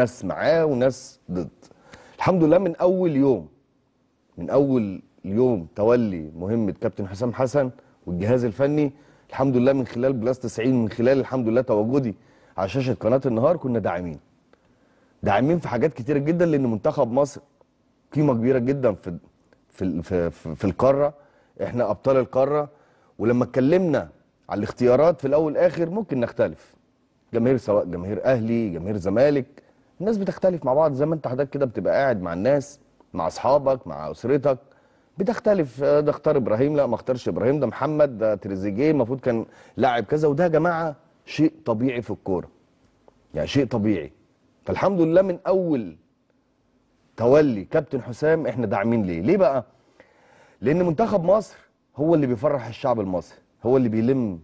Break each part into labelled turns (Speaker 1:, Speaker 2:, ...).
Speaker 1: ناس معاه وناس ضد الحمد لله من اول يوم من اول يوم تولي مهمه كابتن حسام حسن والجهاز الفني الحمد لله من خلال بلاس 90 من خلال الحمد لله تواجدي على شاشه قناه النهار كنا داعمين داعمين في حاجات كتيره جدا لان منتخب مصر قيمه كبيره جدا في في في, في القاره احنا ابطال القاره ولما اتكلمنا على الاختيارات في الاول اخر ممكن نختلف جماهير سواء جماهير اهلي جماهير زمالك الناس بتختلف مع بعض زي ما انت حضرتك كده بتبقى قاعد مع الناس مع اصحابك مع اسرتك بتختلف آه، ده اختار ابراهيم لا ما اختارش ابراهيم ده محمد ده تريزيجيه المفروض كان لاعب كذا وده يا جماعه شيء طبيعي في الكوره يعني شيء طبيعي فالحمد لله من اول تولي كابتن حسام احنا داعمين ليه ليه بقى لان منتخب مصر هو اللي بيفرح الشعب المصري هو اللي بيلم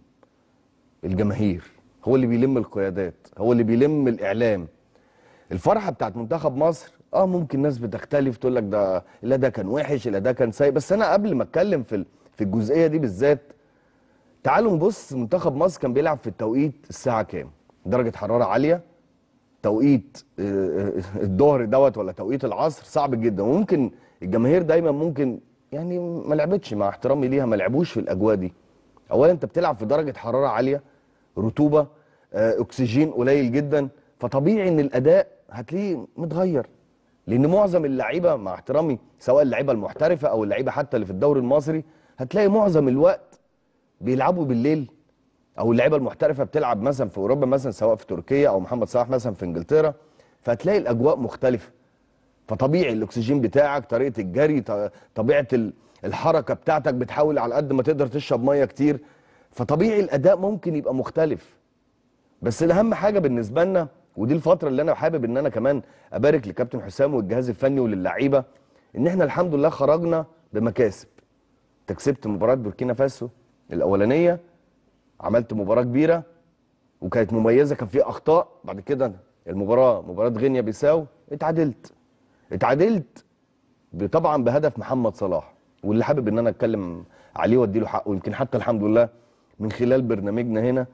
Speaker 1: الجماهير هو اللي بيلم القيادات هو اللي بيلم الاعلام الفرحه بتاعت منتخب مصر اه ممكن ناس بتختلف تقول لك ده لا ده كان وحش لا ده كان سيء بس انا قبل ما اتكلم في في الجزئيه دي بالذات تعالوا نبص منتخب مصر كان بيلعب في التوقيت الساعه كام درجه حراره عاليه توقيت آه، آه، الظهر دوت ولا توقيت العصر صعب جدا وممكن الجماهير دايما ممكن يعني ما لعبتش مع احترامي ليها ما لعبوش في الاجواء دي اولا انت بتلعب في درجه حراره عاليه رطوبه آه، اكسجين قليل جدا فطبيعي ان الاداء هتلاقيه متغير لان معظم اللعيبه مع احترامي سواء اللعيبه المحترفه او اللعيبه حتى اللي في الدوري المصري هتلاقي معظم الوقت بيلعبوا بالليل او اللعيبه المحترفه بتلعب مثلا في اوروبا مثلا سواء في تركيا او محمد صلاح مثلا في انجلترا فهتلاقي الاجواء مختلفه فطبيعي الاكسجين بتاعك طريقه الجري طبيعه الحركه بتاعتك بتحاول على قد ما تقدر تشرب ميه كتير فطبيعي الاداء ممكن يبقى مختلف بس الاهم حاجه بالنسبه لنا ودي الفتره اللي انا حابب ان انا كمان ابارك لكابتن حسام والجهاز الفني وللعيبه ان احنا الحمد لله خرجنا بمكاسب انت كسبت مباراه بوركينا فاسو الاولانيه عملت مباراه كبيره وكانت مميزه كان في اخطاء بعد كده المباراه مباراه غينيا بيساو اتعادلت اتعادلت طبعا بهدف محمد صلاح واللي حابب ان انا اتكلم عليه واديله حقه يمكن حتى الحمد لله من خلال برنامجنا هنا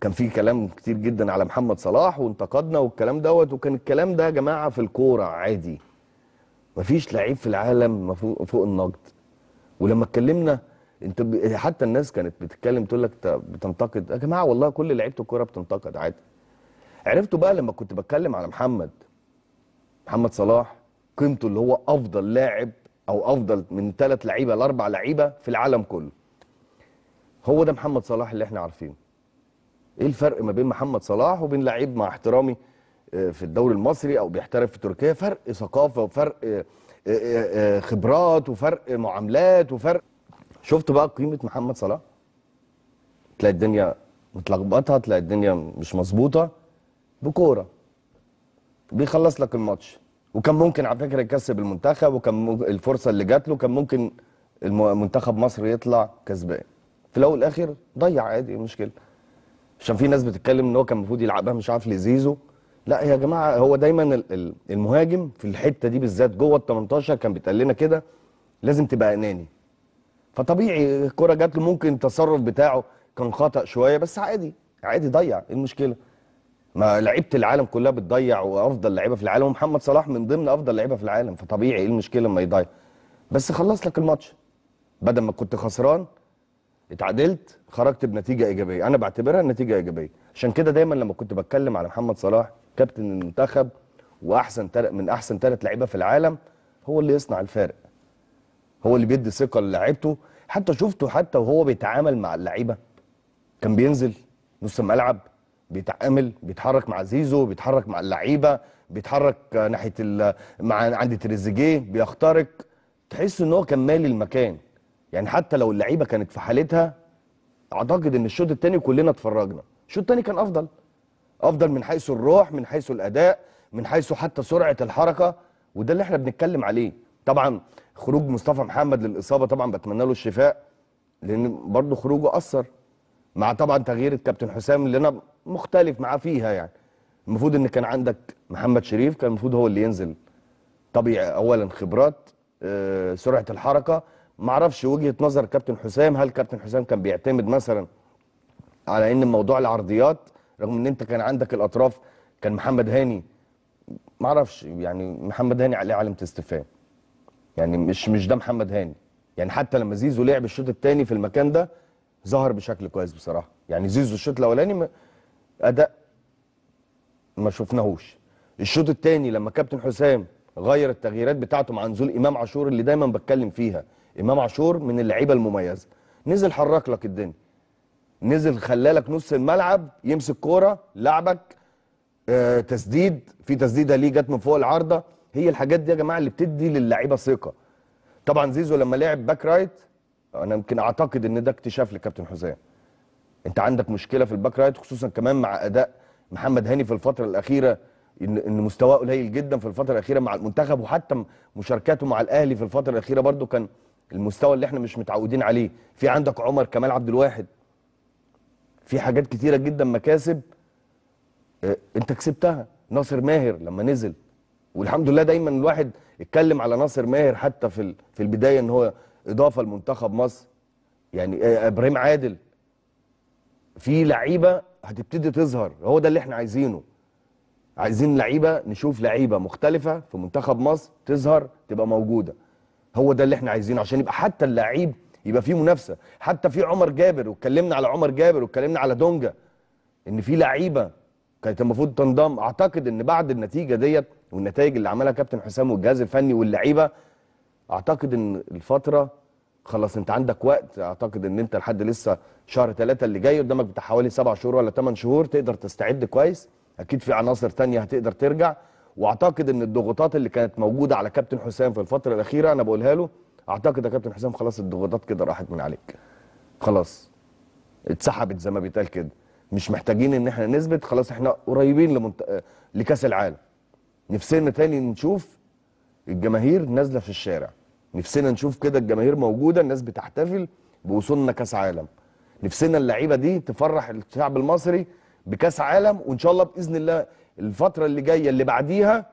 Speaker 1: كان في كلام كتير جدا على محمد صلاح وانتقدنا والكلام دوت وكان الكلام ده يا جماعه في الكوره عادي مفيش لعيب في العالم فوق النقد ولما اتكلمنا انت ب... حتى الناس كانت بتتكلم تقول لك بتنتقد يا جماعه والله كل لعيبه الكوره بتنتقد عادي عرفتوا بقى لما كنت بتكلم على محمد محمد صلاح قيمته اللي هو افضل لاعب او افضل من ثلاث لعيبه لاربع لعيبه في العالم كله هو ده محمد صلاح اللي احنا عارفينه ايه الفرق ما بين محمد صلاح وبين لعيب مع احترامي آه، في الدوري المصري او بيحترف في تركيا فرق ثقافه وفرق آه، آه، خبرات وفرق معاملات وفرق شفت بقى قيمه محمد صلاح تلاقي الدنيا متلخبطه تلاقي الدنيا مش مظبوطه بكوره بيخلص لك الماتش وكان ممكن على فكره يكسب المنتخب وكان الفرصه اللي جات له كان ممكن منتخب مصر يطلع كسبان في الاول والاخر ضيع عادي مشكله عشان في ناس بتتكلم ان هو كان المفروض يلعبها مش عارف لزيزو لا يا جماعه هو دايما المهاجم في الحته دي بالذات جوه ال 18 كان بيتقال لنا كده لازم تبقى اناني فطبيعي الكره جات له ممكن التصرف بتاعه كان خطا شويه بس عادي عادي ضيع ايه المشكله ما لعيبه العالم كلها بتضيع وافضل لعيبه في العالم ومحمد صلاح من ضمن افضل لعيبه في العالم فطبيعي ايه المشكله لما يضيع بس خلص لك الماتش بدل ما كنت خسران اتعادلت خرجت بنتيجه ايجابيه انا بعتبرها نتيجه ايجابيه عشان كده دايما لما كنت بتكلم على محمد صلاح كابتن المنتخب واحسن تل... من احسن ثلاث لعيبه في العالم هو اللي يصنع الفارق هو اللي بيدي ثقه للاعيبته حتى شفته حتى وهو بيتعامل مع اللعيبه كان بينزل نص الملعب بيتعامل بيتحرك مع زيزو بيتحرك مع اللعيبه بيتحرك ناحيه ال... مع عند تريزيجيه بيخترق تحس ان هو كان مالي المكان يعني حتى لو اللعيبه كانت في حالتها اعتقد ان الشوط الثاني كلنا اتفرجنا الشوط الثاني كان افضل افضل من حيث الروح من حيث الاداء من حيث حتى سرعه الحركه وده اللي احنا بنتكلم عليه طبعا خروج مصطفى محمد للاصابه طبعا بتمنى له الشفاء لان برضه خروجه اثر مع طبعا تغيير الكابتن حسام اللي انا مختلف معاه فيها يعني المفروض ان كان عندك محمد شريف كان المفروض هو اللي ينزل طبيعي اولا خبرات آه، سرعه الحركه معرفش وجهه نظر كابتن حسام هل كابتن حسام كان بيعتمد مثلا على ان موضوع العرضيات رغم ان انت كان عندك الاطراف كان محمد هاني معرفش يعني محمد هاني عليه علامه استفهام يعني مش مش ده محمد هاني يعني حتى لما زيزو لعب الشوط الثاني في المكان ده ظهر بشكل كويس بصراحه يعني زيزو الشوط الاولاني اداء ما شفناهوش الشوط الثاني لما كابتن حسام غير التغييرات بتاعته مع نزول امام عاشور اللي دايما بتكلم فيها امام عاشور من اللعيبه المميزه نزل حرك لك الدنيا نزل خلالك نص الملعب يمسك كوره لعبك آه تسديد في تسديده ليه جت من فوق العارضه هي الحاجات دي يا جماعه اللي بتدي للعيبه ثقه طبعا زيزو لما لعب باك رايت انا يمكن اعتقد ان ده اكتشاف لكابتن حسام انت عندك مشكله في الباك رايت خصوصا كمان مع اداء محمد هاني في الفتره الاخيره ان ان مستواه قليل جدا في الفتره الاخيره مع المنتخب وحتى مشاركاته مع الاهلي في الفتره الاخيره برده كان المستوى اللي احنا مش متعودين عليه في عندك عمر كمال عبد الواحد في حاجات كتيره جدا مكاسب اه انت كسبتها ناصر ماهر لما نزل والحمد لله دايما الواحد اتكلم على ناصر ماهر حتى في في البدايه ان هو اضافه لمنتخب مصر يعني اه ابراهيم عادل في لعيبه هتبتدي تظهر هو ده اللي احنا عايزينه عايزين لعيبه نشوف لعيبه مختلفه في منتخب مصر تظهر تبقى موجوده هو ده اللي احنا عايزينه عشان يبقى حتى اللعيب يبقى فيه منافسه حتى في عمر جابر واتكلمنا على عمر جابر واتكلمنا على دونجا ان في لعيبه كانت المفروض تنضم اعتقد ان بعد النتيجه ديت والنتائج اللي عملها كابتن حسام والجهاز الفني واللعيبه اعتقد ان الفتره خلاص انت عندك وقت اعتقد ان انت لحد لسه شهر ثلاثة اللي جاي قدامك بتاع حوالي سبع شهور ولا ثمان شهور تقدر تستعد كويس اكيد في عناصر تانية هتقدر ترجع واعتقد ان الضغوطات اللي كانت موجوده على كابتن حسام في الفتره الاخيره انا بقولها له اعتقد يا كابتن حسام خلاص الضغوطات كده راحت من عليك خلاص اتسحبت زي ما بيتقال كده مش محتاجين ان احنا نثبت خلاص احنا قريبين لمنت... لكاس العالم نفسنا تاني نشوف الجماهير نازله في الشارع نفسنا نشوف كده الجماهير موجوده الناس بتحتفل بوصولنا كاس عالم نفسنا اللعيبه دي تفرح الشعب المصري بكاس عالم وان شاء الله باذن الله الفتره اللي جايه اللي بعديها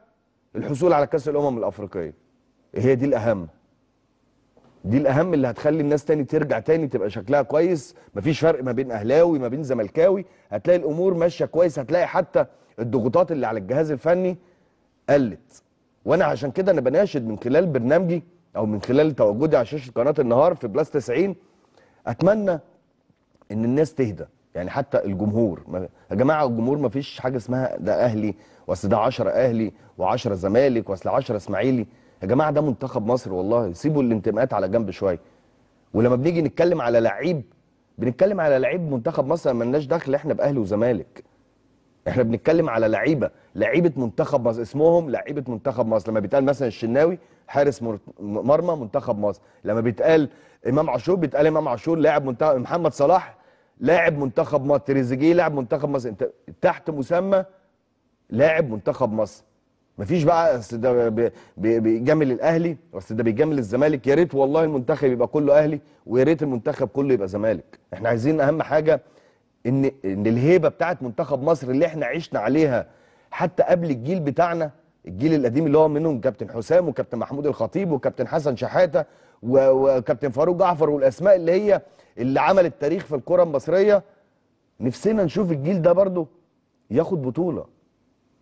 Speaker 1: الحصول على كاس الامم الافريقيه هي دي الاهم دي الاهم اللي هتخلي الناس تاني ترجع تاني تبقى شكلها كويس مفيش فرق ما بين اهلاوي ما بين زملكاوي هتلاقي الامور ماشيه كويس هتلاقي حتى الضغوطات اللي على الجهاز الفني قلت وانا عشان كده انا بناشد من خلال برنامجي او من خلال تواجدي على شاشه قناه النهار في بلاس 90 اتمنى ان الناس تهدى يعني حتى الجمهور يا جماعه الجمهور ما فيش حاجه اسمها ده اهلي واصل ده 10 اهلي و10 زمالك واصل 10 اسماعيلي يا جماعه ده منتخب مصر والله سيبوا الانتماءات على جنب شويه ولما بنيجي نتكلم على لعيب بنتكلم على لعيب منتخب مصر ما لناش دخل احنا باهلي وزمالك احنا بنتكلم على لعيبه لعيبه منتخب مصر اسمهم لعيبه منتخب مصر لما بيتقال مثلا الشناوي حارس مرمى منتخب مصر لما بيتقال امام عاشور بيتقال امام عاشور لاعب منتخب محمد صلاح لاعب منتخب مصر تريزيجيه لاعب منتخب مصر انت تحت مسمى لاعب منتخب مصر مفيش بقى اصل ده بيجامل الاهلي اصل ده بيجامل الزمالك يا ريت والله المنتخب يبقى كله اهلي ويا ريت المنتخب كله يبقى زمالك احنا عايزين اهم حاجه ان ان الهيبه بتاعه منتخب مصر اللي احنا عشنا عليها حتى قبل الجيل بتاعنا الجيل القديم اللي هو منهم كابتن حسام وكابتن محمود الخطيب وكابتن حسن شحاته وكابتن فاروق جعفر والاسماء اللي هي اللي عملت تاريخ في الكره المصريه نفسنا نشوف الجيل ده برضه ياخد بطوله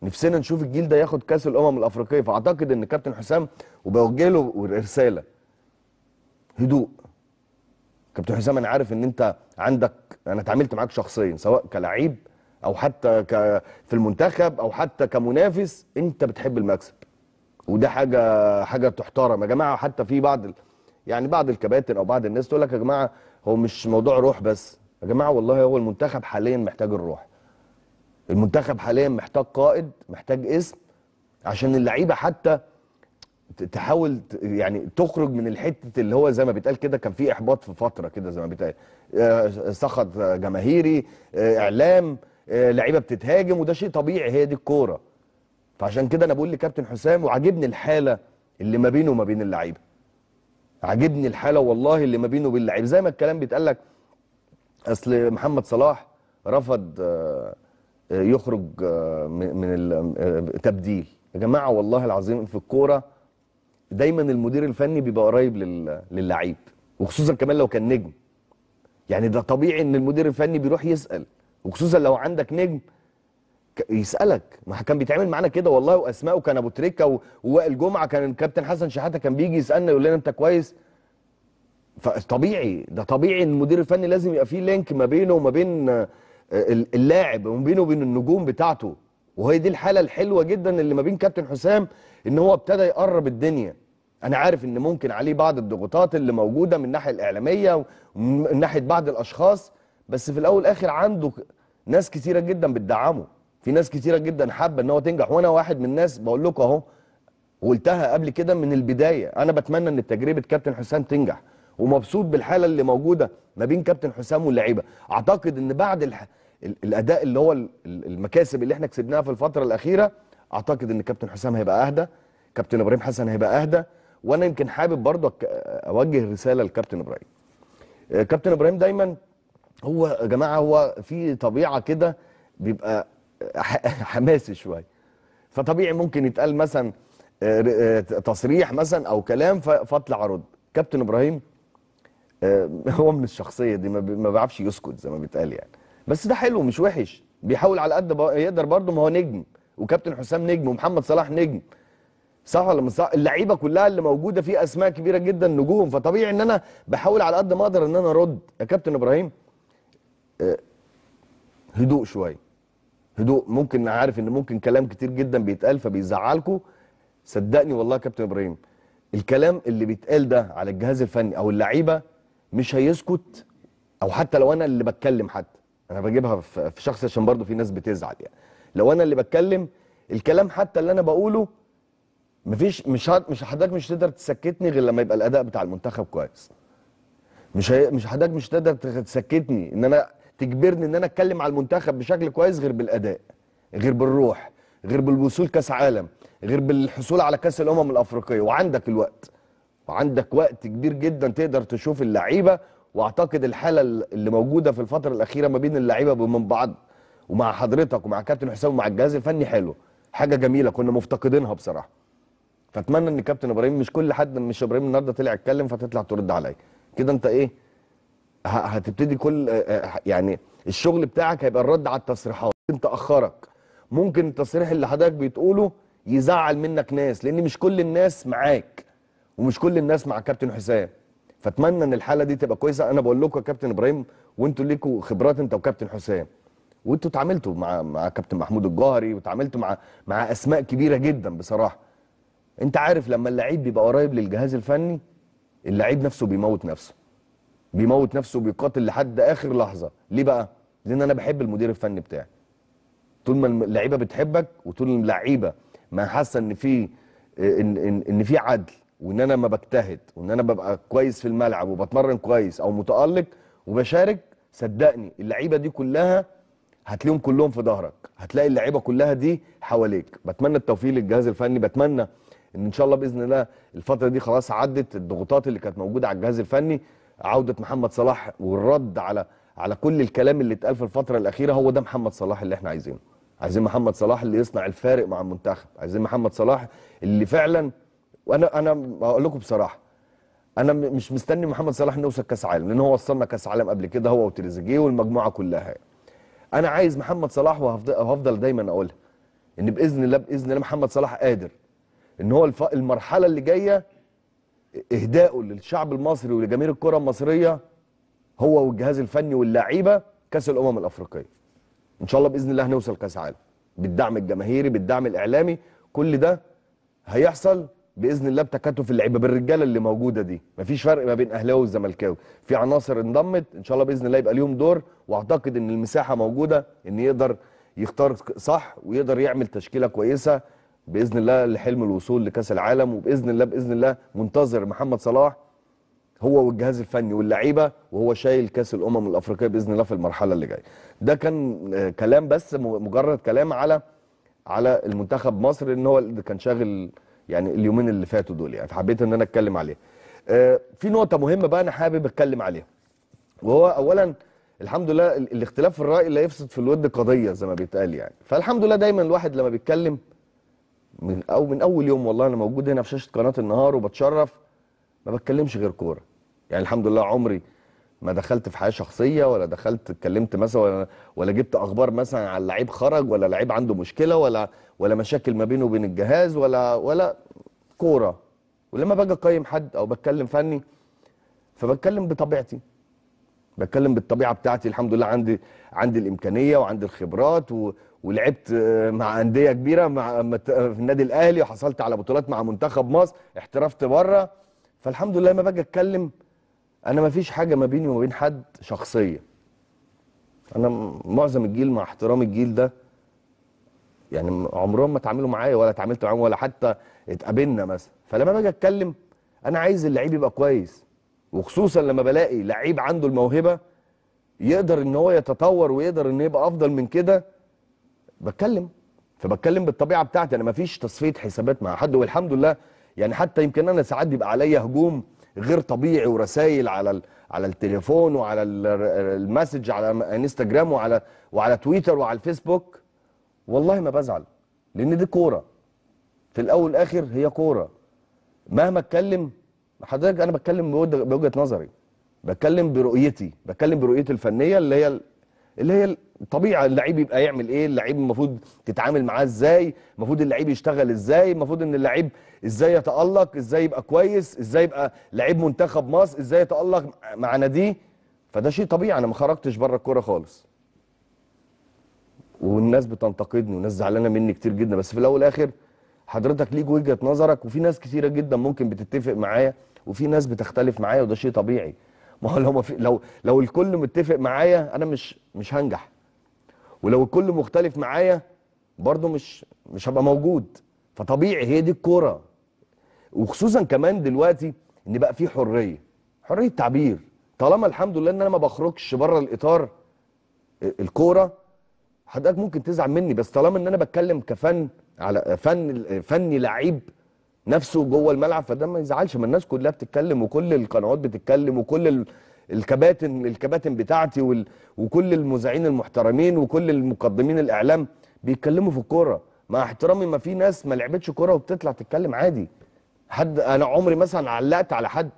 Speaker 1: نفسنا نشوف الجيل ده ياخد كاس الامم الافريقيه فاعتقد ان كابتن حسام وبوجه له رساله هدوء كابتن حسام انا عارف ان انت عندك انا اتعاملت معاك شخصيا سواء كلعيب او حتى ك... في المنتخب او حتى كمنافس انت بتحب المكسب وده حاجه حاجه تحترم يا جماعه حتى في بعض يعني بعض الكباتن او بعض الناس تقول لك يا جماعه هو مش موضوع روح بس يا جماعه والله هو المنتخب حاليا محتاج الروح المنتخب حاليا محتاج قائد محتاج اسم عشان اللعيبه حتى تحاول يعني تخرج من الحته اللي هو زي ما بيتقال كده كان في احباط في فتره كده زي ما بيتقال آه، سخط جماهيري آه، اعلام آه، لعيبه بتتهاجم وده شيء طبيعي هي دي الكوره فعشان كده انا بقول لكابتن حسام وعاجبني الحاله اللي ما بينه وما بين اللعيبه عاجبني الحاله والله اللي ما بينه وبين اللعيب زي ما الكلام بيتقال لك اصل محمد صلاح رفض آه، آه، يخرج آه، من التبديل يا جماعه والله العظيم في الكوره دايما المدير الفني بيبقى قريب للعيب وخصوصا كمان لو كان نجم يعني ده طبيعي ان المدير الفني بيروح يسال وخصوصا لو عندك نجم يسالك ما كان بيتعمل معانا كده والله واسماء وكان ابو تريكه ووائل جمعه كان الكابتن حسن شحاته كان بيجي يسالنا يقول لنا انت كويس فطبيعي ده طبيعي ان المدير الفني لازم يبقى فيه لينك ما بينه وما بين آه، اللاعب وما بينه وبين النجوم بتاعته وهي دي الحاله الحلوه جدا اللي ما بين كابتن حسام ان هو ابتدى يقرب الدنيا انا عارف ان ممكن عليه بعض الضغوطات اللي موجوده من الناحيه الاعلاميه ومن ناحيه بعض الاشخاص بس في الاول والاخر عنده ناس كثيره جدا بتدعمه في ناس كتيره جدا حابه ان هو تنجح وانا واحد من الناس بقول لكم اهو قلتها قبل كده من البدايه انا بتمنى ان تجربه كابتن حسام تنجح ومبسوط بالحاله اللي موجوده ما بين كابتن حسام واللعيبه اعتقد ان بعد الح... الاداء اللي هو المكاسب اللي احنا كسبناها في الفتره الاخيره اعتقد ان كابتن حسام هيبقى اهدى كابتن ابراهيم حسن هيبقى اهدى وانا يمكن حابب برضو اوجه رساله لكابتن ابراهيم آه، كابتن ابراهيم دايما هو يا جماعه هو في طبيعه كده بيبقى حماسي شويه فطبيعي ممكن يتقال مثلا آه، آه، تصريح مثلا او كلام فاطلع ارد كابتن ابراهيم آه، هو من الشخصيه دي ما بيعرفش يسكت زي ما بيتقال يعني بس ده حلو مش وحش بيحاول على قد يقدر برضه ما هو نجم وكابتن حسام نجم ومحمد صلاح نجم صح ولا مش صح اللعيبه كلها اللي موجوده في اسماء كبيره جدا نجوم فطبيعي ان انا بحاول على قد ما اقدر ان انا ارد يا كابتن ابراهيم هدوء شويه هدوء ممكن عارف ان ممكن كلام كتير جدا بيتقال فبيزعلكم صدقني والله يا كابتن ابراهيم الكلام اللي بيتقال ده على الجهاز الفني او اللعيبه مش هيسكت او حتى لو انا اللي بتكلم حتى انا بجيبها في شخص عشان برضه في ناس بتزعل يعني لو انا اللي بتكلم الكلام حتى اللي انا بقوله مفيش مش مش حضرتك مش تقدر تسكتني غير لما يبقى الاداء بتاع المنتخب كويس مش مش حضرتك مش تقدر تسكتني ان انا تجبرني ان انا اتكلم على المنتخب بشكل كويس غير بالاداء غير بالروح غير بالوصول كاس عالم غير بالحصول على كاس الامم الافريقيه وعندك الوقت وعندك وقت كبير جدا تقدر تشوف اللعيبه واعتقد الحاله اللي موجوده في الفتره الاخيره ما بين اللعيبه ومن بعض ومع حضرتك ومع كابتن حسام ومع الجهاز الفني حلو حاجه جميله كنا مفتقدينها بصراحه فاتمنى ان كابتن ابراهيم مش كل حد مش ابراهيم النهارده طلع اتكلم فتطلع ترد عليا كده انت ايه هتبتدي كل آه، آه، يعني الشغل بتاعك هيبقى الرد على التصريحات ممكن تاخرك ممكن التصريح اللي حضرتك بتقوله يزعل منك ناس لان مش كل الناس معاك ومش كل الناس مع كابتن حسام فاتمنى ان الحاله دي تبقى كويسه انا بقول لكم يا كابتن ابراهيم وانتوا ليكوا خبرات انت وكابتن حسام وانتوا اتعاملتوا مع مع كابتن محمود الجوهري واتعاملتوا مع مع اسماء كبيره جدا بصراحه انت عارف لما اللعيب بيبقى قريب للجهاز الفني اللعيب نفسه بيموت نفسه بيموت نفسه وبيقاتل لحد اخر لحظه ليه بقى لان انا بحب المدير الفني بتاعي طول ما اللعيبه بتحبك وطول اللعيبه ما حاسه ان في ان ان, إن في عدل وان انا ما بجتهد وان انا ببقى كويس في الملعب وبتمرن كويس او متالق وبشارك صدقني اللعيبه دي كلها هتلاقيهم كلهم في ظهرك هتلاقي اللعيبه كلها دي حواليك بتمنى التوفيق للجهاز الفني بتمنى ان ان شاء الله باذن الله الفتره دي خلاص عدت الضغوطات اللي كانت موجوده على الجهاز الفني عوده محمد صلاح والرد على على كل الكلام اللي اتقال في الفتره الاخيره هو ده محمد صلاح اللي احنا عايزينه عايزين محمد صلاح اللي يصنع الفارق مع المنتخب عايزين محمد صلاح اللي فعلا وانا انا هقول لكم بصراحه انا مش مستني محمد صلاح نوصل كاس عالم لان هو وصلنا كاس عالم قبل كده هو وتريزيجيه والمجموعه كلها انا عايز محمد صلاح وهفضل دايما اقولها ان باذن الله باذن الله محمد صلاح قادر ان هو المرحله اللي جايه اهدائه للشعب المصري ولجماهير الكره المصريه هو والجهاز الفني واللعيبه كاس الامم الافريقيه ان شاء الله باذن الله هنوصل كاس عالم بالدعم الجماهيري بالدعم الاعلامي كل ده هيحصل باذن الله بتكاتف اللعيبه بالرجاله اللي موجوده دي مفيش فرق ما بين اهلاوي والزملكاوي في عناصر انضمت ان شاء الله باذن الله يبقى ليهم دور واعتقد ان المساحه موجوده ان يقدر يختار صح ويقدر يعمل تشكيله كويسه باذن الله لحلم الوصول لكاس العالم وباذن الله باذن الله منتظر محمد صلاح هو والجهاز الفني واللعيبه وهو شايل كاس الامم الافريقيه باذن الله في المرحله اللي جايه ده كان آه، كلام بس مجرد كلام على على المنتخب مصر ان هو اللي كان شاغل يعني اليومين اللي فاتوا دول يعني فحبيت ان انا اتكلم عليه آه، في نقطه مهمه بقى انا حابب اتكلم عليها وهو اولا الحمد لله الاختلاف في الراي لا يفسد في الود قضيه زي ما بيتقال يعني فالحمد لله دايما الواحد لما بيتكلم من او من اول يوم والله انا موجود هنا في شاشه قناه النهار وبتشرف ما بتكلمش غير كوره يعني الحمد لله عمري ما دخلت في حياه شخصيه ولا دخلت اتكلمت مثلا ولا, ولا جبت اخبار مثلا على لعيب خرج ولا لعيب عنده مشكله ولا ولا مشاكل ما بينه وبين الجهاز ولا ولا كوره ولما باجي اقيم حد او بتكلم فني فبتكلم بطبيعتي بتكلم بالطبيعه بتاعتي الحمد لله عندي عندي الامكانيه وعندي الخبرات و ولعبت آه، مع انديه كبيره مع آه، في النادي الاهلي وحصلت على بطولات مع منتخب مصر احترفت بره فالحمد لله ما باجي اتكلم انا ما فيش حاجه ما بيني وما بين حد شخصيه انا معظم الجيل مع احترام الجيل ده يعني عمرهم ما اتعاملوا معايا ولا اتعاملت معاهم ولا حتى اتقابلنا مثلا فلما باجي اتكلم انا عايز اللعيب يبقى كويس وخصوصا لما بلاقي لعيب عنده الموهبه يقدر ان هو يتطور ويقدر ان يبقى افضل من كده بتكلم فبتكلم بالطبيعه بتاعتي انا ما فيش تصفيه حسابات مع حد والحمد لله يعني حتى يمكن انا ساعات بيبقى عليا هجوم غير طبيعي ورسائل على على التليفون وعلى المسج على انستجرام وعلى وعلى تويتر وعلى الفيسبوك والله ما بزعل لان دي كوره في الاول والاخر هي كوره مهما اتكلم حضرتك انا بتكلم بوجهه نظري بتكلم برؤيتي بتكلم برؤيتي الفنيه اللي هي اللي هي طبيعه اللعيب يبقى يعمل ايه اللعيب المفروض تتعامل معاه ازاي المفروض اللعيب يشتغل ازاي المفروض ان اللعيب ازاي يتالق ازاي يبقى كويس ازاي يبقى لعيب منتخب مصر ازاي يتالق مع ناديه فده شيء طبيعي انا ما خرجتش بره الكوره خالص والناس بتنتقدني وناس زعلانه مني كتير جدا بس في الاول والاخر حضرتك ليك وجهه نظرك وفي ناس كتيره جدا ممكن بتتفق معايا وفي ناس بتختلف معايا وده شيء طبيعي ما هو لو لو لو الكل متفق معايا انا مش مش هنجح ولو الكل مختلف معايا برضو مش مش هبقى موجود فطبيعي هي دي الكوره وخصوصا كمان دلوقتي ان بقى في حريه حريه تعبير طالما الحمد لله ان انا ما بخرجش بره الاطار الكوره حضرتك ممكن تزعل مني بس طالما ان انا بتكلم كفن على فن فني لعيب نفسه جوه الملعب فده ما يزعلش ما الناس كلها بتتكلم وكل القنوات بتتكلم وكل الكباتن الكباتن بتاعتي وال... وكل المذيعين المحترمين وكل المقدمين الاعلام بيتكلموا في الكوره مع احترامي ما في ناس ما لعبتش كوره وبتطلع تتكلم عادي حد انا عمري مثلا علقت على حد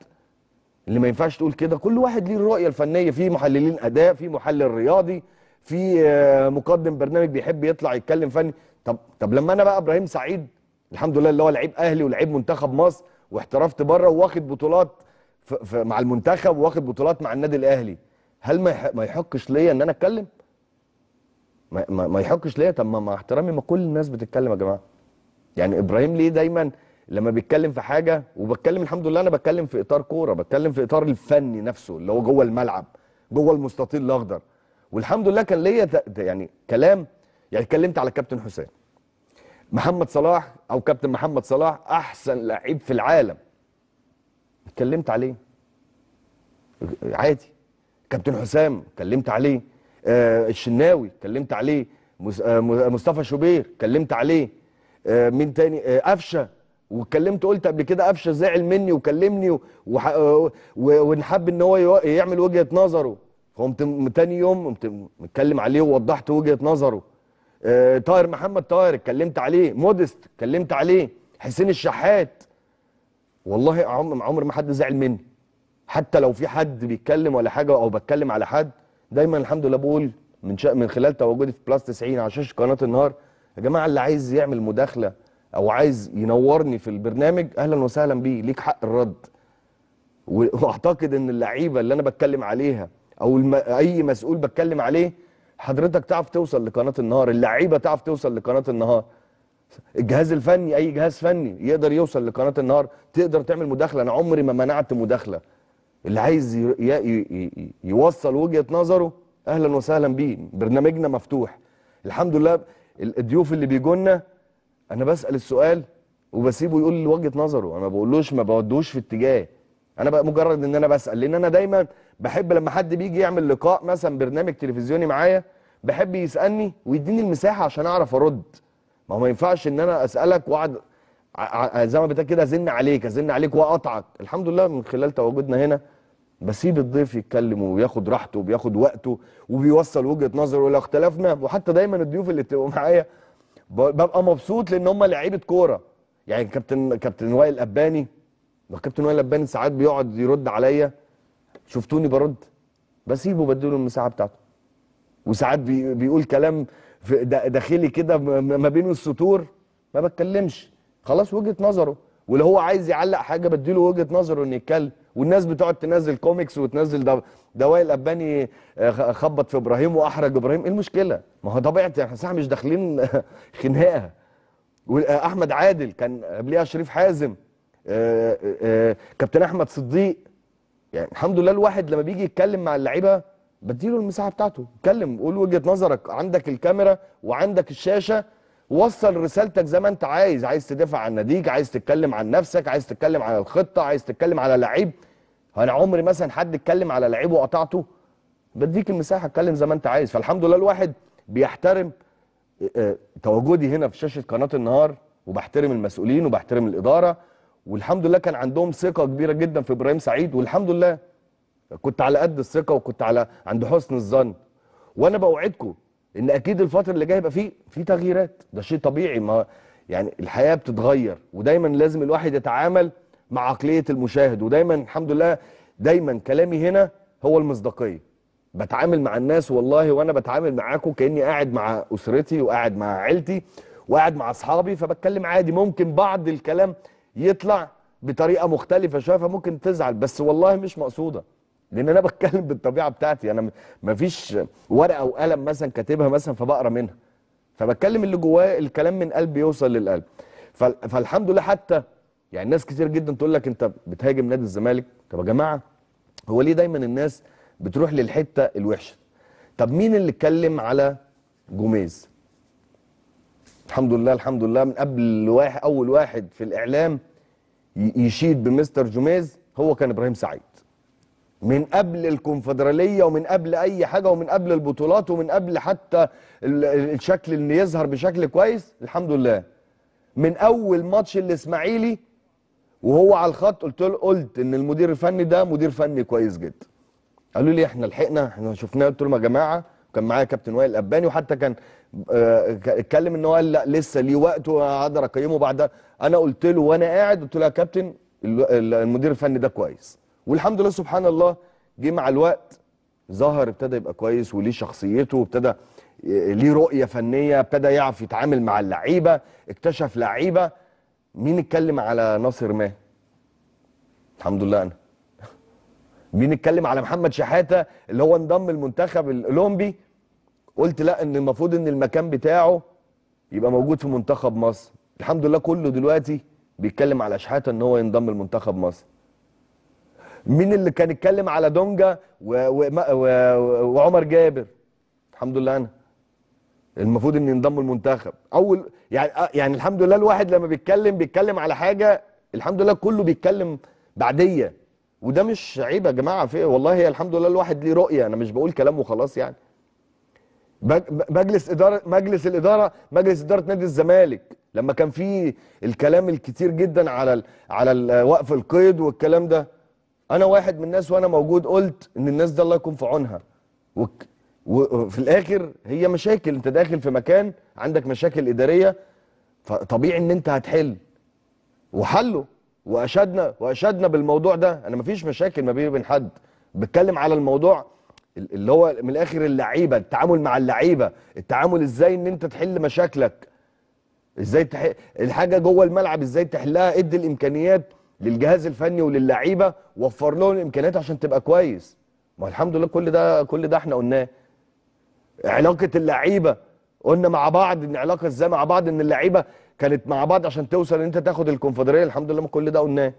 Speaker 1: اللي ما ينفعش تقول كده كل واحد ليه الرؤيه الفنيه في محللين اداء في محلل رياضي في آه، مقدم برنامج بيحب يطلع يتكلم فني طب طب لما انا بقى ابراهيم سعيد الحمد لله اللي هو لعيب اهلي ولعيب منتخب مصر واحترفت بره وواخد بطولات مع المنتخب واخد بطولات مع النادي الاهلي هل ما يحقش ليا ان انا اتكلم ما ما يحقش ليا طب ما مع احترامي ما كل الناس بتتكلم يا جماعه يعني ابراهيم ليه دايما لما بيتكلم في حاجه وبتكلم الحمد لله انا بتكلم في اطار كوره بتكلم في اطار الفني نفسه اللي هو جوه الملعب جوه المستطيل الاخضر والحمد لله كان ليا يعني كلام يعني اتكلمت على كابتن حسام محمد صلاح او كابتن محمد صلاح احسن لعيب في العالم اتكلمت عليه عادي كابتن حسام اتكلمت عليه آه الشناوي اتكلمت عليه آه، آه، مصطفى شوبير اتكلمت عليه آه مين تاني آه قفشه واتكلمت قلت قبل كده قفشه زعل مني وكلمني آه، ونحب ان هو يعمل وجهه نظره قمت تاني يوم قمت متكلم عليه ووضحت وجهه نظره آه، طاهر محمد طاهر اتكلمت عليه مودست اتكلمت عليه حسين الشحات والله عمر ما حد زعل مني حتى لو في حد بيتكلم ولا حاجه او بتكلم على حد دايما الحمد لله بقول من شا... من خلال تواجدي في بلاس 90 على شاشه قناه النهار يا جماعه اللي عايز يعمل مداخله او عايز ينورني في البرنامج اهلا وسهلا بيه ليك حق الرد واعتقد ان اللعيبه اللي انا بتكلم عليها او الم... اي مسؤول بتكلم عليه حضرتك تعرف توصل لقناه النهار اللعيبه تعرف توصل لقناه النهار الجهاز الفني اي جهاز فني يقدر يوصل لقناه النهار تقدر تعمل مداخله انا عمري ما منعت مداخله اللي عايز ي... ي... يوصل وجهه نظره اهلا وسهلا بيه برنامجنا مفتوح الحمد لله الضيوف اللي بيجونا انا بسال السؤال وبسيبه يقول لي وجهه نظره انا ما بقولوش ما بودوش في اتجاه انا بقى مجرد ان انا بسال لان انا دايما بحب لما حد بيجي يعمل لقاء مثلا برنامج تلفزيوني معايا بحب يسالني ويديني المساحه عشان اعرف ارد ما هو ما ينفعش ان انا اسالك واقعد زي ما بتقول كده ازن عليك ازن عليك واقطعك الحمد لله من خلال تواجدنا هنا بسيب الضيف يتكلم وياخد راحته وبياخد وقته وبيوصل وجهه نظره ولو اختلفنا وحتى دايما الضيوف اللي بتبقوا معايا ببقى مبسوط لان هم لعيبه كوره يعني كابتن كابتن وائل قباني كابتن وائل قباني ساعات بيقعد يرد عليا شفتوني برد بسيبه بديله المساحه بتاعته وساعات بي بيقول كلام داخلي كده ما بين السطور ما بتكلمش خلاص وجهه نظره ولو هو عايز يعلق حاجه بديله وجهه نظره انه يتكلم والناس بتقعد تنزل كوميكس وتنزل دوائل الاباني آه، خبط في ابراهيم واحرج ابراهيم ايه المشكله ما هو طبيعه احنا صح مش داخلين خناقه واحمد آه، عادل كان قبليها شريف حازم آه، كابتن احمد صديق يعني الحمد لله الواحد لما بيجي يتكلم مع اللعيبه بديله المساحه بتاعته اتكلم قول وجهه نظرك عندك الكاميرا وعندك الشاشه وصل رسالتك زي ما انت عايز عايز تدافع عن ناديك عايز تتكلم عن نفسك عايز تتكلم عن الخطه عايز تتكلم على لعيب انا عمري مثلا حد اتكلم على لعيب وقطعته بديك المساحه اتكلم زي ما انت عايز فالحمد لله الواحد بيحترم آه، آه، تواجدي هنا في شاشه قناه النهار وبحترم المسؤولين وبحترم الاداره والحمد لله كان عندهم ثقه كبيره جدا في ابراهيم سعيد والحمد لله كنت على قد الثقه وكنت على عند حسن الظن وانا بوعدكم ان اكيد الفتره اللي جايه هيبقى فيه في تغييرات ده شيء طبيعي ما يعني الحياه بتتغير ودايما لازم الواحد يتعامل مع عقليه المشاهد ودايما الحمد لله دايما كلامي هنا هو المصداقيه بتعامل مع الناس والله وانا بتعامل معاكم كاني قاعد مع اسرتي وقاعد مع عيلتي وقاعد مع اصحابي فبتكلم عادي ممكن بعض الكلام يطلع بطريقه مختلفه شويه فممكن تزعل بس والله مش مقصوده لان انا بتكلم بالطبيعه بتاعتي انا مفيش ورقه وقلم مثلا كاتبها مثلا فبقرا منها فبتكلم اللي جواه الكلام من قلبي يوصل للقلب فالحمد لله حتى يعني ناس كتير جدا تقول لك انت بتهاجم نادي الزمالك طب يا جماعه هو ليه دايما الناس بتروح للحته الوحشه طب مين اللي اتكلم على جوميز الحمد لله الحمد لله من قبل واحد اول واحد في الاعلام يشيد بمستر جوميز هو كان ابراهيم سعيد من قبل الكونفدرالية ومن قبل أي حاجة ومن قبل البطولات ومن قبل حتى الشكل اللي يظهر بشكل كويس الحمد لله من أول ماتش الإسماعيلي وهو على الخط قلت له قلت إن المدير الفني ده مدير فني كويس جدا قالوا لي إحنا لحقنا إحنا شفناه قلت لهم يا جماعة كان معايا كابتن وائل الأباني وحتى كان آه، اتكلم ان هو قال لا لسه ليه وقت وهقدر اقيمه بعد انا قلت له وانا قاعد قلت له يا كابتن المدير الفني ده كويس والحمد لله سبحان الله جه مع الوقت ظهر ابتدى يبقى كويس وليه شخصيته وابتدى آه، ليه رؤيه فنيه ابتدى يعرف يتعامل مع اللعيبه اكتشف لعيبه مين اتكلم على ناصر ما الحمد لله انا مين اتكلم على محمد شحاته اللي هو انضم المنتخب الاولمبي قلت لا ان المفروض ان المكان بتاعه يبقى موجود في منتخب مصر الحمد لله كله دلوقتي بيتكلم على شحاته ان هو ينضم لمنتخب مصر مين اللي كان اتكلم على دونجا و... و... و... وعمر جابر الحمد لله انا المفروض ان ينضموا المنتخب اول يعني آه، يعني الحمد لله الواحد لما بيتكلم بيتكلم على حاجه الحمد لله كله بيتكلم بعديه وده مش عيب يا جماعه في والله هي الحمد لله الواحد ليه رؤيه انا مش بقول كلام وخلاص يعني مجلس اداره مجلس الاداره مجلس اداره نادي الزمالك لما كان فيه الكلام الكتير جدا على ال على ال وقف القيد والكلام ده انا واحد من الناس وانا موجود قلت ان الناس ده الله يكون في عونها وفي الاخر هي مشاكل انت داخل في مكان عندك مشاكل اداريه فطبيعي ان انت هتحل وحله واشدنا واشدنا بالموضوع ده انا مفيش مشاكل ما بيني وبين حد بتكلم على الموضوع اللي هو من الاخر اللعيبه التعامل مع اللعيبه التعامل ازاي ان انت تحل مشاكلك ازاي تح... الحاجه جوه الملعب ازاي تحلها ادي الامكانيات للجهاز الفني وللعيبه وفر لهم الامكانيات عشان تبقى كويس ما الحمد لله كل ده كل ده احنا قلناه علاقه اللعيبه قلنا مع بعض ان علاقه ازاي مع بعض ان اللعيبه كانت مع بعض عشان توصل ان انت تاخد الكونفدراليه الحمد لله ما كل ده قلناه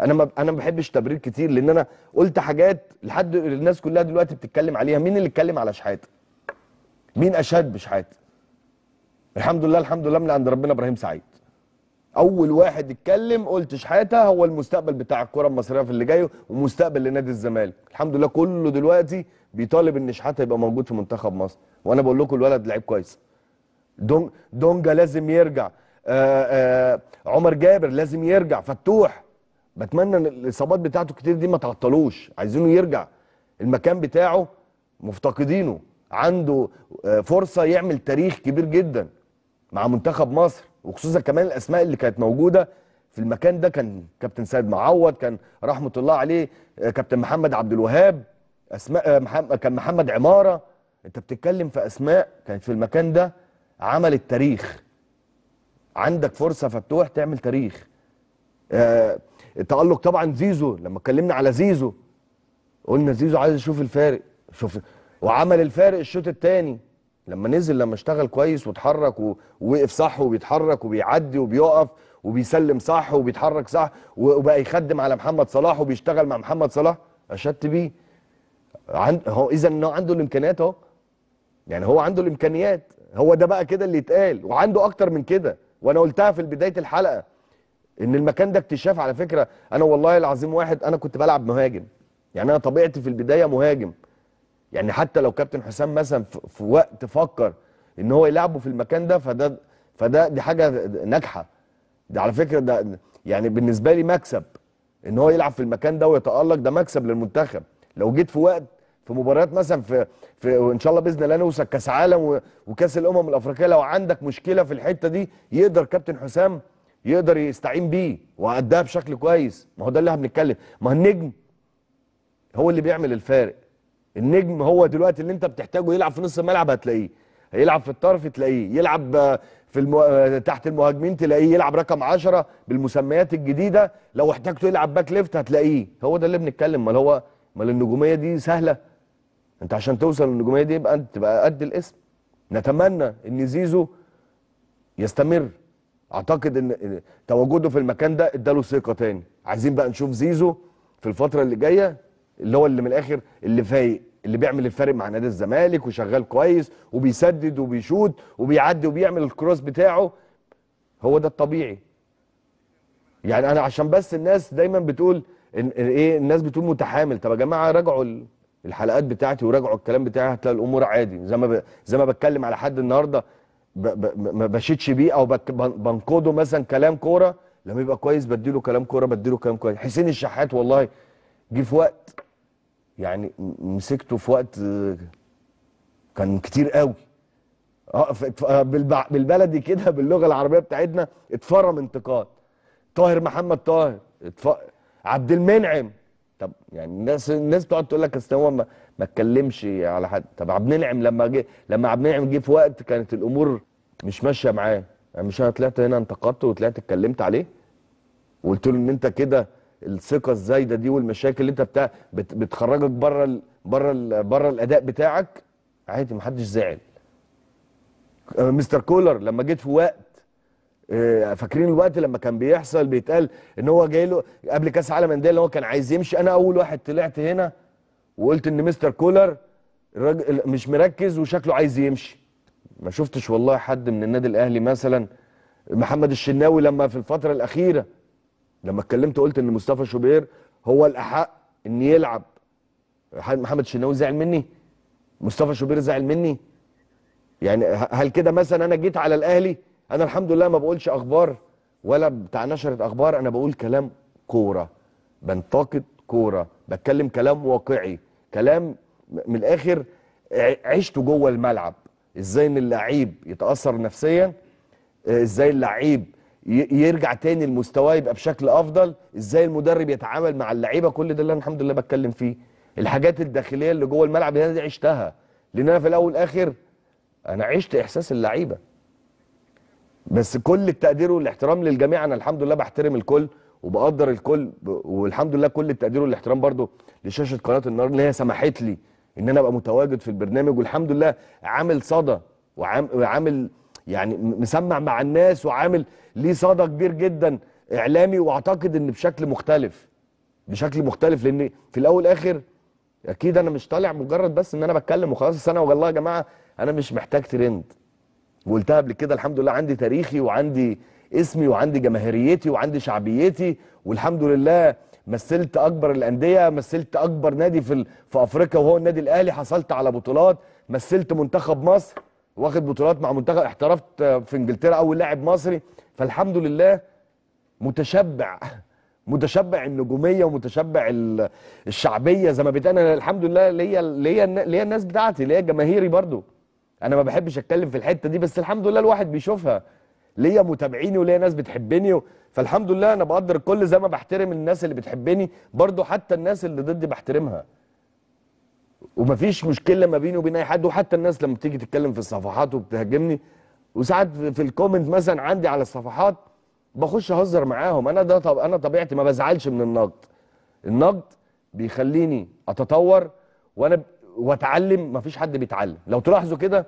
Speaker 1: انا ما انا ما بحبش تبرير كتير لان انا قلت حاجات لحد الناس كلها دلوقتي بتتكلم عليها مين اللي اتكلم على شحاته مين اشاد بشحاته الحمد لله الحمد لله من عند ربنا ابراهيم سعيد اول واحد اتكلم قلت شحاته هو المستقبل بتاع الكره المصريه في اللي جاي ومستقبل لنادي الزمالك الحمد لله كله دلوقتي بيطالب ان شحاته يبقى موجود في منتخب مصر وانا بقول لكم الولد لعيب كويس دون دونجا لازم يرجع آآ آه، آآ آه، عمر جابر لازم يرجع فتوح بتمنى ان الاصابات بتاعته كتير دي ما تعطلوش عايزينه يرجع المكان بتاعه مفتقدينه عنده آه، فرصه يعمل تاريخ كبير جدا مع منتخب مصر وخصوصا كمان الاسماء اللي كانت موجوده في المكان ده كان كابتن سيد معوض كان رحمه الله عليه آه، كابتن محمد عبد الوهاب اسماء آه، محمد كان محمد عماره انت بتتكلم في اسماء كانت في المكان ده عملت تاريخ عندك فرصه فتوح تعمل تاريخ التالق آه، تألق طبعا زيزو لما اتكلمنا على زيزو قلنا زيزو عايز يشوف الفارق شوف وعمل الفارق الشوط الثاني لما نزل لما اشتغل كويس وتحرك ووقف صح وبيتحرك وبيعدي وبيقف وبيسلم صح وبيتحرك صح وبقى يخدم على محمد صلاح وبيشتغل مع محمد صلاح اشدت بيه عند هو اذا هو عنده الامكانيات اهو يعني هو عنده الامكانيات هو ده بقى كده اللي يتقال وعنده اكتر من كده وانا قلتها في بدايه الحلقه ان المكان ده اكتشاف على فكره انا والله العظيم واحد انا كنت بلعب مهاجم يعني انا طبيعتي في البدايه مهاجم يعني حتى لو كابتن حسام مثلا في وقت فكر ان هو يلعبه في المكان ده فده فده دي حاجه ناجحه ده على فكره ده يعني بالنسبه لي مكسب ان هو يلعب في المكان ده ويتالق ده مكسب للمنتخب لو جيت في وقت في مباريات مثلا في, في وان شاء الله باذن الله نوصل كاس عالم وكاس الامم الافريقيه لو عندك مشكله في الحته دي يقدر كابتن حسام يقدر يستعين بيه واداها بشكل كويس ما هو ده اللي احنا بنتكلم ما هو النجم هو اللي بيعمل الفارق النجم هو دلوقتي اللي انت بتحتاجه يلعب في نص الملعب هتلاقيه هيلعب في الطرف تلاقيه يلعب في المو... تحت المهاجمين تلاقيه يلعب رقم 10 بالمسميات الجديده لو احتاجته يلعب باك ليفت هتلاقيه هو ده اللي بنتكلم ما هو ما النجوميه دي سهله انت عشان توصل للنجوميه دي يبقى انت تبقى قد الاسم نتمنى ان زيزو يستمر اعتقد ان تواجده في المكان ده اداله ثقه تاني عايزين بقى نشوف زيزو في الفتره اللي جايه اللي هو اللي من الاخر اللي فايق اللي بيعمل الفارق مع نادي الزمالك وشغال كويس وبيسدد وبيشوط وبيعدي وبيعمل الكروس بتاعه هو ده الطبيعي يعني انا عشان بس الناس دايما بتقول ان ايه الناس بتقول متحامل طب يا جماعه راجعوا الحلقات بتاعتي وراجعوا الكلام بتاعي هتلاقي الامور عادي زي ما ب... زي ما بتكلم على حد النهارده ب... ب... ما بشيتش بيه او بك... بنقده مثلا كلام كوره لما يبقى كويس بديله كلام كوره بديله كلام كويس حسين الشحات والله جه في وقت يعني مسكته في وقت كان كتير قوي اه، بالبلدي كده باللغه العربيه بتاعتنا اتفرم انتقاد طاهر محمد طاهر اتف... عبد المنعم طب يعني الناس الناس بتقعد تقول لك اصل هو ما, ما اتكلمش على حد طب عبد المنعم لما جه لما عبد المنعم جه في وقت كانت الامور مش ماشيه معاه يعني مش انا طلعت هنا انتقدته وطلعت اتكلمت عليه وقلت له ان انت كده الثقه الزايده دي والمشاكل اللي انت بتاع بتخرجك بره بره بره الاداء بتاعك عادي محدش زعل آه، مستر كولر لما جيت في وقت آه، فاكرين الوقت لما كان بيحصل بيتقال ان هو جاي له قبل كاس عالم انديه اللي هو كان عايز يمشي انا اول واحد طلعت هنا وقلت ان مستر كولر مش مركز وشكله عايز يمشي ما شفتش والله حد من النادي الاهلي مثلا محمد الشناوي لما في الفتره الاخيره لما اتكلمت قلت ان مصطفى شوبير هو الاحق ان يلعب محمد الشناوي زعل مني مصطفى شوبير زعل مني يعني هل كده مثلا انا جيت على الاهلي انا الحمد لله ما بقولش اخبار ولا بتاع نشره اخبار انا بقول كلام كوره بنتقد كوره بتكلم كلام واقعي كلام من الاخر عشته جوه الملعب ازاي ان اللعيب يتاثر نفسيا ازاي اللعيب يرجع تاني لمستواه يبقى بشكل افضل ازاي المدرب يتعامل مع اللعيبه كل ده اللي انا الحمد لله بتكلم فيه الحاجات الداخليه اللي جوه الملعب اللي انا دي عشتها لان انا في الاول والاخر انا عشت احساس اللعيبه بس كل التقدير والاحترام للجميع انا الحمد لله بحترم الكل وبقدر الكل والحمد لله كل التقدير والاحترام برضو لشاشه قناه النار اللي هي سمحت لي ان انا ابقى متواجد في البرنامج والحمد لله عامل صدى وعامل يعني مسمع مع الناس وعامل ليه صدى كبير جدا اعلامي واعتقد ان بشكل مختلف بشكل مختلف لان في الاول والاخر اكيد انا مش طالع مجرد بس ان انا بتكلم وخلاص السنه والله يا جماعه انا مش محتاج ترند وقلتها قبل كده الحمد لله عندي تاريخي وعندي اسمي وعندي جماهيريتي وعندي شعبيتي والحمد لله مثلت اكبر الانديه مثلت اكبر نادي في في افريقيا وهو النادي الاهلي حصلت على بطولات مثلت منتخب مصر واخد بطولات مع منتخب احترفت في انجلترا اول لاعب مصري فالحمد لله متشبع متشبع النجوميه ومتشبع الشعبيه زي ما بيت انا الحمد لله ليا ليا ليا الناس بتاعتي ليا جماهيري برضو انا ما بحبش اتكلم في الحته دي بس الحمد لله الواحد بيشوفها ليا متابعيني وليا ناس بتحبني فالحمد لله انا بقدر الكل زي ما بحترم الناس اللي بتحبني برضو حتى الناس اللي ضدي بحترمها ومفيش مشكله ما بيني وبين اي حد وحتى الناس لما بتيجي تتكلم في الصفحات وبتهاجمني وساعات في الكومنت مثلا عندي على الصفحات بخش اهزر معاهم انا ده طب انا طبيعتي ما بزعلش من النقد النقد بيخليني اتطور وانا ب... واتعلم مفيش حد بيتعلم لو تلاحظوا كده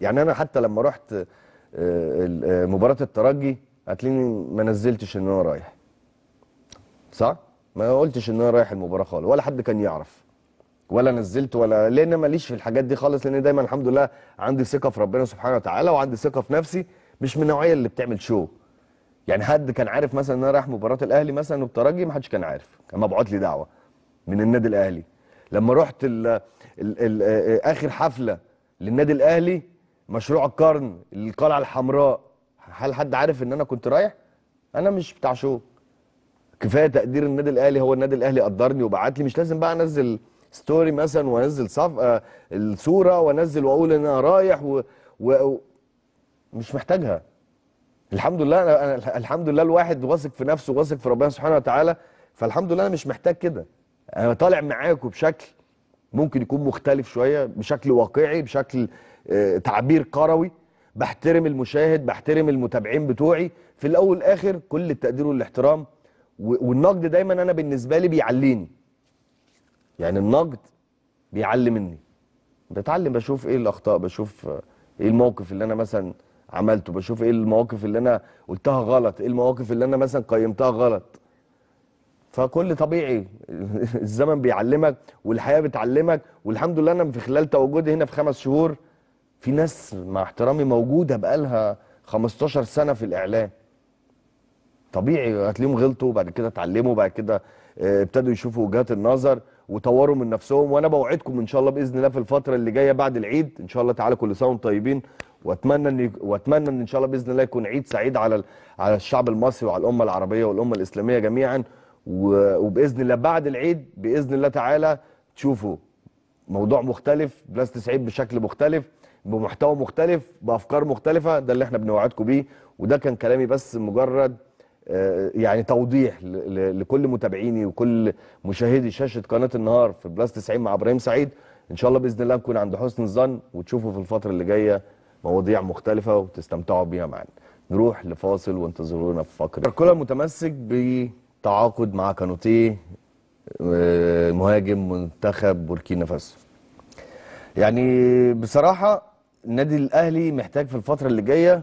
Speaker 1: يعني انا حتى لما رحت آه، آه، مباراه الترجي هتلاقيني ما نزلتش ان انا رايح صح ما قلتش ان انا رايح المباراه خالص ولا حد كان يعرف ولا نزلت ولا لان ماليش في الحاجات دي خالص لان دايما الحمد لله عندي ثقه في ربنا سبحانه وتعالى وعندي ثقه في نفسي مش من النوعيه اللي بتعمل شو يعني حد كان عارف مثلا ان انا رايح مباراه الاهلي مثلا والترجي ما حدش كان عارف كان مبعوت لي دعوه من النادي الاهلي لما رحت الـ الـ الـ اخر حفله للنادي الاهلي مشروع القرن القلعه الحمراء هل حد عارف ان انا كنت رايح انا مش بتاع شو كفايه تقدير النادي الاهلي هو النادي الاهلي قدرني وبعت لي مش لازم بقى انزل ستوري مثلا وانزل صف... آه، الصوره وانزل واقول ان انا رايح و... و... مش محتاجها الحمد لله أنا... الحمد لله الواحد واثق في نفسه واثق في ربنا سبحانه وتعالى فالحمد لله انا مش محتاج كده انا طالع معاكم بشكل ممكن يكون مختلف شويه بشكل واقعي بشكل آه، تعبير كروي بحترم المشاهد بحترم المتابعين بتوعي في الاول والاخر كل التقدير والاحترام والنقد دايما انا بالنسبه لي بيعليني يعني النقد بيعلمني بتعلم بشوف ايه الاخطاء بشوف ايه الموقف اللي انا مثلا عملته بشوف ايه المواقف اللي انا قلتها غلط ايه المواقف اللي انا مثلا قيمتها غلط فكل طبيعي الزمن بيعلمك والحياه بتعلمك والحمد لله انا في خلال تواجدي هنا في خمس شهور في ناس مع احترامي موجوده بقالها 15 سنه في الاعلام طبيعي هتلاقيهم غلطوا بعد كده اتعلموا بعد كده آه، ابتدوا يشوفوا وجهات النظر وطوروا من نفسهم وانا بوعدكم ان شاء الله باذن الله في الفتره اللي جايه بعد العيد ان شاء الله تعالى كل سنه وانتم طيبين واتمنى ان واتمنى ان ان شاء الله باذن الله يكون عيد سعيد على على الشعب المصري وعلى الامه العربيه والامه الاسلاميه جميعا وباذن الله بعد العيد باذن الله تعالى تشوفوا موضوع مختلف بلاس سعيد بشكل مختلف بمحتوى مختلف بافكار مختلفه ده اللي احنا بنوعدكم بيه وده كان كلامي بس مجرد آه، يعني توضيح لكل متابعيني وكل مشاهدي شاشه قناه النهار في بلاس 90 مع ابراهيم سعيد ان شاء الله باذن الله نكون عند حسن الظن وتشوفوا في الفتره اللي جايه مواضيع مختلفه وتستمتعوا بيها معانا نروح لفاصل وانتظرونا في فقره كولر متمسك بتعاقد مع كانوتيه آه، مهاجم منتخب بوركينا فاسو يعني بصراحه النادي الاهلي محتاج في الفتره اللي جايه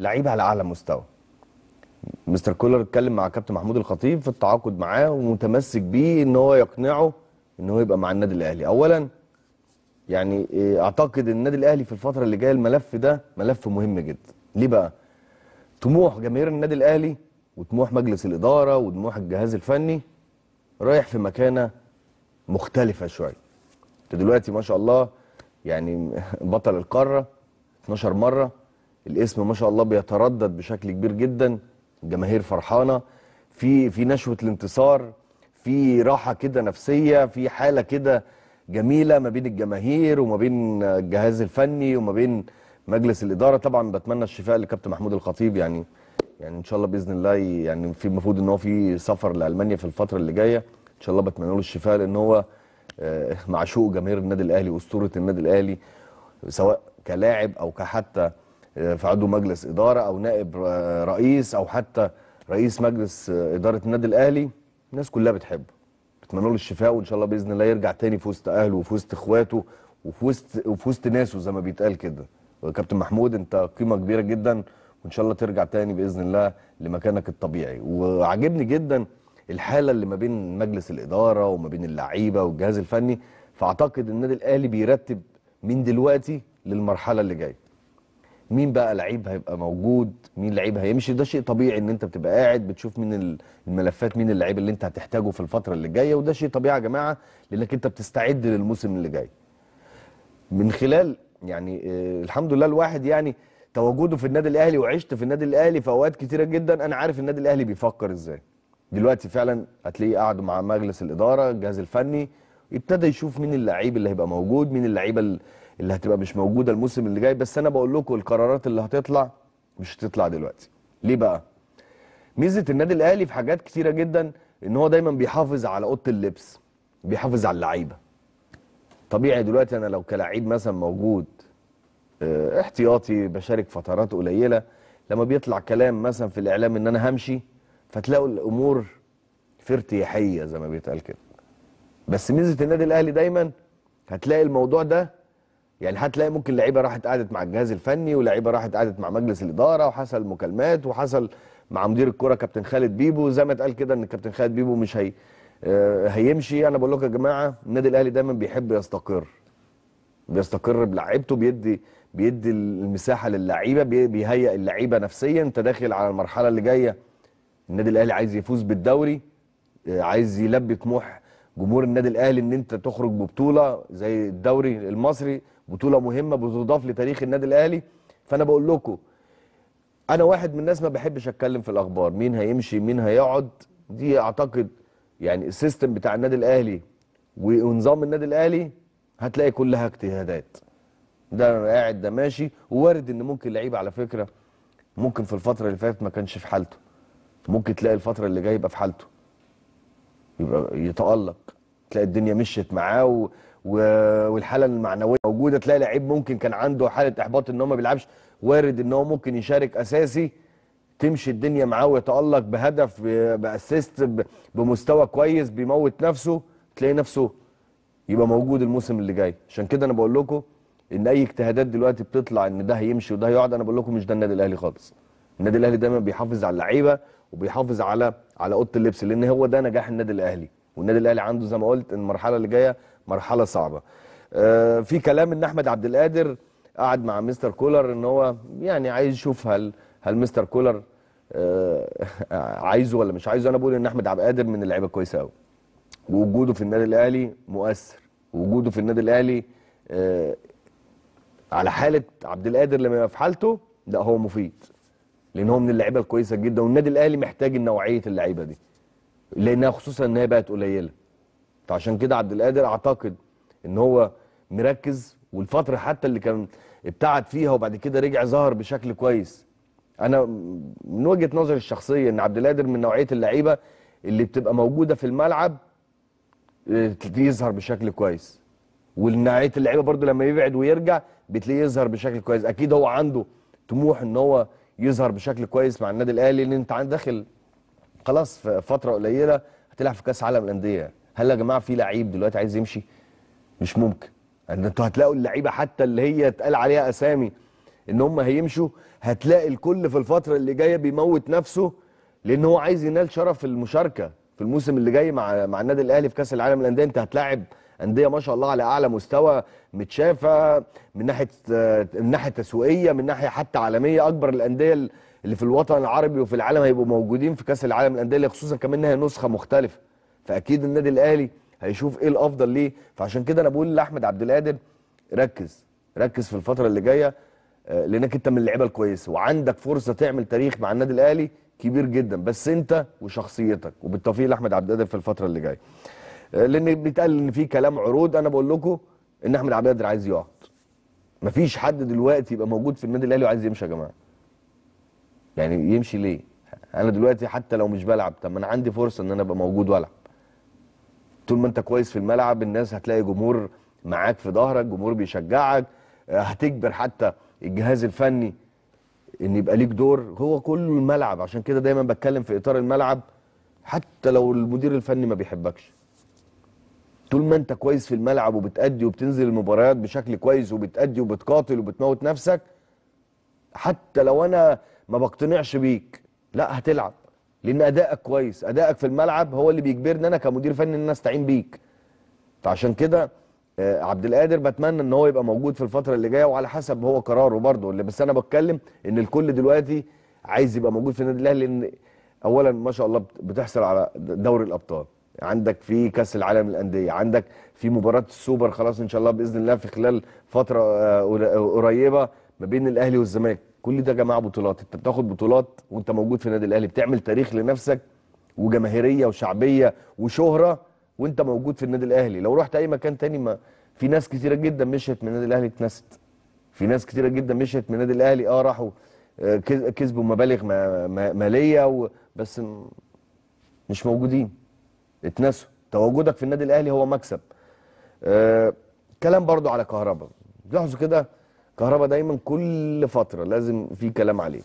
Speaker 1: لعيبه على اعلى مستوى مستر كولر اتكلم مع كابتن محمود الخطيب في التعاقد معاه ومتمسك بيه ان هو يقنعه ان هو يبقى مع النادي الاهلي اولا يعني آه، اعتقد النادي الاهلي في الفتره اللي جايه الملف ده ملف مهم جدا ليه بقى طموح جماهير النادي الاهلي وطموح مجلس الاداره وطموح الجهاز الفني رايح في مكانه مختلفه شويه انت دلوقتي ما شاء الله يعني بطل القاره 12 مره الاسم ما شاء الله بيتردد بشكل كبير جدا الجماهير فرحانه في في نشوه الانتصار في راحه كده نفسيه في حاله كده جميله ما بين الجماهير وما بين الجهاز الفني وما بين مجلس الاداره طبعا بتمنى الشفاء لكابتن محمود الخطيب يعني يعني ان شاء الله باذن الله يعني في المفروض ان هو في سفر لالمانيا في الفتره اللي جايه ان شاء الله بتمنى له الشفاء لان هو آه، معشوق جماهير النادي الاهلي واسطوره النادي الاهلي سواء كلاعب او كحتى في عضو مجلس اداره او نائب رئيس او حتى رئيس مجلس اداره النادي الاهلي الناس كلها بتحبه بتمنى له الشفاء وان شاء الله باذن الله يرجع تاني في وسط اهله وفي وسط اخواته وفي وسط وفي وسط ناسه زي ما بيتقال كده كابتن محمود انت قيمه كبيره جدا وان شاء الله ترجع تاني باذن الله لمكانك الطبيعي وعجبني جدا الحاله اللي ما بين مجلس الاداره وما بين اللعيبه والجهاز الفني فاعتقد النادي الاهلي بيرتب من دلوقتي للمرحله اللي جايه مين بقى لعيب هيبقى موجود مين لعيب هيمشي ده شيء طبيعي ان انت بتبقى قاعد بتشوف مين الملفات مين اللعيب اللي انت هتحتاجه في الفتره اللي جايه وده شيء طبيعي يا جماعه لانك انت بتستعد للموسم اللي جاي من خلال يعني آه، الحمد لله الواحد يعني تواجده في النادي الاهلي وعشت في النادي الاهلي في اوقات كتيره جدا انا عارف النادي الاهلي بيفكر ازاي دلوقتي فعلا هتلاقيه قعد مع مجلس الاداره الجهاز الفني ابتدى يشوف مين اللعيب اللي هيبقى موجود مين اللعيبه اللي اللي هتبقى مش موجوده الموسم اللي جاي بس انا بقول لكم القرارات اللي هتطلع مش هتطلع دلوقتي ليه بقى ميزه النادي الاهلي في حاجات كتيره جدا ان هو دايما بيحافظ على اوضه اللبس بيحافظ على اللعيبه طبيعي دلوقتي انا لو كلاعب مثلا موجود اه احتياطي بشارك فترات قليله لما بيطلع كلام مثلا في الاعلام ان انا همشي فتلاقوا الامور في ارتياحيه زي ما بيتقال كده بس ميزه النادي الاهلي دايما هتلاقي الموضوع ده يعني هتلاقي ممكن لعيبه راحت قعدت مع الجهاز الفني ولعيبه راحت قعدت مع مجلس الاداره وحصل مكالمات وحصل مع مدير الكره كابتن خالد بيبو زي ما اتقال كده ان كابتن خالد بيبو مش هي آه، هيمشي انا بقول لكم يا جماعه النادي الاهلي دايما بيحب يستقر بيستقر بلعيبته بيدي بيدي المساحه للعيبه بيهيئ اللعيبه نفسيا انت داخل على المرحله اللي جايه النادي الاهلي عايز يفوز بالدوري آه، عايز يلبي طموح جمهور النادي الاهلي ان انت تخرج ببطوله زي الدوري المصري بطوله مهمه بتضاف لتاريخ النادي الاهلي فانا بقول لكم انا واحد من الناس ما بحبش اتكلم في الاخبار مين هيمشي مين هيقعد دي اعتقد يعني السيستم بتاع النادي الاهلي ونظام النادي الاهلي هتلاقي كلها اجتهادات ده قاعد ده ماشي ووارد ان ممكن لعيب على فكره ممكن في الفتره اللي فاتت ما كانش في حالته ممكن تلاقي الفتره اللي جايه يبقى في حالته يبقى يتالق تلاقي الدنيا مشيت معاه و... و... والحاله المعنويه موجوده تلاقي لعيب ممكن كان عنده حاله احباط ان هو ما بيلعبش وارد ان هو ممكن يشارك اساسي تمشي الدنيا معاه ويتالق بهدف باسيست ب... بمستوى كويس بيموت نفسه تلاقي نفسه يبقى موجود الموسم اللي جاي عشان كده انا بقول لكم ان اي اجتهادات دلوقتي بتطلع ان ده هيمشي وده هيقعد انا بقول لكم مش ده النادي الاهلي خالص النادي الاهلي دايما بيحافظ على اللعيبه وبيحافظ على على اوضه اللبس لان هو ده نجاح النادي الاهلي والنادي الاهلي عنده زي ما قلت المرحله اللي جايه مرحله صعبه آه، في كلام ان احمد عبد القادر قعد مع مستر كولر ان هو يعني عايز يشوف هل هل مستر كولر آه، عايزه ولا مش عايزه انا بقول ان احمد عبد القادر من اللعيبه كويسه قوي ووجوده في النادي الاهلي مؤثر وجوده في النادي الاهلي آه، على حاله عبد القادر لما يبقى في حالته لا هو مفيد لان هو من اللعيبه الكويسه جدا والنادي الاهلي محتاج النوعيه اللعيبه دي لانها خصوصا ان هي بقت قليله فعشان كده عبد القادر اعتقد ان هو مركز والفتره حتى اللي كان ابتعد فيها وبعد كده رجع ظهر بشكل كويس انا من وجهه نظري الشخصيه ان عبد القادر من نوعيه اللعيبه اللي بتبقى موجوده في الملعب آه، يظهر بشكل كويس ونوعيه اللعيبه برده لما يبعد ويرجع بتلاقيه يظهر بشكل كويس اكيد هو عنده طموح ان هو يظهر بشكل كويس مع النادي الاهلي لان انت داخل خلاص في فتره قليله هتلعب في كاس عالم الانديه هل يا جماعه في لعيب دلوقتي عايز يمشي مش ممكن يعني انتوا هتلاقوا اللعيبه حتى اللي هي اتقال عليها اسامي ان هم هيمشوا هتلاقي الكل في الفتره اللي جايه بيموت نفسه لان هو عايز ينال شرف المشاركه في الموسم اللي جاي مع مع النادي الاهلي في كاس العالم الانديه انت هتلاعب انديه ما شاء الله على اعلى مستوى متشافه من ناحيه من ناحيه تسويقيه من ناحيه حتى عالميه اكبر الانديه اللي في الوطن العربي وفي العالم هيبقوا موجودين في كاس العالم الانديه خصوصا كمان انها نسخه مختلفه فاكيد النادي الاهلي هيشوف ايه الافضل ليه فعشان كده انا بقول لاحمد عبد القادر ركز ركز في الفتره اللي جايه آه، لانك انت من اللعيبه الكويسه وعندك فرصه تعمل تاريخ مع النادي الاهلي كبير جدا بس انت وشخصيتك وبالتوفيق لاحمد عبد القادر في الفتره اللي جايه لان بيتقال ان في كلام عروض انا بقول لكم ان احمد عبد القادر عايز يقعد مفيش حد دلوقتي يبقى موجود في النادي الاهلي وعايز يمشي يا جماعه يعني يمشي ليه انا دلوقتي حتى لو مش بلعب طب ما انا عندي فرصه ان انا ابقى موجود والعب طول ما انت كويس في الملعب الناس هتلاقي جمهور معاك في ظهرك جمهور بيشجعك هتجبر حتى الجهاز الفني ان يبقى ليك دور هو كله الملعب عشان كده دايما بتكلم في اطار الملعب حتى لو المدير الفني ما بيحبكش طول ما انت كويس في الملعب وبتأدي وبتنزل المباريات بشكل كويس وبتأدي وبتقاتل وبتموت نفسك حتى لو انا ما بقتنعش بيك لا هتلعب لان ادائك كويس ادائك في الملعب هو اللي بيجبرني انا كمدير فني ان انا استعين بيك فعشان كده آه، عبد القادر بتمنى ان هو يبقى موجود في الفتره اللي جايه وعلى حسب هو قراره برضه اللي بس انا بتكلم ان الكل دلوقتي عايز يبقى موجود في النادي الاهلي لان اولا ما شاء الله بتحصل على دوري الابطال عندك في كاس العالم للانديه عندك في مباراه السوبر خلاص ان شاء الله باذن الله في خلال فتره آه، آه، قريبه ما بين الاهلي والزمالك كل ده يا جماعه بطولات انت بتاخد بطولات وانت موجود في النادي الاهلي بتعمل تاريخ لنفسك وجماهيريه وشعبيه وشهره وانت موجود في النادي الاهلي لو رحت اي مكان تاني ما في ناس كتيره جدا مشيت من النادي الاهلي اتنست في ناس كتيره جدا مشيت من النادي الاهلي اه راحوا آه، كسبوا مبالغ ماليه بس مش موجودين اتنسوا تواجدك في النادي الاهلي هو مكسب آه كلام برضو على كهربا لاحظوا كده كهربا دايما كل فتره لازم في كلام عليه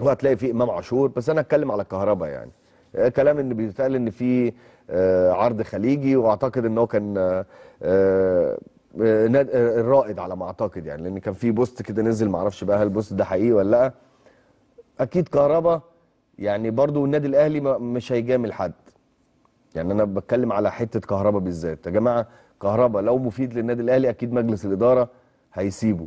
Speaker 1: وهتلاقي في امام عاشور بس انا اتكلم على كهربا يعني آه كلام ان بيتقال ان في آه عرض خليجي واعتقد ان هو كان آه, آه،, آه، الرائد على ما اعتقد يعني لان كان في بوست كده نزل ما اعرفش بقى هل البوست ده حقيقي ولا لا اكيد كهربا يعني برضو النادي الاهلي مش هيجامل حد يعني انا بتكلم على حته كهربا بالذات يا جماعه كهربا لو مفيد للنادي الاهلي اكيد مجلس الاداره هيسيبه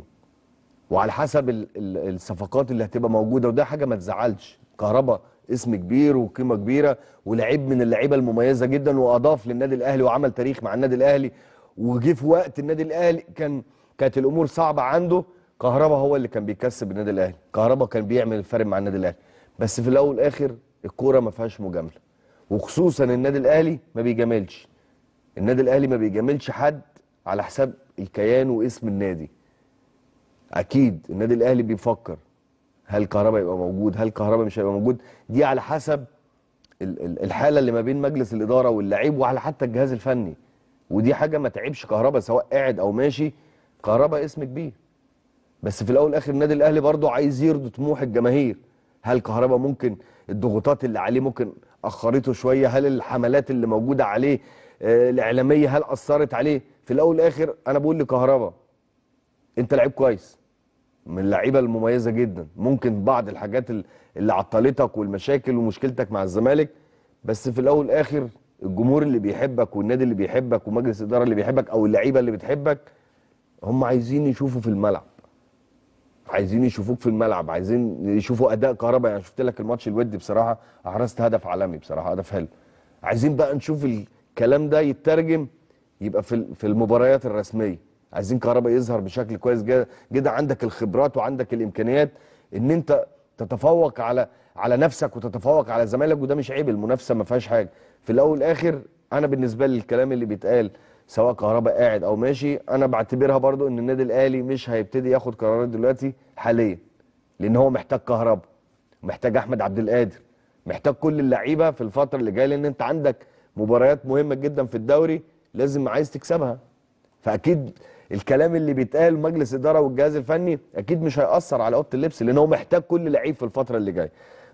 Speaker 1: وعلى حسب الصفقات اللي هتبقى موجوده وده حاجه ما تزعلش كهربا اسم كبير وقيمه كبيره ولعيب من اللعيبه المميزه جدا واضاف للنادي الاهلي وعمل تاريخ مع النادي الاهلي وجه في وقت النادي الاهلي كان كانت الامور صعبه عنده كهربا هو اللي كان بيكسب النادي الاهلي كهربا كان بيعمل الفرق مع النادي الاهلي بس في الاول والاخر الكوره ما فيهاش مجامله وخصوصا النادي الاهلي ما بيجاملش النادي الاهلي ما بيجاملش حد على حساب الكيان واسم النادي اكيد النادي الاهلي بيفكر هل كهربا يبقى موجود هل كهربا مش هيبقى موجود دي على حسب الحاله اللي ما بين مجلس الاداره واللعيب وعلى حتى الجهاز الفني ودي حاجه ما تعبش كهربا سواء قاعد او ماشي كهربا اسم كبير بس في الاول والاخر النادي الاهلي برضه عايز يرضي طموح الجماهير هل كهربا ممكن الضغوطات اللي عليه ممكن اخرته شويه هل الحملات اللي موجوده عليه آه، الاعلاميه هل اثرت عليه في الاول والاخر انا بقول لكهربا انت لعيب كويس من اللعيبه المميزه جدا ممكن بعض الحاجات اللي عطلتك والمشاكل ومشكلتك مع الزمالك بس في الاول والاخر الجمهور اللي بيحبك والنادي اللي بيحبك ومجلس الاداره اللي بيحبك او اللعيبه اللي بتحبك هم عايزين يشوفوا في الملعب عايزين يشوفوك في الملعب عايزين يشوفوا اداء كهربا يعني شفت لك الماتش الودي بصراحه احرزت هدف عالمي بصراحه هدف حلو عايزين بقى نشوف الكلام ده يترجم يبقى في في المباريات الرسميه عايزين كهربا يظهر بشكل كويس جدا عندك الخبرات وعندك الامكانيات ان انت تتفوق على على نفسك وتتفوق على زمايلك وده مش عيب المنافسه ما فيهاش حاجه في الاول والاخر انا بالنسبه لي الكلام اللي بيتقال سواء كهربا قاعد او ماشي انا بعتبرها برضو ان النادي الاهلي مش هيبتدي ياخد قرارات دلوقتي حاليا لان هو محتاج كهربا محتاج احمد عبد القادر محتاج كل اللعيبه في الفتره اللي جايه لان انت عندك مباريات مهمه جدا في الدوري لازم عايز تكسبها فاكيد الكلام اللي بيتقال مجلس اداره والجهاز الفني اكيد مش هياثر على اوضه اللبس لان هو محتاج كل لعيب في الفتره اللي جايه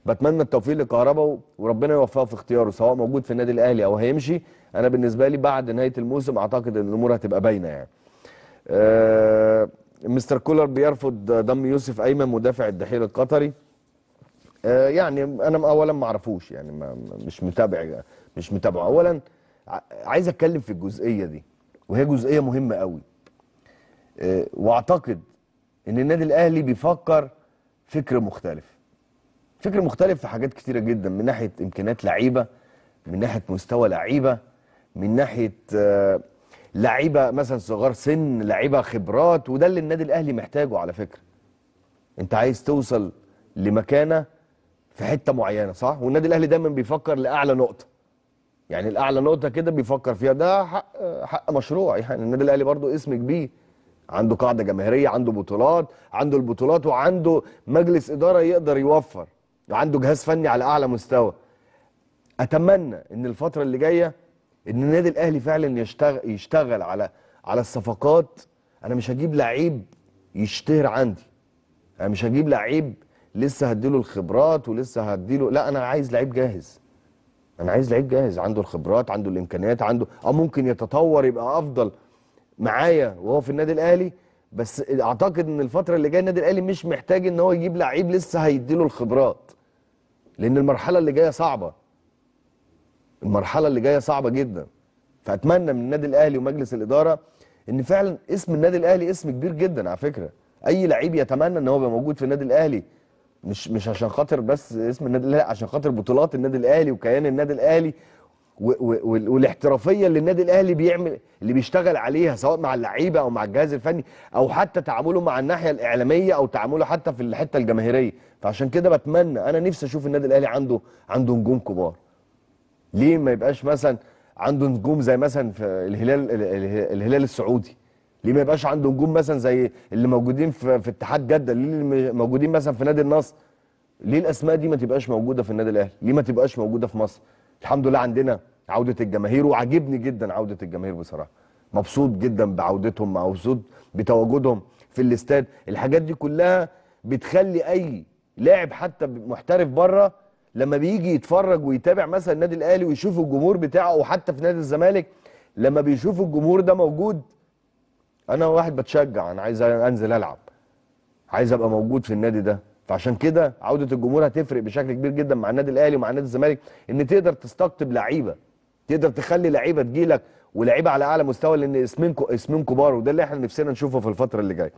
Speaker 1: بتمنى التوفيق لكهربا وربنا يوفقه في اختياره سواء موجود في النادي الاهلي او هيمشي انا بالنسبه لي بعد نهايه الموسم اعتقد ان الامور هتبقى باينه يعني آه مستر كولر بيرفض ضم يوسف ايمن مدافع الدحيل القطري آه يعني انا اولا ما اعرفوش يعني ما مش متابع مش متابعه اولا عايز اتكلم في الجزئيه دي وهي جزئيه مهمه قوي آه واعتقد ان النادي الاهلي بيفكر فكر مختلف فكر مختلف في حاجات كتيره جدا من ناحيه امكانيات لعيبه من ناحيه مستوى لعيبه من ناحيه آه، لعيبه مثلا صغار سن لعيبه خبرات وده اللي النادي الاهلي محتاجه على فكره انت عايز توصل لمكانه في حته معينه صح والنادي الاهلي دايما بيفكر لاعلى نقطه يعني الاعلى نقطه كده بيفكر فيها ده حق حق مشروع يعني النادي الاهلي برضو اسم كبير عنده قاعده جماهيريه عنده بطولات عنده البطولات وعنده مجلس اداره يقدر يوفر وعنده جهاز فني على اعلى مستوى اتمنى ان الفتره اللي جايه ان النادي الاهلي فعلا يشتغل يشتغل على على الصفقات انا مش هجيب لعيب يشتهر عندي انا مش هجيب لعيب لسه هديله الخبرات ولسه هديله لا انا عايز لعيب جاهز انا عايز لعيب جاهز عنده الخبرات عنده الامكانيات عنده اه ممكن يتطور يبقى افضل معايا وهو في النادي الاهلي بس اعتقد ان الفتره اللي جايه النادي الاهلي مش محتاج ان هو يجيب لعيب لسه هيديله الخبرات لان المرحله اللي جايه صعبه المرحله اللي جايه صعبه جدا فاتمنى من النادي الاهلي ومجلس الاداره ان فعلا اسم النادي الاهلي اسم كبير جدا على فكره اي لعيب يتمنى ان هو يبقى موجود في النادي الاهلي مش مش عشان خاطر بس اسم النادي الاهلي عشان خاطر بطولات النادي الاهلي وكيان النادي الاهلي والاحترافيه اللي النادي الاهلي بيعمل اللي بيشتغل عليها سواء مع اللعيبه او مع الجهاز الفني او حتى تعامله مع الناحيه الاعلاميه او تعامله حتى في الحته الجماهيريه فعشان كده بتمنى انا نفسي اشوف النادي الاهلي عنده عنده نجوم كبار ليه ما يبقاش مثلا عنده نجوم زي مثلا في الهلال الهلال السعودي ليه ما يبقاش عنده نجوم مثلا زي اللي موجودين في, في اتحاد جده ليه اللي موجودين مثلا في نادي النصر ليه الاسماء دي ما تبقاش موجوده في النادي الاهلي ليه ما تبقاش موجوده في مصر الحمد لله عندنا عوده الجماهير وعجبني جدا عوده الجماهير بصراحه مبسوط جدا بعودتهم مبسوط بتواجدهم في الاستاد الحاجات دي كلها بتخلي اي لاعب حتى محترف بره لما بيجي يتفرج ويتابع مثلا النادي الاهلي ويشوف الجمهور بتاعه او حتى في نادي الزمالك لما بيشوف الجمهور ده موجود انا واحد بتشجع انا عايز انزل العب عايز ابقى موجود في النادي ده فعشان كده عوده الجمهور هتفرق بشكل كبير جدا مع النادي الاهلي ومع نادي الزمالك ان تقدر تستقطب لعيبه تقدر تخلي لعيبه تجيلك ولعيبه على اعلى مستوى لان اسمين اسمين كبار وده اللي احنا نفسنا نشوفه في الفتره اللي جايه.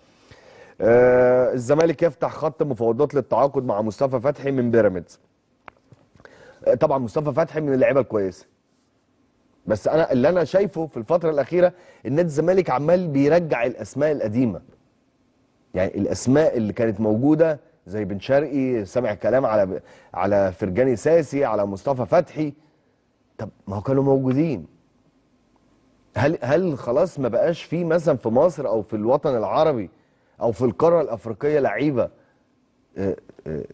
Speaker 1: آه الزمالك يفتح خط مفاوضات للتعاقد مع مصطفى فتحي من بيراميدز. آه طبعا مصطفى فتحي من اللعيبه الكويسه. بس انا اللي انا شايفه في الفتره الاخيره ان نادي الزمالك عمال بيرجع الاسماء القديمه. يعني الاسماء اللي كانت موجوده زي بن شرقي سمع كلام على على فرجاني ساسي على مصطفى فتحي طب ما هو كانوا موجودين هل هل خلاص ما بقاش في مثلا في مصر او في الوطن العربي او في القاره الافريقيه لعيبه آه، آه،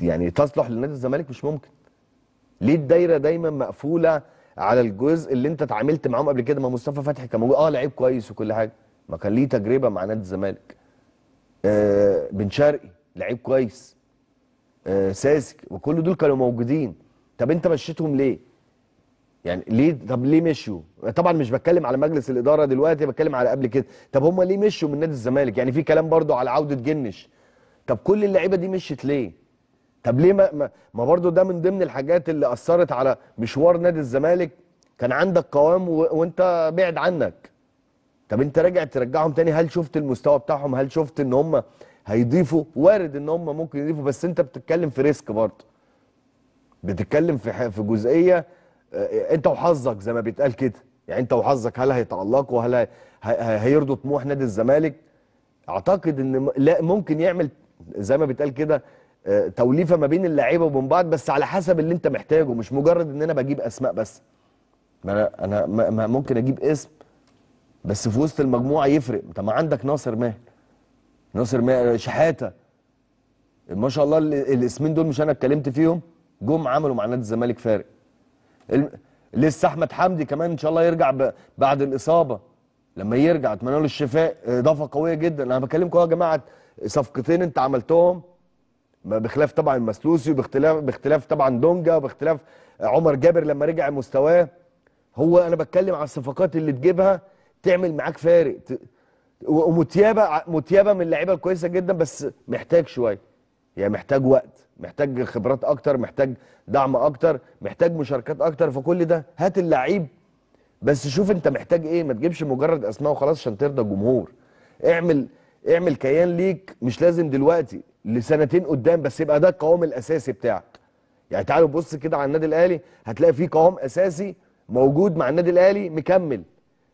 Speaker 1: يعني تصلح لنادي الزمالك مش ممكن ليه الدايره دايما مقفوله على الجزء اللي انت اتعاملت معاهم قبل كده ما مصطفى فتحي كان موجود اه لعيب كويس وكل حاجه ما كان ليه تجربه مع نادي الزمالك آه بن شرقي لعيب كويس آه، ساذج ساسك وكل دول كانوا موجودين طب انت مشيتهم ليه؟ يعني ليه طب ليه مشوا؟ طبعا مش بتكلم على مجلس الاداره دلوقتي بتكلم على قبل كده، طب هم ليه مشوا من نادي الزمالك؟ يعني في كلام برضو على عوده جنش. طب كل اللعيبه دي مشت ليه؟ طب ليه ما ما, برضه برضو ده من ضمن الحاجات اللي اثرت على مشوار نادي الزمالك كان عندك قوام و... وانت بعد عنك. طب انت راجع ترجعهم تاني هل شفت المستوى بتاعهم؟ هل شفت ان هم هيضيفوا وارد ان هم ممكن يضيفوا بس انت بتتكلم في ريسك برضه بتتكلم في في جزئيه آه، انت وحظك زي ما بيتقال كده يعني انت وحظك هل هيتالقوا هل هيرضوا طموح نادي الزمالك اعتقد ان لا ممكن يعمل زي ما بيتقال كده آه، توليفه ما بين اللعيبه وبين بعض بس على حسب اللي انت محتاجه مش مجرد ان انا بجيب اسماء بس ما انا ما ممكن اجيب اسم بس في وسط المجموعه يفرق طب ما عندك ناصر ماهر ناصر شحاته ما شاء الله الاسمين دول مش انا اتكلمت فيهم جم عملوا مع نادي الزمالك فارق لسه احمد حمدي كمان ان شاء الله يرجع بعد الاصابه لما يرجع اتمنى له الشفاء اضافه قويه جدا انا بكلمكم يا جماعه صفقتين انت عملتهم بخلاف طبعا المسلوسي وباختلاف باختلاف طبعا دونجا وباختلاف عمر جابر لما رجع مستواه هو انا بتكلم على الصفقات اللي تجيبها تعمل معاك فارق ومتيابه متيابه من اللعيبه الكويسه جدا بس محتاج شويه يعني محتاج وقت محتاج خبرات اكتر محتاج دعم اكتر محتاج مشاركات اكتر فكل ده هات اللعيب بس شوف انت محتاج ايه ما تجيبش مجرد اسماء وخلاص عشان ترضى الجمهور اعمل اعمل كيان ليك مش لازم دلوقتي لسنتين قدام بس يبقى ده القوام الاساسي بتاعك يعني تعالوا بص كده على النادي الاهلي هتلاقي فيه قوام اساسي موجود مع النادي الاهلي مكمل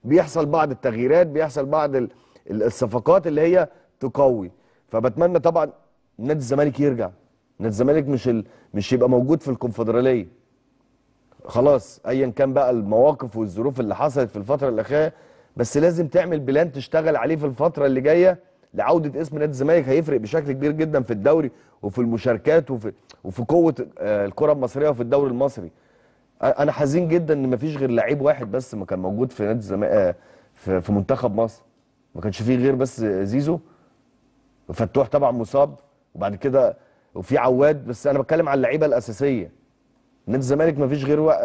Speaker 1: بيحصل بعض التغييرات بيحصل بعض ال... الصفقات اللي هي تقوي فبتمنى طبعا نادي الزمالك يرجع نادي الزمالك مش ال... مش يبقى موجود في الكونفدراليه خلاص ايا كان بقى المواقف والظروف اللي حصلت في الفتره الاخيره بس لازم تعمل بلان تشتغل عليه في الفتره اللي جايه لعوده اسم نادي الزمالك هيفرق بشكل كبير جدا في الدوري وفي المشاركات وفي وفي قوه آه، الكره المصريه وفي الدوري المصري انا حزين جدا ان مفيش غير لعيب واحد بس ما كان موجود في نادي الزمالك آه، في منتخب مصر ما كانش فيه غير بس زيزو فتوح طبعا مصاب وبعد كده وفي عواد بس انا بتكلم على اللعيبه الاساسيه نادي الزمالك ما فيش غير وق...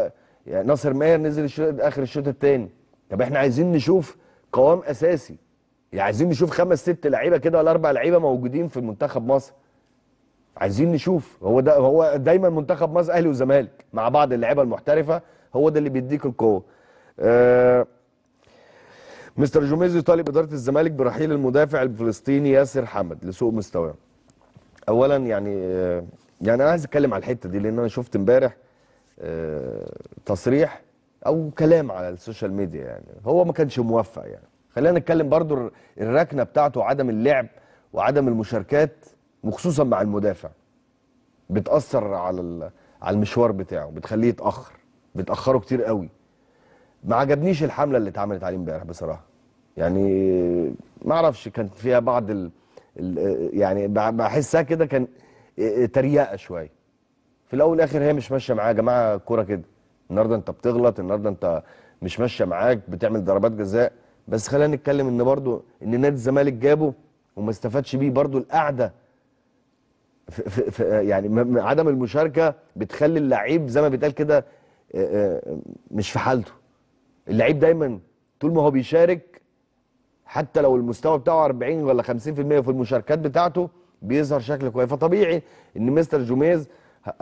Speaker 1: يعني ناصر ماهر نزل الشوط اخر الشوط الثاني طب احنا عايزين نشوف قوام اساسي يعني عايزين نشوف خمس ست لعيبه كده ولا اربع لعيبه موجودين في منتخب مصر عايزين نشوف هو ده هو دايما منتخب مصر اهلي وزمالك مع بعض اللعيبه المحترفه هو ده اللي بيديك القوه أه مستر جوميز يطالب اداره الزمالك برحيل المدافع الفلسطيني ياسر حمد لسوء مستواه. اولا يعني آه، يعني انا عايز اتكلم على الحته دي لان انا شفت امبارح آه، تصريح او كلام على السوشيال ميديا يعني هو ما كانش موفق يعني خلينا نتكلم برضو الركنه بتاعته عدم اللعب وعدم المشاركات وخصوصا مع المدافع بتاثر على على المشوار بتاعه بتخليه يتاخر بتاخره كتير قوي ما عجبنيش الحمله اللي اتعملت عليه امبارح بصراحه يعني ما اعرفش كان فيها بعض ال... ال... يعني بحسها كده كان تريقه شويه في الاول والاخر هي مش ماشيه معايا يا جماعه الكوره كده النهارده انت بتغلط النهارده انت مش ماشيه معاك بتعمل ضربات جزاء بس خلينا نتكلم ان برضو ان نادي الزمالك جابه وما استفادش بيه برضو القعده في في يعني عدم المشاركه بتخلي اللعيب زي ما بيتقال كده مش في حالته اللعيب دايما طول ما هو بيشارك حتى لو المستوى بتاعه 40 ولا 50% في المشاركات بتاعته بيظهر شكل كويس فطبيعي ان مستر جوميز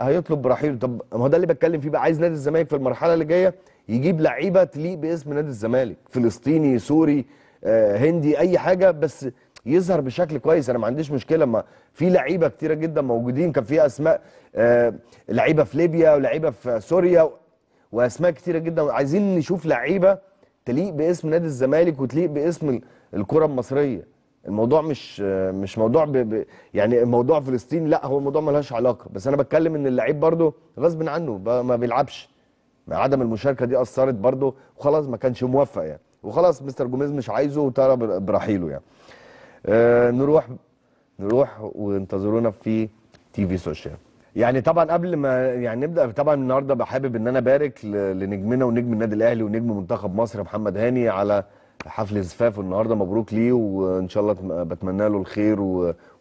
Speaker 1: هيطلب رحيله طب ما هو ده اللي بتكلم فيه بقى عايز نادي الزمالك في المرحله اللي جايه يجيب لعيبه تليق باسم نادي الزمالك فلسطيني سوري آه، هندي اي حاجه بس يظهر بشكل كويس انا ما عنديش مشكله ما في لعيبه كتيره جدا موجودين كان في اسماء آه، لعيبه في ليبيا ولعيبه في سوريا واسماء كتيره جدا عايزين نشوف لعيبه تليق باسم نادي الزمالك وتليق باسم الكره المصريه الموضوع مش مش موضوع ب... ب... يعني موضوع فلسطين لا هو الموضوع ملهاش علاقه بس انا بتكلم ان اللعيب برده غصب عنه ب... ما بيلعبش عدم المشاركه دي اثرت برده وخلاص ما كانش موفق يعني وخلاص مستر جوميز مش عايزه وطلب برحيله يعني آه نروح نروح وانتظرونا في تي في سوشيال يعني طبعا قبل ما يعني نبدا طبعا النهارده بحابب ان انا ابارك لنجمنا ونجم النادي الاهلي ونجم منتخب مصر محمد هاني على حفل زفافه النهارده مبروك ليه وان شاء الله بتمنى له الخير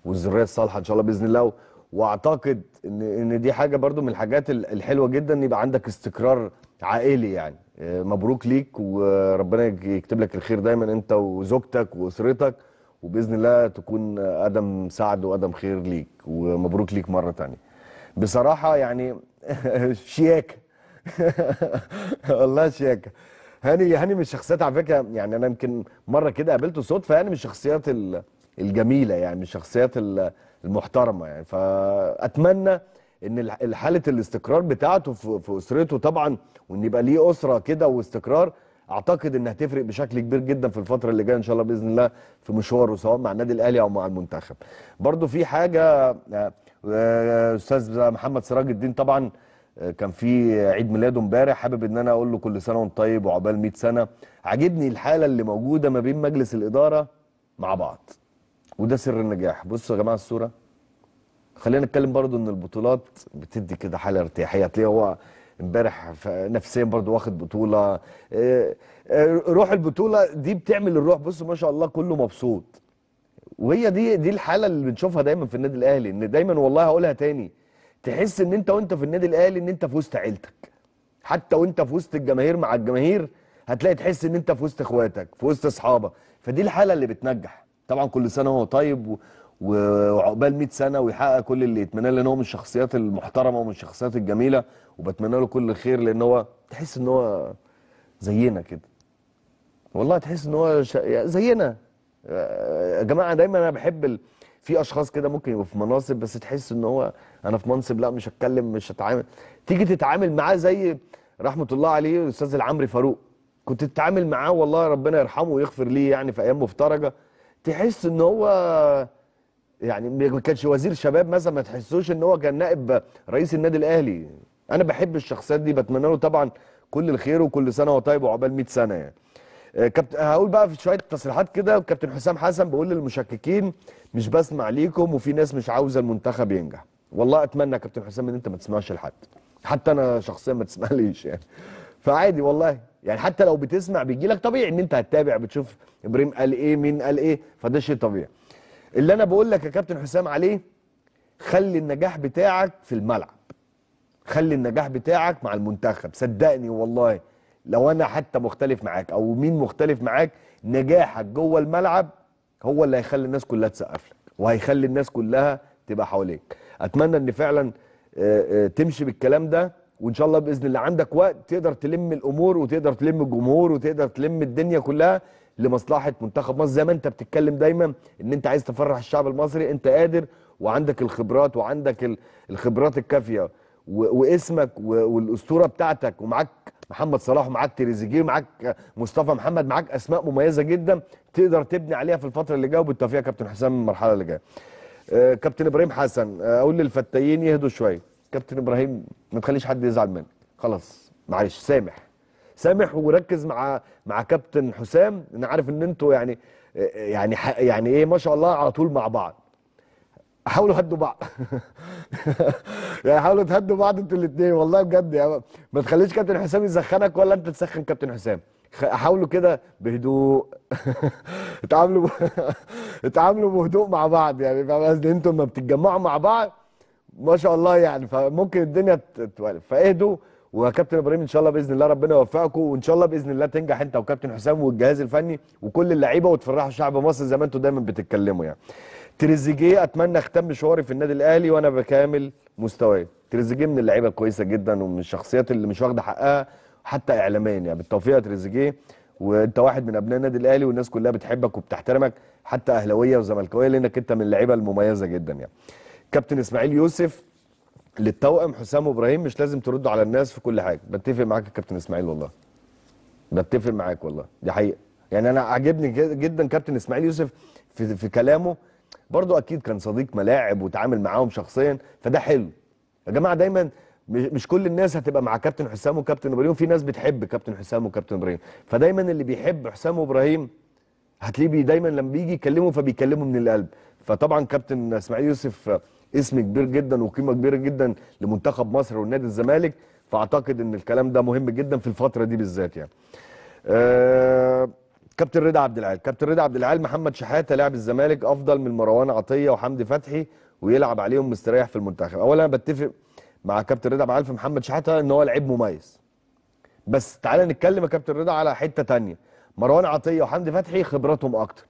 Speaker 1: والذريه الصالحه ان شاء الله باذن الله واعتقد ان ان دي حاجه برده من الحاجات الحلوه جدا ان يبقى عندك استقرار عائلي يعني مبروك ليك وربنا يكتب لك الخير دايما انت وزوجتك واسرتك وباذن الله تكون ادم سعد وادم خير ليك ومبروك ليك مره ثانيه بصراحه يعني شياكه والله شياكه هاني هاني من الشخصيات على فكره يعني انا يمكن مره كده قابلته صدفه يعني من الشخصيات الجميله يعني من الشخصيات المحترمه يعني فاتمنى ان حاله الاستقرار بتاعته في اسرته طبعا وان يبقى ليه اسره كده واستقرار اعتقد انها تفرق بشكل كبير جدا في الفتره اللي جايه ان شاء الله باذن الله في مشواره سواء مع النادي الاهلي او مع المنتخب برضو في حاجه آه، استاذ محمد سراج الدين طبعا آه، كان في عيد ميلاده امبارح حابب ان انا اقول له كل سنه وانت طيب وعقبال 100 سنه عاجبني الحاله اللي موجوده ما بين مجلس الاداره مع بعض وده سر النجاح بصوا يا جماعه الصوره خلينا نتكلم برضو ان البطولات بتدي كده حاله ارتياحيه تلاقيه هو امبارح نفسيا برضو واخد بطوله آه، آه، روح البطوله دي بتعمل الروح بصوا ما شاء الله كله مبسوط وهي دي دي الحاله اللي بنشوفها دايما في النادي الاهلي ان دايما والله هقولها تاني تحس ان انت وانت في النادي الاهلي ان انت في وسط عيلتك حتى وانت في وسط الجماهير مع الجماهير هتلاقي تحس ان انت في وسط اخواتك في وسط اصحابك فدي الحاله اللي بتنجح طبعا كل سنه هو طيب و... وعقبال 100 سنه ويحقق كل اللي يتمناه لان هو من الشخصيات المحترمه ومن الشخصيات الجميله وبتمنى له كل الخير لان هو تحس ان هو زينا كده والله تحس ان هو ش... زينا يا آه، جماعه دايما انا بحب ال... في اشخاص كده ممكن يبقوا في مناصب بس تحس ان هو انا في منصب لا مش هتكلم مش هتعامل تيجي تتعامل معاه زي رحمه الله عليه الاستاذ العمري فاروق كنت تتعامل معاه والله ربنا يرحمه ويغفر ليه يعني في ايام مفترجه تحس ان هو يعني ما كانش وزير شباب مثلا ما تحسوش ان هو كان نائب رئيس النادي الاهلي انا بحب الشخصيات دي بتمنى له طبعا كل الخير وكل سنه وهو طيب وعقبال 100 سنه يعني آه، كابتن هقول بقى في شويه تصريحات كده كابتن حسام حسن بيقول للمشككين مش بسمع ليكم وفي ناس مش عاوزه المنتخب ينجح والله اتمنى يا كابتن حسام ان انت ما تسمعش لحد حتى انا شخصيا ما تسمعليش يعني فعادي والله يعني حتى لو بتسمع بيجي لك طبيعي ان انت هتتابع بتشوف ابراهيم قال ايه مين قال ايه فده شيء طبيعي اللي انا بقول لك يا كابتن حسام عليه خلي النجاح بتاعك في الملعب خلي النجاح بتاعك مع المنتخب صدقني والله لو انا حتى مختلف معاك او مين مختلف معاك نجاحك جوه الملعب هو اللي هيخلي الناس كلها تسقف لك وهيخلي الناس كلها تبقى حواليك اتمنى ان فعلا آه، آه، تمشي بالكلام ده وان شاء الله باذن الله عندك وقت تقدر تلم الامور وتقدر تلم الجمهور وتقدر تلم الدنيا كلها لمصلحه منتخب مصر زي ما انت بتتكلم دايما ان انت عايز تفرح الشعب المصري انت قادر وعندك الخبرات وعندك الخبرات الكافيه واسمك والاسطوره بتاعتك ومعاك محمد صلاح ومعاك تريزيجيه ومعاك مصطفى محمد معاك اسماء مميزه جدا تقدر تبني عليها في الفتره اللي جايه وبالتوفيق يا كابتن حسام المرحله اللي جايه. آه كابتن ابراهيم حسن آه، اقول للفتايين يهدوا شويه. كابتن ابراهيم ما تخليش حد يزعل منك خلاص معلش سامح سامح وركز مع مع كابتن حسام انا عارف ان انتوا يعني آه، يعني يعني ايه ما شاء الله على طول مع بعض حاولوا هدوا بعض يعني حاولوا تهدوا بعض انتوا الاثنين والله بجد يا يعني ما تخليش كابتن حسام يسخنك ولا انت تسخن كابتن حسام حاولوا كده بهدوء اتعاملوا اتعاملوا بهدوء مع بعض يعني فاهم قصدي انتوا لما بتتجمعوا مع بعض ما شاء الله يعني فممكن الدنيا تتوالف فاهدوا وكابتن ابراهيم ان شاء الله باذن الله ربنا يوفقكم وان شاء الله باذن الله تنجح انت وكابتن حسام والجهاز الفني وكل اللعيبه وتفرحوا شعب مصر زي ما انتوا دايما بتتكلموا يعني تريزيجيه اتمنى اختم مشواري في النادي الاهلي وانا بكامل مستواي تريزيجيه من اللعيبه الكويسه جدا ومن الشخصيات اللي مش واخده حقها حتى اعلاميا يعني بالتوفيق يا تريزيجيه وانت واحد من ابناء النادي الاهلي والناس كلها بتحبك وبتحترمك حتى اهلاويه وزملكاويه لانك انت من اللعيبه المميزه جدا يعني كابتن اسماعيل يوسف للتوأم حسام وابراهيم مش لازم تردوا على الناس في كل حاجه بتفق معاك يا كابتن اسماعيل والله بتفق معاك والله دي حقيقه يعني انا عاجبني جدا كابتن اسماعيل يوسف في, في كلامه برضو اكيد كان صديق ملاعب وتعامل معاهم شخصيا فده حلو يا جماعه دايما مش كل الناس هتبقى مع كابتن حسام وكابتن ابراهيم في ناس بتحب كابتن حسام وكابتن ابراهيم فدايما اللي بيحب حسام وابراهيم هتلاقيه دايما لما بيجي يكلمه فبيكلمه من القلب فطبعا كابتن اسماعيل يوسف اسم كبير جدا وقيمه كبيره جدا لمنتخب مصر والنادي الزمالك فاعتقد ان الكلام ده مهم جدا في الفتره دي بالذات يعني أه كابتن رضا عبد العال كابتن رضا عبد العال محمد شحاته لاعب الزمالك افضل من مروان عطيه وحمدي فتحي ويلعب عليهم مستريح في المنتخب اولا انا بتفق مع كابتن رضا عبد العال في محمد شحاته ان هو لعيب مميز بس تعالى نتكلم يا كابتن رضا على حته تانية مروان عطيه وحمدي فتحي خبراتهم اكتر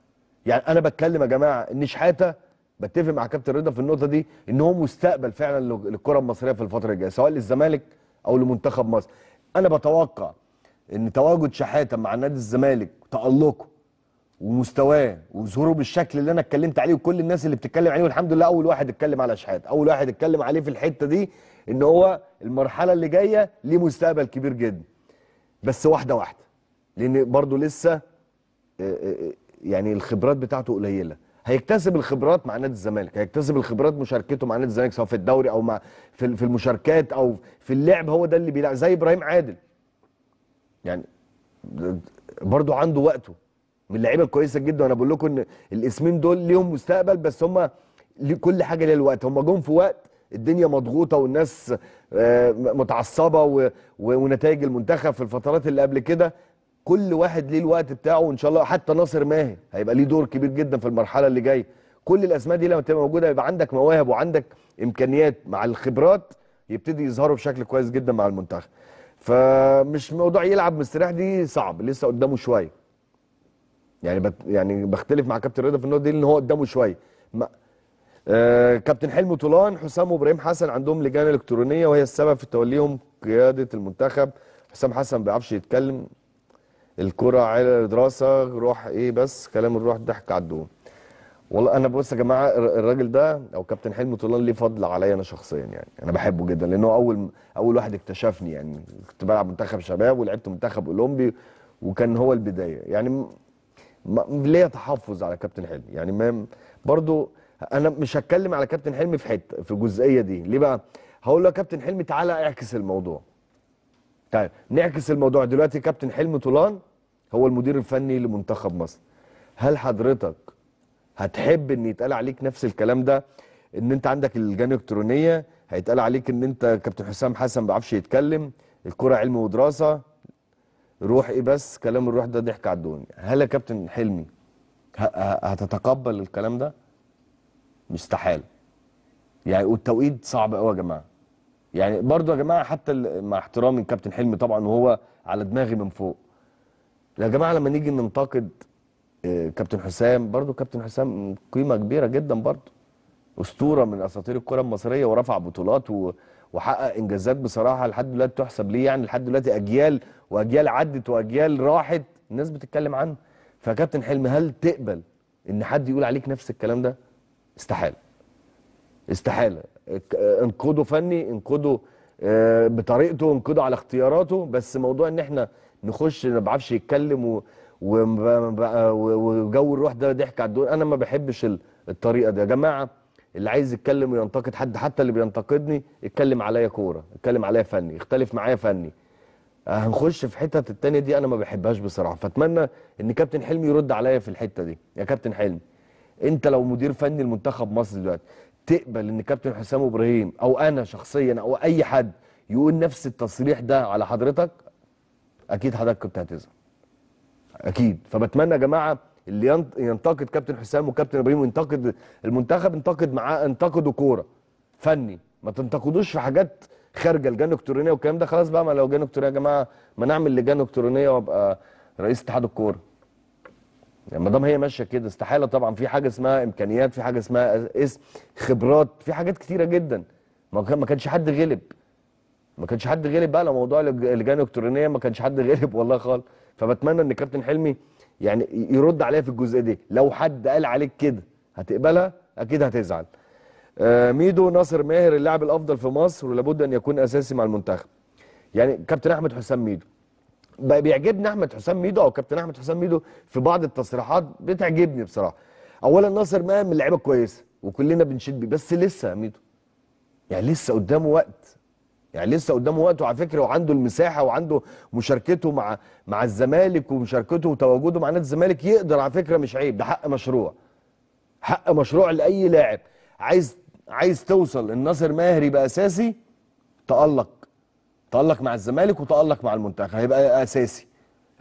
Speaker 1: يعني انا بتكلم يا جماعه ان شحاته بتفق مع كابتن رضا في النقطه دي ان هو مستقبل فعلا للكره المصريه في الفتره الجايه سواء للزمالك او لمنتخب مصر انا بتوقع ان تواجد شحاته مع نادي الزمالك تالقه ومستواه وظهوره بالشكل اللي انا اتكلمت عليه وكل الناس اللي بتتكلم عليه والحمد لله اول واحد اتكلم على شحاته اول واحد اتكلم عليه في الحته دي ان هو المرحله اللي جايه ليه مستقبل كبير جدا بس واحده واحده لان برضه لسه آه، آه، يعني الخبرات بتاعته قليله هيكتسب الخبرات مع نادي الزمالك هيكتسب الخبرات مشاركته مع نادي الزمالك سواء في الدوري او مع في المشاركات او في اللعب هو ده اللي بيلعب زي ابراهيم عادل يعني برضو عنده وقته من اللعيبه الكويسه جدا وانا بقول لكم ان الاسمين دول ليهم مستقبل بس هم كل حاجه ليها الوقت هم جم في وقت الدنيا مضغوطه والناس آه، متعصبه ونتائج المنتخب في الفترات اللي قبل كده كل واحد ليه الوقت بتاعه وان شاء الله حتى ناصر ماهر هيبقى ليه دور كبير جدا في المرحله اللي جايه كل الاسماء دي لما تبقى موجوده يبقى عندك مواهب وعندك امكانيات مع الخبرات يبتدي يظهروا بشكل كويس جدا مع المنتخب فمش موضوع يلعب مستريح دي صعب لسه قدامه شويه يعني بت يعني بختلف مع كابتن رضا في النقطه دي ان هو قدامه شويه آه كابتن حلمي طولان حسام وابراهيم حسن عندهم لجان الكترونيه وهي السبب في توليهم قياده المنتخب حسام حسن ما بيعرفش يتكلم الكره على دراسه روح ايه بس كلام الروح ضحك على الدون والله انا بص يا جماعه الراجل ده او كابتن حلمي طولان ليه فضل عليا انا شخصيا يعني انا بحبه جدا لانه اول اول واحد اكتشفني يعني كنت بلعب منتخب شباب ولعبت منتخب اولمبي وكان هو البدايه يعني ليا تحفظ على كابتن حلمي يعني برضو انا مش هتكلم على كابتن حلمي في حته في الجزئيه دي ليه بقى هقول له يا كابتن حلمي تعالى اعكس الموضوع طيب نعكس الموضوع دلوقتي كابتن حلمي طولان هو المدير الفني لمنتخب مصر هل حضرتك هتحب ان يتقال عليك نفس الكلام ده ان انت عندك اللجان الالكترونيه هيتقال عليك ان انت كابتن حسام حسن ما بيعرفش يتكلم الكره علم ودراسه روح ايه بس كلام الروح ده ضحك على الدنيا هل يا كابتن حلمي هتتقبل الكلام ده مستحيل يعني والتوقيت صعب قوي يا جماعه يعني برضو يا جماعه حتى مع احترامي لكابتن حلمي طبعا وهو على دماغي من فوق يا جماعه لما نيجي ننتقد كابتن حسام برضو كابتن حسام قيمه كبيره جدا برضو اسطوره من اساطير الكره المصريه ورفع بطولات وحقق انجازات بصراحه لحد دلوقتي تحسب ليه يعني لحد دلوقتي اجيال واجيال عدت واجيال راحت الناس بتتكلم عنه فكابتن حلمي هل تقبل ان حد يقول عليك نفس الكلام ده استحاله استحاله انقده فني انقده آه، بطريقته انقده على اختياراته بس موضوع ان احنا نخش ما بعرفش يتكلم و... وجو الروح ده ضحك على الدور انا ما بحبش الطريقه دي يا جماعه اللي عايز يتكلم وينتقد حد حتى اللي بينتقدني اتكلم عليا كوره اتكلم عليا فني اختلف معايا فني هنخش في حتت التانية دي انا ما بحبهاش بصراحه فاتمنى ان كابتن حلمي يرد عليا في الحته دي يا كابتن حلمي انت لو مدير فني لمنتخب مصر دلوقتي تقبل ان كابتن حسام ابراهيم او انا شخصيا او اي حد يقول نفس التصريح ده على حضرتك اكيد حضرتك كنت هتزعل اكيد فبتمنى يا جماعه اللي ينتقد كابتن حسام وكابتن ابراهيم وينتقد المنتخب انتقد معاه انتقدوا كوره فني ما تنتقدوش في حاجات خارجه لجان الكترونيه والكلام ده خلاص بقى ما لو جان الكترونيه يا جماعه ما نعمل لجان الكترونيه وابقى رئيس اتحاد الكوره يعني ما دام هي ماشيه كده استحاله طبعا في حاجه اسمها امكانيات في حاجه اسمها اسم خبرات في حاجات كتيره جدا ما كانش حد غلب ما كانش حد غلب بقى لو موضوع اللجان الالكترونيه ما كانش حد غلب والله خالص فبتمنى ان كابتن حلمي يعني يرد عليا في الجزئيه دي لو حد قال عليك كده هتقبلها اكيد هتزعل آه، ميدو ناصر ماهر اللاعب الافضل في مصر ولابد ان يكون اساسي مع المنتخب يعني كابتن احمد حسام ميدو بقى بيعجبني احمد حسام ميدو او كابتن احمد حسام ميدو في بعض التصريحات بتعجبني بصراحه اولا ناصر ماهر من اللعيبه الكويسه وكلنا بنشيد بيه بس لسه يا ميدو يعني لسه قدامه وقت يعني لسه قدامه وقته على فكره وعنده المساحه وعنده مشاركته مع مع الزمالك ومشاركته وتواجده مع نادي الزمالك يقدر على فكره مش عيب ده حق مشروع حق مشروع لاي لاعب عايز عايز توصل ان ناصر ماهر يبقى اساسي تالق تالق مع الزمالك وتالق مع المنتخب هيبقى اساسي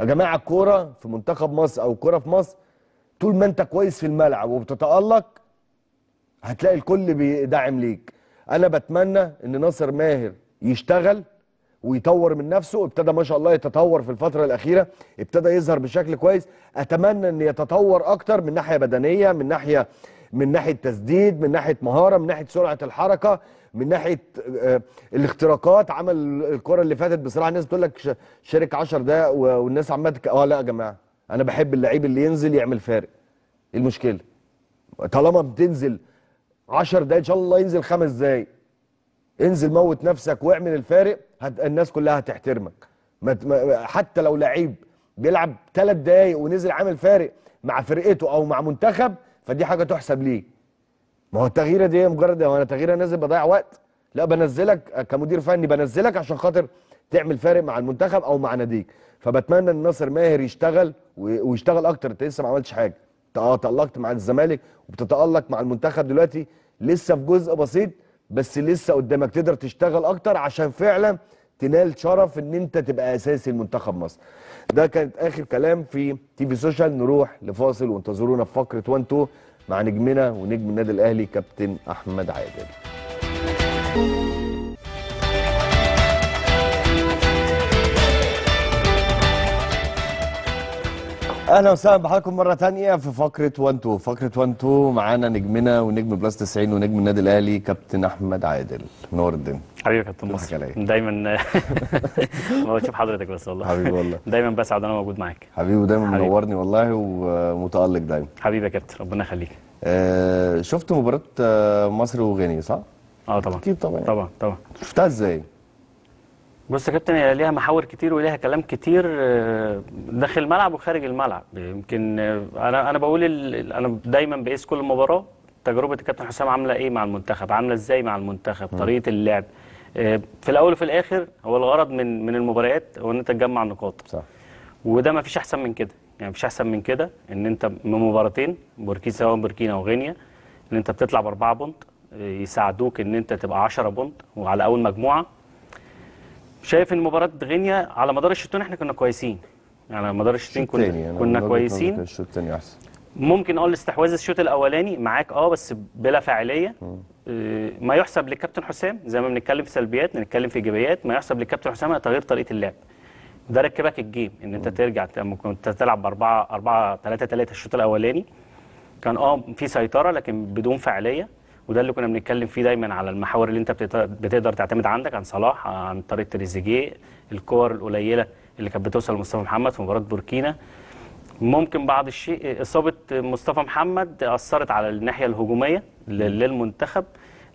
Speaker 1: يا جماعه الكوره في منتخب مصر او الكوره في مصر طول ما انت كويس في الملعب وبتتالق هتلاقي الكل بيدعم ليك انا بتمنى ان ناصر ماهر يشتغل ويطور من نفسه ابتدى ما شاء الله يتطور في الفترة الأخيرة ابتدى يظهر بشكل كويس أتمنى أن يتطور أكتر من ناحية بدنية من ناحية من ناحية تسديد من ناحية مهارة من ناحية سرعة الحركة من ناحية آه، الاختراقات عمل الكرة اللي فاتت بصراحة الناس بتقول لك شارك 10 دقايق والناس عمالة تك... اه لا يا جماعة أنا بحب اللعيب اللي ينزل يعمل فارق ايه المشكلة؟ طالما بتنزل 10 دقايق إن شاء الله ينزل خمس دقايق انزل موت نفسك واعمل الفارق هت... الناس كلها هتحترمك مت... حتى لو لعيب بيلعب ثلاث دقايق ونزل عامل فارق مع فرقته او مع منتخب فدي حاجه تحسب ليه ما هو التغييره دي مجرد هو انا تغييره نازل بضيع وقت لا بنزلك كمدير فني بنزلك عشان خاطر تعمل فارق مع المنتخب او مع ناديك فبتمنى ان ناصر ماهر يشتغل و... ويشتغل اكتر انت لسه ما عملتش حاجه تالقت مع الزمالك وبتتالق مع المنتخب دلوقتي لسه في جزء بسيط بس لسه قدامك تقدر تشتغل اكتر عشان فعلا تنال شرف ان انت تبقى اساسي لمنتخب مصر ده كانت اخر كلام في تي في سوشيال نروح لفاصل وانتظرونا في فقره 1 تو مع نجمنا ونجم النادي الاهلي كابتن احمد عادل اهلا وسهلا بحضراتكم مره تانية في فقره 1 2 فقره 1 2 معانا نجمنا ونجم بلس 90 ونجم النادي الاهلي كابتن احمد عادل منور الدنيا
Speaker 2: حبيبي يا كابتن مصر دايما ما بشوف حضرتك بس والله حبيبي والله دايما بسعد انا موجود معاك
Speaker 1: حبيبي ودايما منورني والله ومتالق دايما حبيبي يا كابتن ربنا يخليك آه شفت مباراه آه، مصر وغينيا صح؟ اه طبعا اكيد طبعا طبعا طبعا شفتها ازاي؟
Speaker 2: بص يا كابتن هي ليها محاور كتير وليها كلام كتير آه، داخل الملعب وخارج الملعب يمكن آه، انا انا بقول انا دايما بقيس كل مباراه تجربه الكابتن حسام عامله ايه مع المنتخب عامله ازاي مع المنتخب طريقه اللعب آه، في الاول وفي الاخر هو الغرض من من المباريات هو ان انت تجمع نقاط صح وده ما فيش احسن من كده يعني ما فيش احسن من كده ان انت من مباراتين بوركينا سواء بوركينا او غينيا ان انت بتطلع باربعه بونت يساعدوك ان انت تبقى 10 بونت وعلى اول مجموعه شايف ان مباراه غينيا على مدار الشوطين احنا كنا كويسين يعني على مدار الشوطين كنا يعني كنا كويسين الشوط الثاني احسن ممكن اه الاستحواذ الشوط الاولاني معاك اه بس بلا فاعليه آه، ما يحسب للكابتن حسام زي ما بنتكلم في سلبيات بنتكلم في ايجابيات ما يحسب للكابتن حسام تغيير طريقه اللعب ده ركبك الجيم ان انت ترجع ممكن تلعب باربعه اربعه 4 3 3 الشوط الاولاني كان اه في سيطره لكن بدون فاعليه وده اللي كنا بنتكلم فيه دايما على المحاور اللي انت بتقدر تعتمد عندك عن صلاح عن طريق تريزيجيه الكور القليله اللي كانت بتوصل لمصطفى محمد في مباراه بوركينا ممكن بعض الشيء اصابه مصطفى محمد اثرت على الناحيه الهجوميه للمنتخب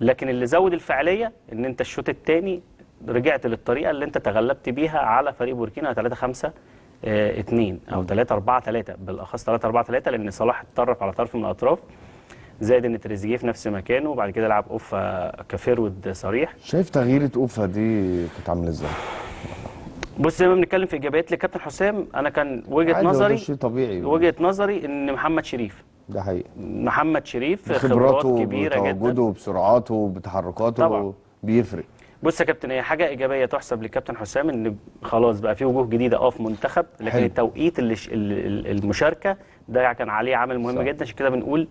Speaker 2: لكن اللي زود الفعاليه ان انت الشوط الثاني رجعت للطريقه اللي انت تغلبت بيها على فريق بوركينا 3 5 2 او 3 4 3 بالاخص 3 4 3 لان صلاح اتطرف على طرف من الاطراف زائد ان تريزيجيه في نفس مكانه وبعد كده لعب اوفا كفيرود صريح
Speaker 1: شايف تغييره اوفا دي كانت عامله ازاي؟
Speaker 2: بص زي ما بنتكلم في ايجابيات للكابتن حسام انا كان وجهه نظري شيء طبيعي وجهه نظري ان محمد شريف ده حقيقي محمد شريف خبراته كبيره جدا
Speaker 1: بتواجده بسرعاته بتحركاته طبعا. بيفرق
Speaker 2: بص يا كابتن هي حاجه ايجابيه تحسب للكابتن حسام ان خلاص بقى في وجوه جديده اه في منتخب لكن حلو. التوقيت اللي المشاركه ده كان عليه عامل مهم صح. جدا عشان كده بنقول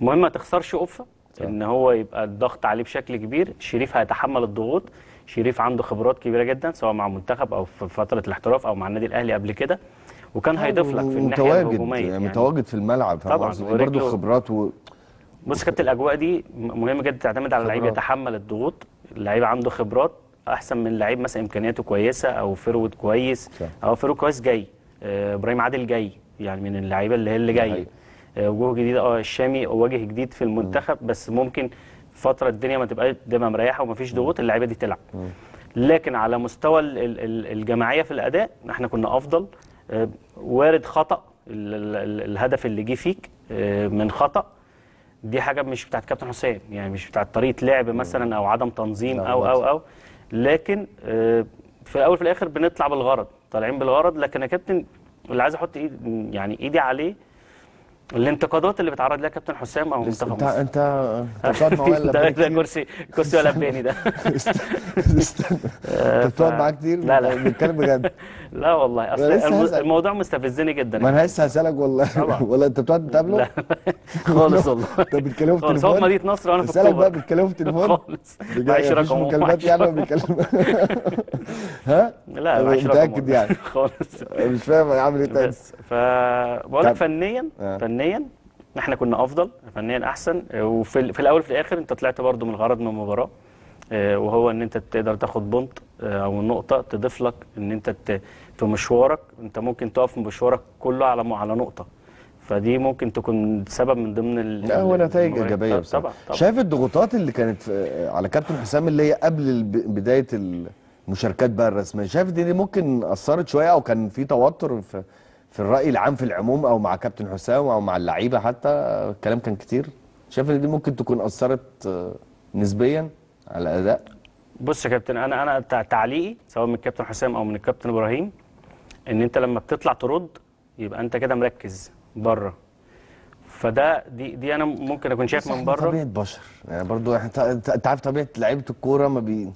Speaker 2: المهم ما تخسرش أوفا ان هو يبقى الضغط عليه بشكل كبير شريف هيتحمل الضغوط شريف عنده خبرات كبيره جدا سواء مع منتخب او في فتره الاحتراف او مع النادي الاهلي قبل كده وكان آه، هيضيف لك في الناحيه يعني الهجوميه يعني متواجد
Speaker 1: في الملعب طبعا برضه خبرات و...
Speaker 2: بص كابتن الاجواء دي مهمه جدا تعتمد على اللعيب يتحمل الضغوط اللعيب عنده خبرات احسن من لعيب مثلا امكانياته كويسه او فرود كويس صح. او فرود كويس جاي آه، ابراهيم عادل جاي يعني من اللعيبه اللي هي اللي جايه وجوه جديده اه الشامي وجه جديد في المنتخب بس ممكن فتره الدنيا ما تبقاش دايما مريحه ومفيش ضغوط اللعيبه دي تلعب لكن على مستوى الجماعيه في الاداء احنا كنا افضل آه، وارد خطا الهدف اللي جه فيك آه، من خطا دي حاجه مش بتاعت كابتن حسام يعني مش بتاعت طريقه لعب مثلا او عدم تنظيم او او او لكن آه، في الاول في الاخر بنطلع بالغرض طالعين بالغرض لكن يا كابتن اللي عايز احط ايدي يعني ايدي عليه الانتقادات اللي بيتعرض لها كابتن حسام او مصطفى انت
Speaker 1: انت انت
Speaker 2: ده كرسي كرسي ولا باني ده
Speaker 1: آه، انت بتقعد معاه
Speaker 2: كتير لا لا بنتكلم بجد لا والله اصل الموضوع مستفزني جدا ما انا لسه
Speaker 1: هسالك والله ولا انت بتقعد تقابله لا خالص والله انت بتكلمه في التليفون خالص هو مدينه نصر وانا في السالك بقى بتكلمه في التليفون خالص معيش رقمه مكالمات يعني بيتكلم
Speaker 2: ها لا معيش رقم متاكد يعني خالص مش
Speaker 1: فاهم عامل ايه تاني بس
Speaker 2: فبقول لك فنيا آه. فنيا احنا كنا افضل فنيا احسن وفي الاول في الاخر انت طلعت برضو من الغرض من المباراه آه، وهو ان انت تقدر تاخد بونت آه، او نقطه تضيف لك ان انت في مشوارك انت ممكن تقف مشوارك كله على على نقطه فدي ممكن تكون سبب من ضمن ال لا هو نتائج ايجابيه طبعا, طبعا
Speaker 1: شايف الضغوطات اللي كانت على كابتن حسام اللي هي قبل بدايه المشاركات بقى الرسميه شايف دي, دي ممكن اثرت شويه او كان في توتر في في الراي العام في العموم او مع كابتن حسام او مع اللعيبه حتى الكلام كان كتير شايف ان دي ممكن تكون اثرت آه، نسبيا على الاداء
Speaker 2: بص يا كابتن انا انا تعليقي سواء من الكابتن حسام او من الكابتن ابراهيم ان انت لما بتطلع ترد يبقى انت كده مركز بره فده دي دي انا ممكن اكون شايف من بره طبيعه
Speaker 1: بشر يعني برضو احنا انت عارف طبيعه لعيبه الكوره ما بي...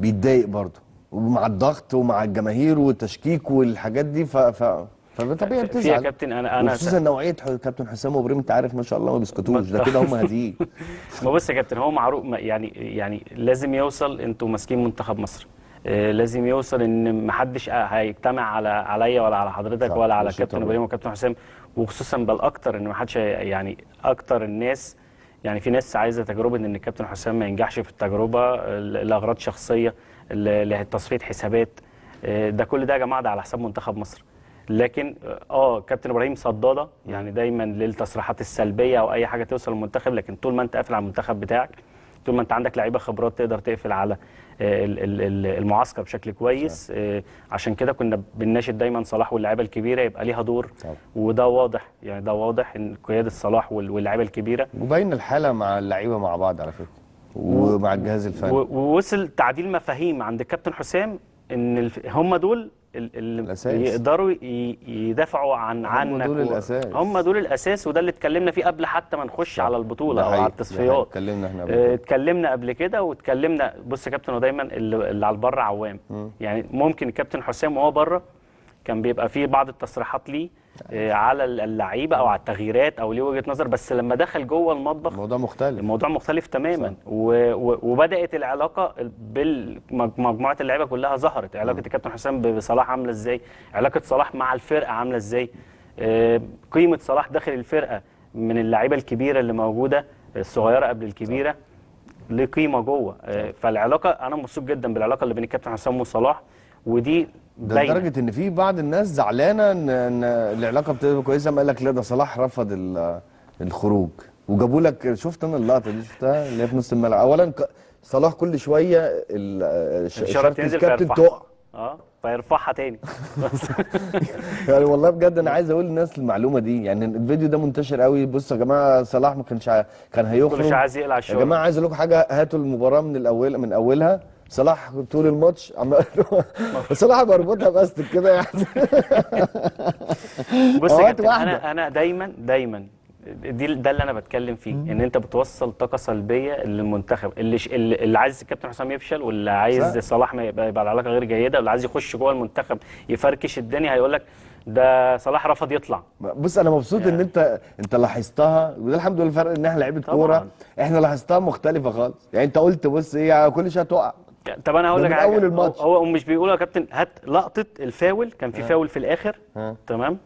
Speaker 1: بيتضايق برضو ومع الضغط ومع الجماهير والتشكيك والحاجات دي ف, ف... فطبيعي بتزعل يا كابتن
Speaker 2: انا انا خصوصا نوعيه
Speaker 1: كابتن حسام وابراهيم انت عارف ما شاء الله ما بيسكتوش ده كده هم هاديين
Speaker 2: ما بص يا كابتن هو معروف يعني يعني لازم يوصل انتوا ماسكين منتخب مصر آه، لازم يوصل ان محدش هيجتمع على عليا ولا على حضرتك ولا على كابتن ابراهيم وكابتن حسام وخصوصا بل اكتر ان محدش يعني اكتر الناس يعني في ناس عايزه تجربه ان الكابتن حسام ما ينجحش في التجربه لاغراض شخصيه لتصفيه حسابات آه، ده كل ده يا جماعه ده على حساب منتخب مصر لكن اه كابتن ابراهيم صداده يعني دايما للتصريحات السلبيه او اي حاجه توصل للمنتخب لكن طول ما انت قافل على المنتخب بتاعك طول ما انت عندك لعيبه خبرات تقدر تقفل على آه، المعسكر بشكل كويس آه، عشان كده كنا بنناشد دايما صلاح واللعيبه الكبيره يبقى ليها دور وده واضح يعني ده واضح ان قياده صلاح واللعيبه الكبيره وباين الحاله مع اللعيبه مع بعض على فكره ومع الجهاز الفني ووصل تعديل مفاهيم عند الكابتن حسام ان هم دول اللي يقدروا يدافعوا عن عنك هم دول الاساس هم دول الاساس وده اللي اتكلمنا فيه قبل حتى ما نخش على البطوله او على التصفيات اتكلمنا احنا قبل آه، كده اتكلمنا قبل كده واتكلمنا بص يا كابتن هو دايما اللي على البره عوام م. يعني ممكن الكابتن حسام وهو بره كان بيبقى فيه بعض التصريحات ليه آه، على اللعيبه او على التغييرات او ليه وجهه نظر بس لما دخل جوه المطبخ الموضوع مختلف الموضوع مختلف تماما و... و... وبدات العلاقه بالمجموعه اللعيبه كلها ظهرت علاقه الكابتن حسام بصلاح عامله ازاي علاقه صلاح مع الفرقه عامله ازاي آه، قيمه صلاح داخل الفرقه من اللعيبه الكبيره اللي موجوده الصغيره قبل الكبيره ليه قيمه جوه آه، فالعلاقه انا مبسوط جدا بالعلاقه اللي بين الكابتن حسام وصلاح ودي ده لدرجه
Speaker 1: ان في بعض الناس زعلانه ان ان العلاقه بتبقى كويسه قال لك لا ده صلاح رفض الخروج وجابوا لك شفت انا اللقطه دي شفتها اللي هي في نص الملعب اولا صلاح كل شويه الشاره تنزل الكابتن تقع
Speaker 2: اه فيرفعها تاني
Speaker 1: يعني والله بجد انا عايز اقول للناس المعلومه دي يعني الفيديو ده منتشر قوي بصوا يا جماعه صلاح ما كانش كان هيخرج مش عايز يقلع الشغل يا جماعه عايز اقول لكم حاجه هاتوا المباراه من الاول من اولها صلاح طول الماتش عمال صلاح بربطها باستك كده يعني
Speaker 2: بص انا انا دايما دايما دي ده اللي انا بتكلم فيه ان انت بتوصل طاقه سلبيه للمنتخب اللي اللي عايز الكابتن حسام يفشل واللي عايز صلاح ما يبقى, يبقى العلاقه غير جيده واللي عايز يخش جوه المنتخب يفركش الدنيا هيقول لك ده صلاح رفض يطلع
Speaker 1: بص انا مبسوط يعني. ان انت انت لاحظتها وده الحمد لله الفرق ان احنا لعيبه كوره احنا لاحظتها مختلفه خالص يعني انت قلت بص ايه كل شويه تقع
Speaker 2: يعني، طب انا هقول لك حاجه اول الماتش هو مش بيقولوا يا كابتن هات لقطه الفاول كان في فاول في الاخر تمام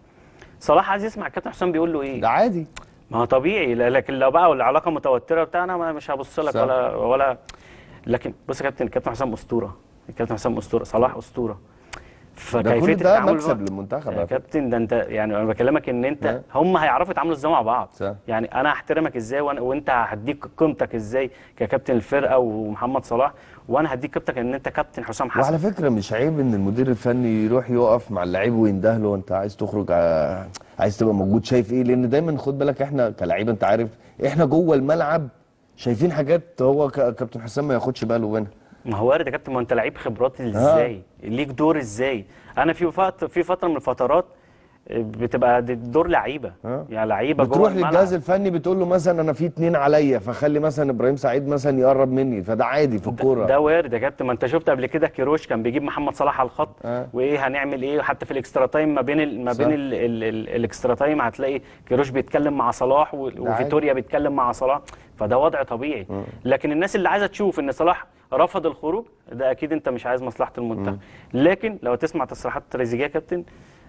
Speaker 2: صلاح عايز يسمع الكابتن حسام بيقول له ايه ده عادي ما هو طبيعي لكن لو بقى العلاقه متوتره بتاعنا انا مش هبص لك ولا ولا لكن بص يا كابتن الكابتن حسام اسطوره الكابتن حسام اسطوره صلاح اسطوره فكيفيه ده, ده مكسب للمنتخب يا كابتن ده انت يعني انا بكلمك ان انت هم هيعرفوا يتعاملوا ازاي مع بعض صح. يعني انا هحترمك ازاي وانت هديك قيمتك ازاي ككابتن الفرقه ومحمد صلاح وانا هديك كابتن ان انت كابتن حسام حسن وعلى
Speaker 1: فكره مش عيب ان المدير الفني يروح يقف مع اللعيب وينده له انت عايز تخرج عايز تبقى موجود شايف ايه لان دايما خد بالك احنا كلعيبه انت عارف احنا جوه الملعب شايفين حاجات هو كابتن حسام ما ياخدش باله منها
Speaker 2: ما هو وارد يا كابتن ما انت لعيب خبرات ازاي ليك دور ازاي انا في فتره في فتره من الفترات بتبقى دور لعيبه يعني لعيبه بتروح للجهاز
Speaker 1: الفني بتقول له مثلا انا في اتنين عليا فخلي مثلا ابراهيم سعيد مثلا يقرب مني فده عادي في الكوره ده
Speaker 2: وارد يا كابتن ما انت شفت قبل كده كيروش كان بيجيب محمد صلاح على الخط أه. وايه هنعمل ايه حتى في الاكسترا تايم ما بين ما بين الاكسترا تايم هتلاقي كيروش بيتكلم مع صلاح وفيتوريا بيتكلم مع صلاح فده وضع طبيعي أه. لكن الناس اللي عايزه تشوف ان صلاح رفض الخروج ده اكيد انت مش عايز مصلحه المنتخب أه. لكن لو تسمع تصريحات تريزيجيه كابتن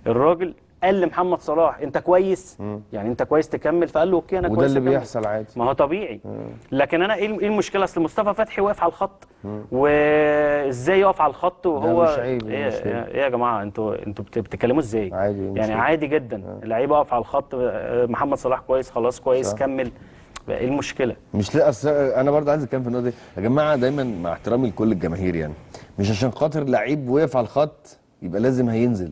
Speaker 2: الراجل قال لمحمد صلاح انت كويس مم. يعني انت كويس تكمل فقال له اوكي انا كويس وده اللي بيحصل عادي ما هو طبيعي مم. لكن انا ايه, إيه المشكله اصل مصطفى فتحي واقف على الخط وازاي يقف على الخط وهو مش عيب ايه, ايه يا جماعه انتوا انتوا بتتكلموا ازاي عادي يعني عادي جدا اللعيب واقف على الخط محمد صلاح كويس خلاص كويس صح. كمل ايه المشكله مش لا اصل انا برضه عايز اتكلم في النقطه دي
Speaker 1: يا جماعه دايما مع احترامي لكل الجماهير يعني مش عشان خاطر لعيب وقف على الخط يبقى لازم هينزل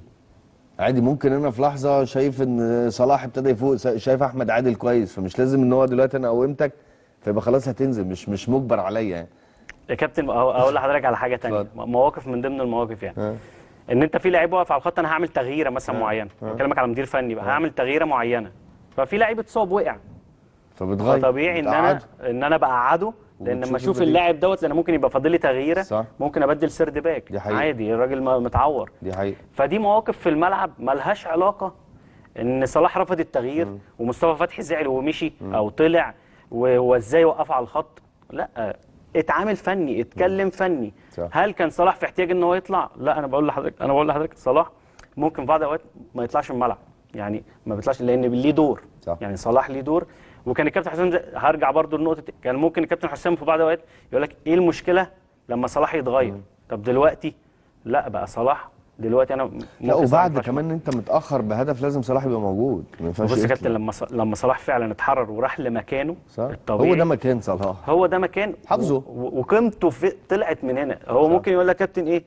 Speaker 1: عادي ممكن انا في لحظه شايف ان صلاح ابتدى يفوق شايف احمد عادل كويس فمش لازم ان هو دلوقتي انا قومتك فيبقى خلاص هتنزل مش مش مجبر عليا يعني
Speaker 2: يا كابتن اقول لحضرتك على حاجه ثانيه مواقف من ضمن المواقف يعني أه. ان انت في لعيب واقف على الخط انا هعمل تغييره مثلا أه. معينه أه. بكلمك على مدير فني بقى هعمل تغييره معينه ففي لعيب اتصاب وقع فبتغير طبيعي ان انا ان انا بقعده لان لما اشوف اللاعب دوت انا ممكن يبقى فاضل لي تغييره صح. ممكن ابدل سيرد باك دي عادي الراجل متعور دي حقيقة. فدي مواقف في الملعب ملهاش علاقه ان صلاح رفض التغيير م. ومصطفى فتحي زعل ومشي م. او طلع وهو ازاي وقف على الخط لا اتعامل فني اتكلم م. فني صح. هل كان صلاح في احتياج ان هو يطلع لا انا بقول لحضرتك انا بقول لحضرتك صلاح ممكن في بعض الاوقات ما يطلعش من الملعب يعني ما بيطلعش لان ليه دور صح. يعني صلاح ليه دور وكان الكابتن حسام هرجع برضو لنقطه كان ممكن الكابتن حسام في بعض الاوقات يقول لك ايه المشكله لما صلاح يتغير طب دلوقتي لا بقى صلاح دلوقتي انا لا وبعد
Speaker 1: كمان انت متاخر بهدف لازم صلاح يبقى موجود ما ينفعش بص يا كابتن لما
Speaker 2: لما صلاح فعلا اتحرر وراح لمكانه الطبيعي هو ده
Speaker 1: مكان صلاح
Speaker 2: هو ده مكان حافظه وقيمته طلعت من هنا هو صح. ممكن يقول لك كابتن ايه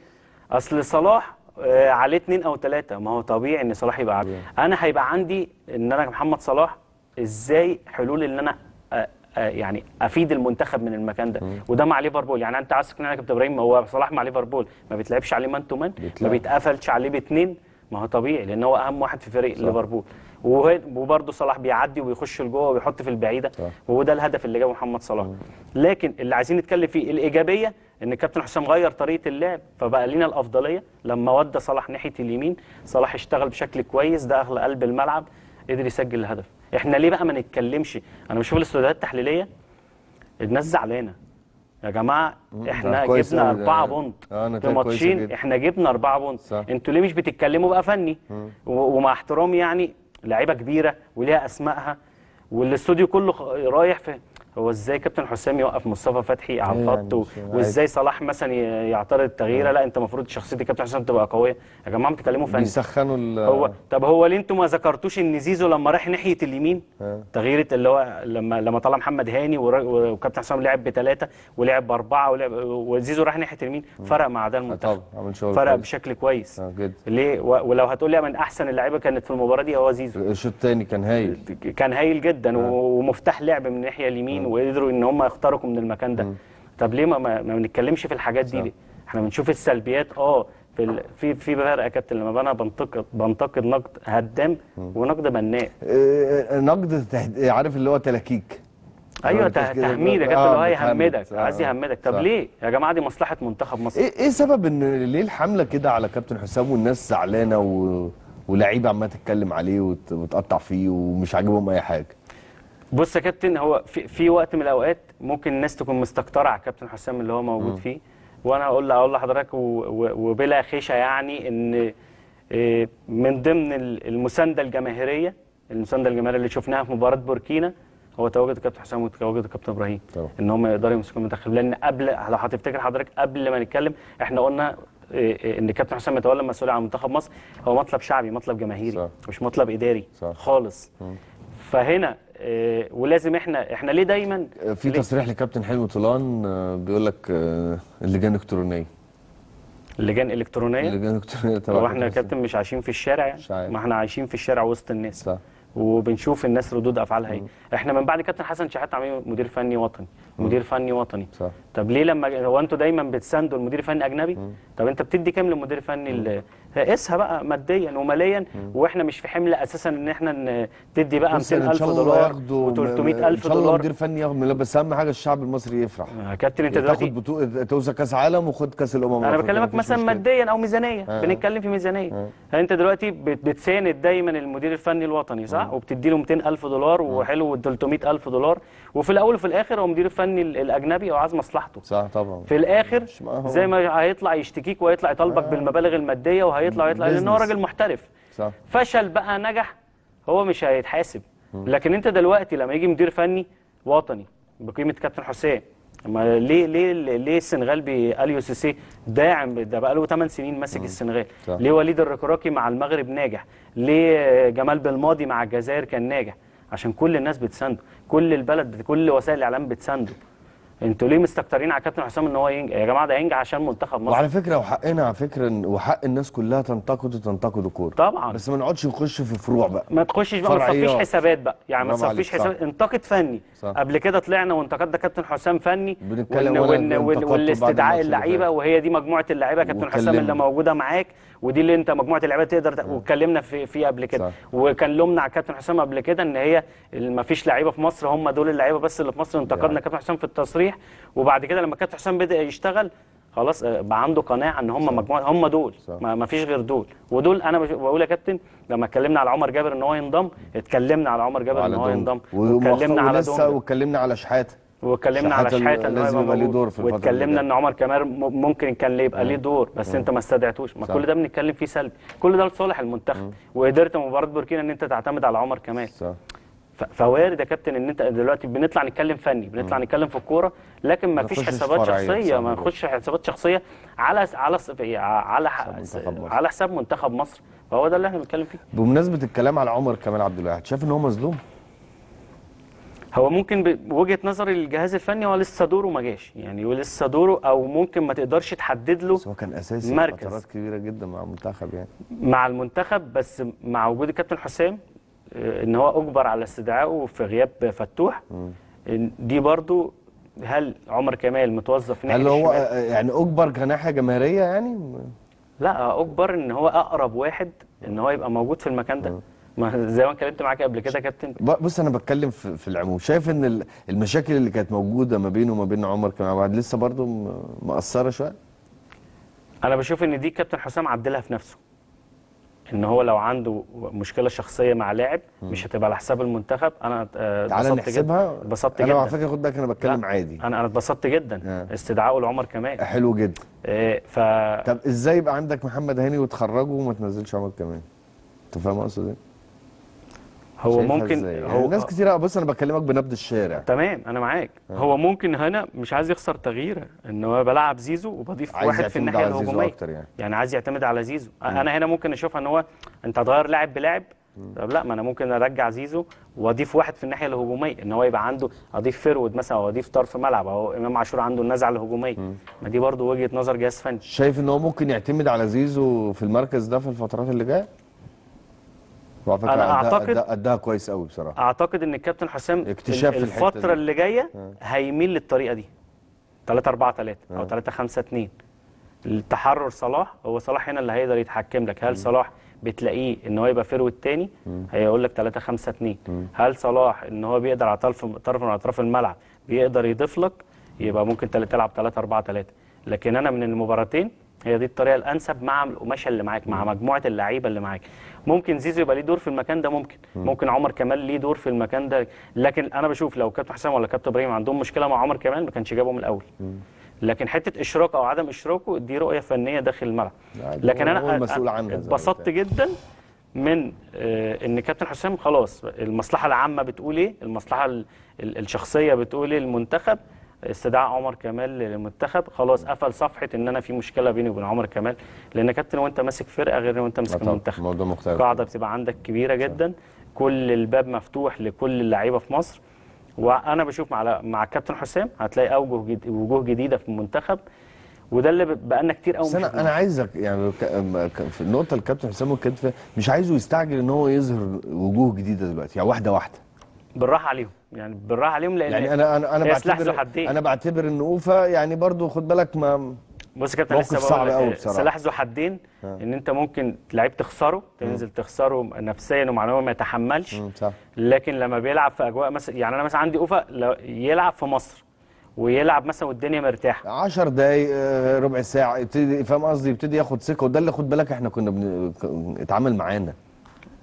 Speaker 2: اصل صلاح آه عليه اثنين او ثلاثه ما هو طبيعي ان صلاح يبقى عليه انا هيبقى عندي ان انا محمد صلاح ازاي حلول ان انا آه، آه، يعني افيد المنتخب من المكان ده وده مع ليفربول يعني انت عايز تقنعني يا كابتن ابراهيم هو صلاح مع ليفربول ما بيتلعبش عليه مان تو مان ما بيتقفلش عليه باثنين ما هو طبيعي لان هو اهم واحد في فريق ليفربول وبرده صلاح بيعدي وبيخش لجوه وبيحط في البعيده صح. وده الهدف اللي جابه محمد صلاح مم. لكن اللي عايزين نتكلم فيه الايجابيه ان كابتن حسام غير طريقه اللعب فبقى لينا الافضليه لما ودى صلاح ناحيه اليمين صلاح اشتغل بشكل كويس ده اغلى قلب الملعب قدر يسجل الهدف احنا ليه بقى ما نتكلمش انا بشوف الاستوديوهات التحليليه الناس زعلانه يا جماعه آه، احنا جبنا أربعة بونت في ماتشين احنا جبنا أربعة بونت انتوا ليه مش بتتكلموا بقى فني ومع احترامي يعني لعيبه كبيره وليها اسمائها والاستوديو كله رايح في هو ازاي كابتن حسام يوقف مصطفى فتحي على إيه الخط يعني وازاي صلاح مثلا يعترض التغييره إيه. لا انت المفروض شخصيه كابتن حسام تبقى قويه يا جماعه بتتكلموا فني بيسخنوا هو طب هو ليه انتوا ما ذكرتوش ان زيزو لما راح ناحيه اليمين إيه. تغييره اللي هو لما لما طلع محمد هاني وكابتن حسام لعب بثلاثه ولعب باربعه ولعب وزيزو راح ناحيه اليمين فرق مع ده المنتخب فرق كويس. بشكل كويس آه، جدا ليه ولو هتقول لي من احسن اللعيبه كانت في المباراه دي هو زيزو الشوط الثاني كان هايل كان هايل جدا آه. ومفتاح لعب من الناحيه اليمين وقدروا ان هم يخترقوا من المكان ده طب ليه ما, ما بنتكلمش في الحاجات دي ليه احنا بنشوف السلبيات اه في في في فرق يا كابتن لما انا بنتقد بنتقد نقد هدام ونقد بناء إيه آه، نقد
Speaker 1: عارف اللي هو تلاكيك ايوه تهميد يا آه، كابتن اللي آه، هو يهمدك عايز يهمدك طب صح. ليه
Speaker 2: يا جماعه دي مصلحه منتخب مصر ايه
Speaker 1: ايه سبب ان ليه الحمله كده على كابتن حسام والناس زعلانه و... ولعيبه عماله تتكلم عليه وت... وتقطع فيه ومش عاجبهم اي حاجه
Speaker 2: بص يا كابتن هو في, في وقت من الاوقات ممكن الناس تكون مستكتره على كابتن حسام اللي هو موجود م. فيه وانا هقول اقول لحضرتك وبلا خيشه يعني ان آه، من ضمن المسانده الجماهيريه المسانده الجماهيريه اللي شفناها في مباراه بوركينا هو تواجد الكابتن حسام وتواجد الكابتن ابراهيم طبعا. ان هم يقدروا يمسكوا المنتخب لان قبل لو هتفتكر حضرتك قبل ما نتكلم احنا قلنا آه، آه، ان الكابتن حسام يتولى المسؤوليه عن منتخب مصر هو مطلب شعبي مطلب جماهيري صح. مش مطلب اداري صح. خالص م. فهنا آه، ولازم احنا احنا ليه دايما في ليه؟
Speaker 1: تصريح لكابتن حلمي طولان آه، بيقول لك آه، اللجان الالكترونيه اللجان الالكترونيه اللجان الالكترونيه طبعا هو احنا يا
Speaker 2: كابتن مش عايشين في الشارع يعني ما احنا عايشين في الشارع وسط الناس صح. وبنشوف الناس ردود افعالها ايه احنا من بعد كابتن حسن شحات عاملين مدير فني وطني مدير فني وطني صح. طب ليه لما هو انتوا دايما بتساندوا المدير الفني اجنبي طب انت بتدي كام للمدير الفني قيسها بقى ماديا وماليا واحنا مش في حمل اساسا ان احنا تدي بقى 200000 دولار و300000 دولار مدير
Speaker 1: فني ياخد بس اهم حاجه الشعب المصري يفرح يا آه، كابتن انت دلوقتي تاخد بطوله توزع كاس عالم وخد كاس الامم انا بكلمك مثلا ماديا
Speaker 2: او ميزانيه آه. بنتكلم في ميزانيه آه. يعني انت دلوقتي بتساند دايما المدير الفني الوطني صح آه. وبتدي له 200000 دولار آه. وحلو 300000 دولار وفي الاول وفي الاخر هو مدير الفني الفني الاجنبي هو عايز مصلحته صح طبعا في الاخر زي ما هيطلع يشتكيك وهيطلع يطالبك آه. بالمبالغ الماديه وهيطلع ويطلع لان هو راجل محترف صح. فشل بقى نجح هو مش هيتحاسب لكن انت دلوقتي لما يجي مدير فني وطني بقيمه كابتن حسين ما ليه ليه ليه السنغال باليو سي سي داعم ده بقى له 8 سنين ماسك السنغال ليه وليد الركراكي مع المغرب ناجح ليه جمال بالماضي مع الجزائر كان ناجح عشان كل الناس بتسانده كل البلد كل وسائل الاعلام بتسانده انتوا ليه مستكترين على كابتن حسام ان هو ينجح يا جماعه ده ينجح عشان منتخب مصر وعلى
Speaker 1: فكره وحقنا على فكره وحق الناس كلها تنتقد وتنتقد الكوره طبعا بس ما نقعدش نخش في فروع بقى ما تخشش بقى ما تصفيش حسابات
Speaker 2: بقى يعني ما تصفيش حسابات انتقد فني صح. قبل كده طلعنا وانتقدنا كابتن حسام فني وإن وإن والاستدعاء اللعيبه وهي دي مجموعه اللعيبه كابتن حسام اللي موجوده معاك ودي اللي انت مجموعه اللعيبه تقدر واتكلمنا في فيها قبل كده وكان لومنا كابتن حسام قبل كده ان هي ما فيش لعيبه في مصر هم دول اللعيبه بس اللي في مصر انتقدنا يعني. كابتن حسام في التصريح وبعد كده لما كابتن حسام بدا يشتغل خلاص آه، بقى عنده قناعه ان هم مجموعه هم دول صح. ما فيش غير دول ودول انا بقول يا كابتن لما اتكلمنا على عمر جابر ان هو ينضم اتكلمنا على عمر جابر ان هو ينضم واتكلمنا على دول
Speaker 1: واتكلمنا على شحاته واتكلمنا على شحاته اللي هو يبقى ليه دور في واتكلمنا ان
Speaker 2: عمر كمال ممكن كان ليه يبقى ليه دور بس مم. انت ما استدعتوش ما صح. كل ده بنتكلم فيه سلبي كل ده لصالح المنتخب وقدرت مباراه بوركينا ان انت تعتمد على عمر كمال صح. فوارد يا كابتن ان انت دلوقتي بنطلع نتكلم فني بنطلع نتكلم في الكوره لكن ما فيش حسابات شخصيه ما نخش حسابات شخصيه على على على على حساب منتخب مصر فهو ده اللي احنا بنتكلم فيه
Speaker 1: بمناسبه الكلام على عمر كمال عبد الواحد شايف ان هو مظلوم
Speaker 2: هو ممكن بوجهه نظر الجهاز الفني هو لسه دوره ما جاش يعني ولسه دوره او ممكن ما تقدرش تحدد له بس هو كان اساسي مركز فترات
Speaker 1: كبيره جدا مع المنتخب يعني
Speaker 2: مع المنتخب بس مع وجود الكابتن حسام آه، ان هو اجبر على استدعائه في غياب فتوح دي برضو هل عمر كمال متوظف ناحيه هل هو آه،
Speaker 1: يعني اجبر كناحيه جماهيريه يعني
Speaker 2: لا اجبر ان هو اقرب واحد ان هو يبقى موجود في المكان ده ما زي ما اتكلمت معاك قبل كده كابتن
Speaker 1: بص انا بتكلم في, في العموم شايف ان المشاكل اللي كانت موجوده ما بينه وما بين عمر كمان بعد لسه برضه مأثره شويه
Speaker 2: انا بشوف ان دي كابتن حسام عدلها في نفسه ان هو لو عنده مشكله شخصيه مع لاعب مش هتبقى على حساب المنتخب انا آه، اتبسطت جدا اتبسطت جدا انا على فكره خد بالك انا بتكلم عادي انا انا اتبسطت جدا آه. استدعائه لعمر كمال حلو جدا إيه ف
Speaker 1: طب ازاي يبقى عندك محمد هاني وتخرجه وما تنزلش عمر كمال انت فاهم قصدي إيه؟
Speaker 2: هو ممكن يعني هو يعني ناس آه.
Speaker 1: كتير آه، بص انا بكلمك بنبض الشارع
Speaker 2: تمام انا معاك آه. هو ممكن هنا مش عايز يخسر تغييره ان هو بلعب زيزو وبضيف واحد في الناحيه الهجوميه يعني. يعني عايز يعتمد على زيزو م. انا هنا ممكن اشوفها ان هو انت هتغير لاعب بلاعب طب لا ما انا ممكن ارجع زيزو واضيف واحد في الناحيه الهجوميه ان هو يبقى عنده اضيف فيرود مثلا او اضيف طرف ملعب او امام عاشور عنده النزعه الهجوميه ما دي برضو وجهه نظر جهاز فني
Speaker 1: شايف ان هو ممكن يعتمد على زيزو في المركز ده في الفترات اللي جايه وعلى فكره انا اعتقد قدها
Speaker 2: كويس قوي بصراحه اعتقد ان الكابتن حسام اكتشاف الفتره اللي جايه آه. هيميل للطريقه دي 3 4 3 او 3 5 2 التحرر صلاح هو صلاح هنا اللي هيقدر يتحكم لك هل م. صلاح بتلاقيه ان هو يبقى فيرو الثاني هيقول لك 3 5 2 هل صلاح ان هو بيقدر على طرف طرف من اطراف الملعب بيقدر يضيف لك يبقى ممكن تلعب 3 4 3 لكن انا من المباراتين هي دي الطريقه الانسب مع القماشه اللي معاك مع مجموعه اللعيبه اللي معاك ممكن زيزو يبقى ليه دور في المكان ده ممكن ممكن عمر كمال ليه دور في المكان ده لكن انا بشوف لو كابتن حسام ولا كابتن ابراهيم عندهم مشكله مع عمر كمال ما كانش جابه من الاول لكن حته اشراك او عدم اشراكه دي رؤيه فنيه داخل الملعب لكن انا اتبسطت جدا من آه، ان كابتن حسام خلاص المصلحه العامه بتقول ايه المصلحه الشخصيه بتقول ايه المنتخب استدعاء عمر كمال للمنتخب خلاص قفل صفحه ان انا في مشكله بيني وبين عمر كمال لان كابتن وانت ماسك فرقه غير وانت ماسك المنتخب
Speaker 1: الموضوع مختلف
Speaker 2: قاعده بتبقى عندك كبيره جدا كل الباب مفتوح لكل اللعيبه في مصر وانا بشوف مع مع كابتن حسام هتلاقي اوجه جديد وجوه جديده في المنتخب وده اللي بقالنا كتير قوي انا
Speaker 1: انا عايزك يعني في النقطه الكابتن حسام والكابتن مش عايزه يستعجل ان هو يظهر وجوه جديده دلوقتي يعني واحده واحده
Speaker 2: بالراحه عليهم يعني بالراحه عليهم لان يعني انا انا انا بعتبر انا
Speaker 1: بعتبر ان اوفا يعني برضو خد بالك ما
Speaker 2: بص يا كابتن لسه صعب قوي آه، بصراحه سلاح ذو حدين ان انت ممكن لعيب تخسره تنزل تخسره نفسيا ومعنويا ما يتحملش صح. لكن لما بيلعب في اجواء مثلا يعني انا مثلا عندي اوفا يلعب في مصر ويلعب مثلا والدنيا مرتاحه
Speaker 1: 10 دقايق آه، ربع ساعه يبتدي فاهم قصدي يبتدي ياخد ثقه وده اللي خد بالك احنا كنا بنتعامل اتعامل معانا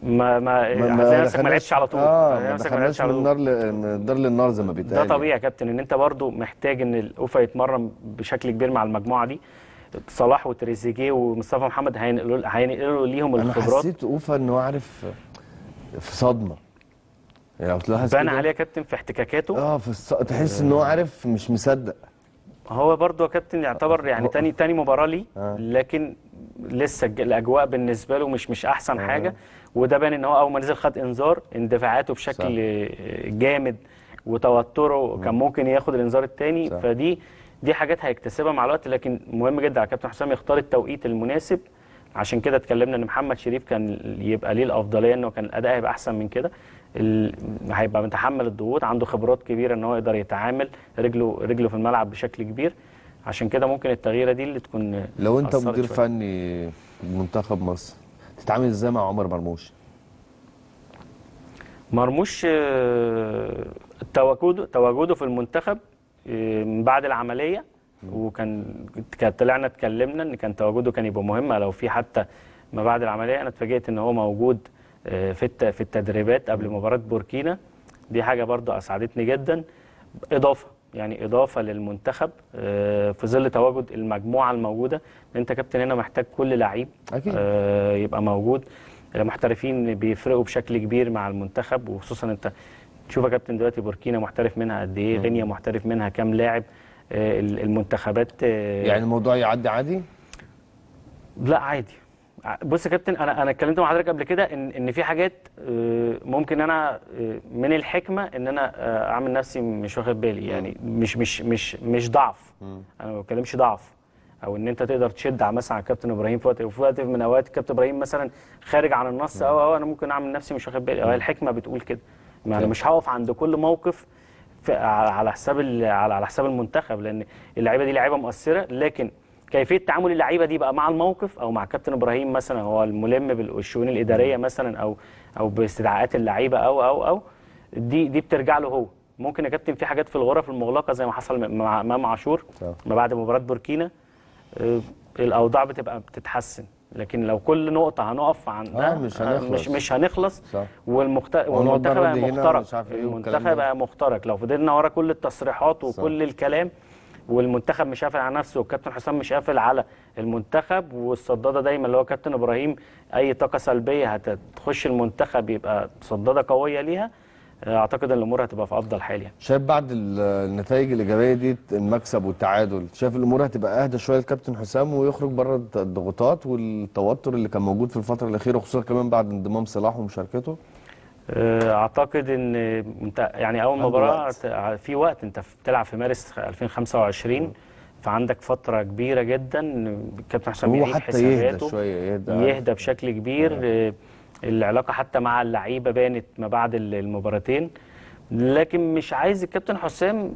Speaker 2: ما ما ما يعني نفسك ما لعبش على طول اه ما لعبش على طول من النار
Speaker 1: من الدار للنار زي ما بيتقال ده يعني. طبيعي
Speaker 2: يا كابتن ان انت برضو محتاج ان الاوفا يتمرن بشكل كبير مع المجموعه دي صلاح وتريزيجيه ومصطفى محمد هينقلوا هينقلوا ليهم الخبرات انا حسيت
Speaker 1: اوفا انه عارف في صدمه يعني لو تلاحظ بان عليه
Speaker 2: يا كابتن في احتكاكاته اه في الص... تحس ان هو آه. عارف
Speaker 1: مش مصدق
Speaker 2: هو برضو يا كابتن يعتبر آه، يعني تاني تاني مباراه ليه آه. لكن لسه الاجواء بالنسبه له مش مش احسن حاجه وده بان ان هو اول ما نزل خد انذار اندفاعاته بشكل صح. جامد وتوتره مم. كان ممكن ياخد الانذار الثاني فدي دي حاجات هيكتسبها مع الوقت لكن مهم جدا على كابتن حسام يختار التوقيت المناسب عشان كده اتكلمنا ان محمد شريف كان يبقى ليه الافضليه انه كان الاداء هيبقى احسن من كده هيبقى متحمل الضغوط عنده خبرات كبيره ان هو يقدر يتعامل رجله رجله في الملعب بشكل كبير عشان كده ممكن التغييره دي اللي تكون لو انت مدير
Speaker 1: فني منتخب مصر تتعامل ازاي مع عمر مرموش
Speaker 2: مرموش آه، تواجده تواجده في المنتخب آه، من بعد العمليه وكان طلعنا اتكلمنا ان كان تواجده كان يبقى مهم لو في حتى ما بعد العمليه انا اتفاجئت ان هو موجود آه، في في التدريبات قبل مباراه بوركينا دي حاجه برضو اسعدتني جدا اضافه يعني اضافه للمنتخب آه، في ظل تواجد المجموعه الموجوده ان انت كابتن هنا محتاج كل لعيب أكيد. آه، يبقى موجود المحترفين بيفرقوا بشكل كبير مع المنتخب وخصوصا انت تشوف يا كابتن دلوقتي بوركينا محترف منها قد ايه غينيا محترف منها كام لاعب آه، المنتخبات يعني الموضوع يعدي عادي لا عادي بص يا كابتن انا انا اتكلمت مع حضرتك قبل كده ان ان في حاجات آه، ممكن انا آه، من الحكمه ان انا آه، اعمل نفسي مش واخد بالي يعني مش مش مش مش ضعف انا ما بتكلمش ضعف او ان انت تقدر تشد على مثلا على كابتن ابراهيم في وقت في وقت من اوقات كابتن ابراهيم مثلا خارج عن النص او او انا ممكن اعمل نفسي مش واخد بالي الحكمه بتقول كده ما انا مش هقف عند كل موقف على حساب على حساب المنتخب لان اللعيبه دي لعيبه مؤثره لكن كيفيه تعامل اللعيبه دي بقى مع الموقف او مع كابتن ابراهيم مثلا هو الملم بالشؤون الاداريه مثلا او او باستدعاءات اللعيبه او او او دي دي بترجع له هو ممكن يا كابتن في حاجات في الغرف المغلقه زي ما حصل مع امام عاشور آه. ما بعد مباراه بوركينا آه، الاوضاع بتبقى بتتحسن لكن لو كل نقطه هنقف عن ده آه مش آه، هنخلص مش, مش هنخلص صح. والمخت... والمنتخب بقى مخترق إيه المنتخب بقى مخترق لو فضلنا ورا كل التصريحات وكل صح. الكلام والمنتخب مش قافل على نفسه والكابتن حسام مش قافل على المنتخب والصداده دايما اللي هو كابتن ابراهيم اي طاقه سلبيه هتخش المنتخب يبقى صداده قويه ليها اعتقد ان الامور هتبقى في افضل حال يعني
Speaker 1: شايف بعد النتائج الايجابيه دي المكسب والتعادل شايف الامور هتبقى اهدى شويه الكابتن حسام ويخرج بره الضغوطات والتوتر اللي كان موجود في الفتره الاخيره خصوصا كمان بعد انضمام صلاح ومشاركته
Speaker 2: آه، اعتقد ان انت يعني اول مباراه في وقت انت بتلعب في مارس 2025 فعندك فتره كبيره جدا الكابتن حسام هو حتى يهدى شويه يهدى يهدى بشكل كبير آه، العلاقه حتى مع اللعيبه بانت ما بعد المباراتين لكن مش عايز الكابتن حسام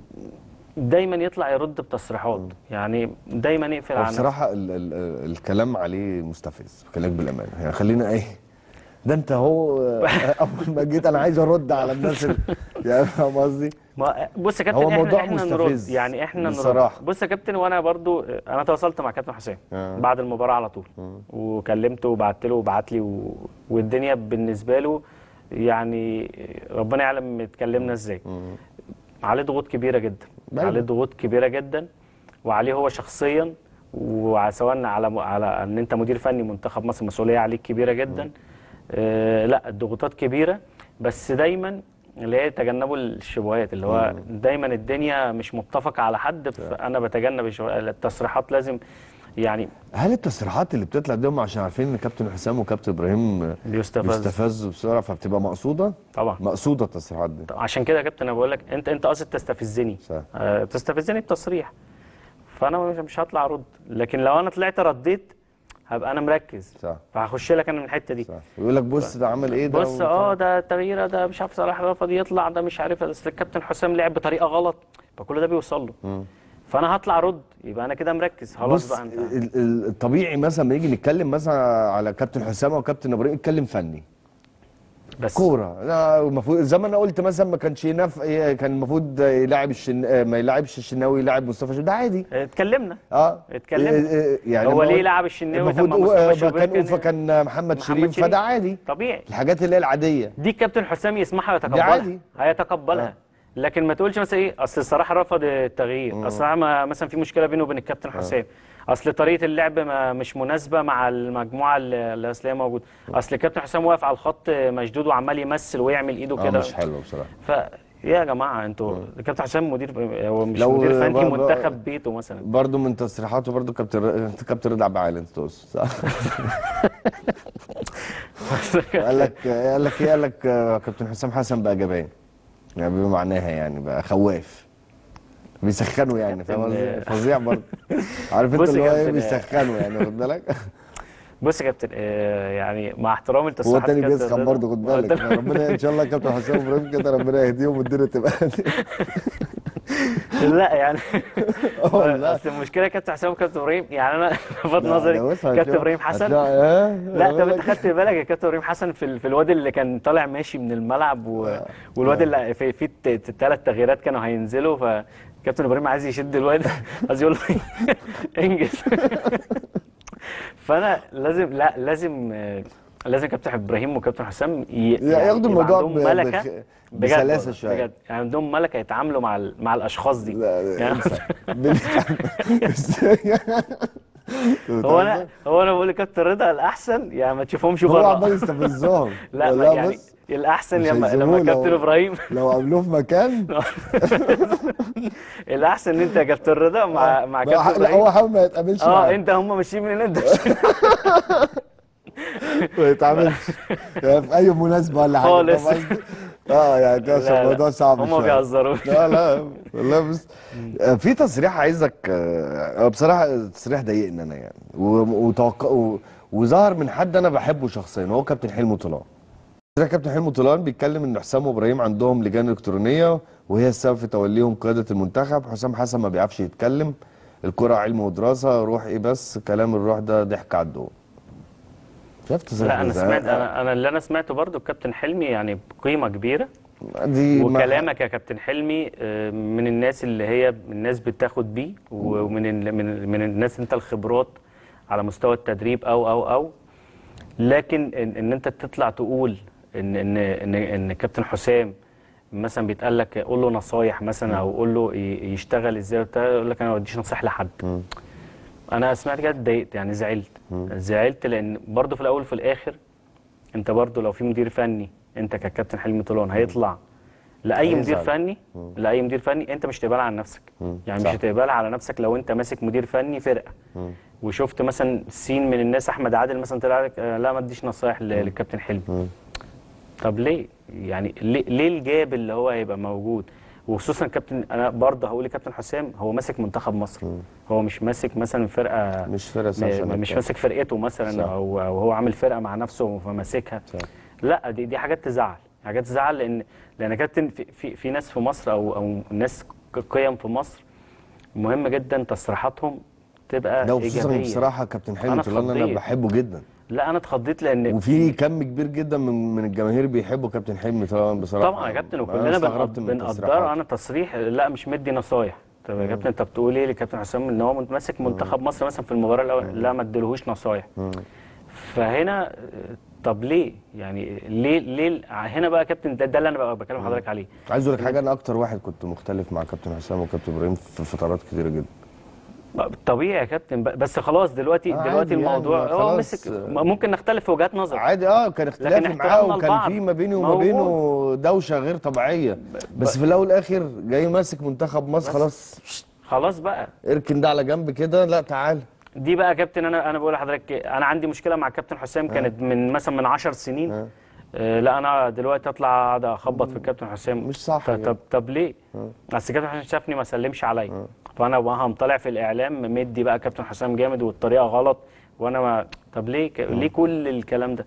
Speaker 2: دايما يطلع يرد بتصريحات يعني دايما يقفل عنه بصراحه
Speaker 1: ال ال الكلام عليه مستفز خليك بالامانه يعني خلينا ايه ده انت اهو
Speaker 2: آه، اول ما جيت انا عايز ارد على الناس يعني فاهم قصدي؟ بص يا كابتن هو موضوع احنا مستفز نرد يعني احنا بصراحة. نرد بص يا كابتن وانا برضو انا تواصلت مع كابتن حسام آه. بعد المباراه على طول آه. وكلمته وبعت له وبعت لي و... والدنيا بالنسبه له يعني ربنا يعلم اتكلمنا آه. ازاي آه. عليه ضغوط كبيره جدا عليه ضغوط كبيره جدا وعليه هو شخصيا وسواء على على ان انت مدير فني منتخب مصر مسؤوليه عليك كبيره جدا آه. آه، لا الضغوطات كبيره بس دايما اللي هي تجنبوا الشبهات اللي هو دايما الدنيا مش متفقه على حد فانا بتجنب التصريحات لازم يعني
Speaker 1: هل التصريحات اللي بتطلع دي هم عشان عارفين ان كابتن حسام وكابتن ابراهيم بيستفز بيستفزوا بسرعه فبتبقى مقصوده؟ طبعا مقصوده التصريحات دي
Speaker 2: عشان كده يا كابتن انا بقول لك انت انت قاصد تستفزني صح. آه، تستفزني بتصريح فانا مش هطلع ارد لكن لو انا طلعت رديت هبقى انا مركز صح فهخش لك انا من الحته دي صح ويقول لك بص ده عمل ايه ده بص اه ده تغييره ده مش عارف صلاح رفض يطلع ده مش عارف اصل الكابتن حسام لعب بطريقه غلط فكل ده بيوصل له فانا هطلع ارد يبقى انا كده مركز خلاص بقى انت
Speaker 1: الطبيعي مثلا لما نيجي نتكلم مثلا على كابتن حسام او كابتن ابراهيم نتكلم فني بس كوره لا المفروض زي ما انا قلت مثلا ما كانش ينف... كان المفروض يلاعب الشن... ما يلاعبش الشناوي يلاعب مصطفى شوبير ده عادي
Speaker 2: اتكلمنا اه اتكلمنا إيه، إيه، يعني هو ليه لعب الشناوي طب مصطفى شوبير كان كان,
Speaker 1: كان محمد شريف فده عادي طبيعي الحاجات اللي هي العاديه
Speaker 2: دي الكابتن حسام يسمحها ويتقبلها عادي هيتقبلها آه. لكن ما تقولش مثلا ايه اصل الصراحه رفض التغيير آه. اصل مثلا في مشكله بينه وبين الكابتن آه. حسام آه. اصل طريقه اللعب ما مش مناسبه مع المجموعه اللي اصل هي موجوده اصل كابتن حسام واقف على الخط مشدود وعمال يمثل ويعمل ايده آه، كده مش حلو بصراحه ف يا جماعه انتوا آه. كابتن حسام مدير هو مش لو مدير فني منتخب بيته مثلا برضه
Speaker 1: من تصريحاته برضه كابتن كابتن رضا عبد العال انت تقصد صح؟ قال لك قال لك ايه قال لك آه، كابتن حسام حسن بقى جبان يعني بمعناها يعني بقى خواف بيسخنوا يعني فاهم فظيع برضه عارف انت اللي هو إيه؟ بيسخنوا يعني خد
Speaker 2: بالك بص يا كابتن آه، يعني مع احترامي لتصريحات هو تاني بيسخن برضه خد بالك ربنا ان شاء
Speaker 1: الله كابتن حسام ابراهيم كده ربنا يهديهم والدنيا تبقى
Speaker 2: لا يعني آه، بس المشكله كابتن حسام وكابتن ابراهيم يعني انا لفت نظري كابتن ابراهيم حسن آه، لا طب انت خدت بالك يا كابتن ابراهيم حسن في في الواد اللي كان طالع ماشي من الملعب والواد اللي في في الثلاث تغييرات كانوا هينزلوا كابتن ابراهيم عايز يشد الواد عايز يقول له إيه؟ انجز فانا لازم لا لازم لازم كابتن ابراهيم وكابتن حسام يعني ياخدوا الموضوع عندهم ملكه شويه بجد يعني عندهم ملكه يتعاملوا مع مع الاشخاص دي لا لا يعني هو انا هو انا بقول لكابتن رضا الاحسن يعني ما تشوفهمش بره هو عمال يستفزهم لا يعني الاحسن لما لما كابتن ابراهيم لو
Speaker 1: قابلوه في مكان
Speaker 2: الاحسن ان انت يا كابتن رضا مع آه. مع كابتن ابراهيم هو
Speaker 1: حاول ما يتقابلش اه انت
Speaker 2: هم ماشيين من هنا انت
Speaker 1: ما يتعاملش يعني في اي مناسبه ولا حاجه خالص اه يعني ده الموضوع صعب هم بيهزروا لا لا والله بس آه، في تصريح عايزك آه، بصراحه التصريح ضايقني انا يعني وظهر من حد انا بحبه شخصيا هو كابتن حلمي طلال ده كابتن حلمي طولان بيتكلم ان حسام وابراهيم عندهم لجان الكترونيه وهي السبب في توليهم قياده المنتخب حسام حسن ما بيعرفش يتكلم الكره علم ودراسه روح ايه بس كلام الروح ده ضحك على الدور شفت لا انا سمعت انا
Speaker 2: انا اللي انا سمعته برضو كابتن حلمي يعني بقيمه كبيره دي وكلامك يا كابتن حلمي آه، من الناس اللي هي الناس بتاخد بيه ومن من من الناس انت الخبرات على مستوى التدريب او او او لكن ان انت تطلع تقول ان ان ان, إن كابتن حسام مثلا بيتقال لك قول له نصايح مثلا او قول له يشتغل ازاي وبتاع يقول لك انا ما بديش نصايح لحد انا سمعت كده اتضايقت يعني زعلت زعلت لان برضه في الاول وفي الاخر انت برضه لو في مدير فني انت ككابتن حلمي طولان هيطلع لاي مدير فني لاي مدير فني انت مش هتقبلها على نفسك يعني مش هتقبلها على نفسك لو انت ماسك مدير فني فرقه وشفت مثلا سين من الناس احمد عادل مثلا طلع لك آه، لا ما اديش نصايح للكابتن حلمي طب ليه يعني ليه, ليه الجاب اللي هو هيبقى موجود وخصوصا كابتن انا برضه هقول لكابتن حسام هو ماسك منتخب مصر م. هو مش ماسك مثلا فرقه مش فرقه مش ماسك فرقته مثلا صح. او هو عامل فرقه مع نفسه فماسكها لا دي دي حاجات تزعل حاجات تزعل لان لان كابتن في, في في ناس في مصر او او ناس قيم في مصر مهم جدا تصريحاتهم تبقى ايجابيه وخصوصا بصراحه كابتن حلمي انا, أنا بحبه جدا لا انا اتخضيت لان وفي
Speaker 1: كم كبير جدا من من الجماهير بيحبوا كابتن حلمي طبعا بصراحه طبعا يا كابتن وكلنا بنقدره
Speaker 2: انا تصريح لا مش مدي نصايح طب يا كابتن انت بتقول ايه لكابتن حسام ان هو ماسك منتخب مصر مثلا في المباراه الاول لا ما اديلهوش نصايح فهنا طب ليه يعني ليه ليه هنا بقى كابتن ده, ده اللي انا بكلم حضرتك عليه عايز اقول لك حاجه
Speaker 1: انا اكتر واحد كنت مختلف مع كابتن حسام وكابتن ابراهيم في فترات كتيره جدا
Speaker 2: طبيعي يا كابتن بس خلاص دلوقتي آه دلوقتي يعني، الموضوع يعني هو مسك ممكن نختلف في وجهات نظر عادي اه كان اختلاف معاه وكان في ما
Speaker 1: بيني وما بينه دوشه غير طبيعيه بس في الاول والاخر جاي ماسك منتخب مصر خلاص
Speaker 2: خلاص بقى اركن ده على جنب كده لا تعال دي بقى يا كابتن انا انا بقول لحضرتك انا عندي مشكله مع كابتن حسام آه. كانت من مثلا من 10 سنين آه. آه، لا انا دلوقتي اطلع اقعد اخبط في الكابتن حسام مش صح طب يعني. طب, طب ليه؟ اصل الكابتن حسام شافني ما سلمش عليا فانا وهم طالع في الاعلام مدي بقى كابتن حسام جامد والطريقه غلط وانا ما طب ليه ك... ليه كل الكلام ده؟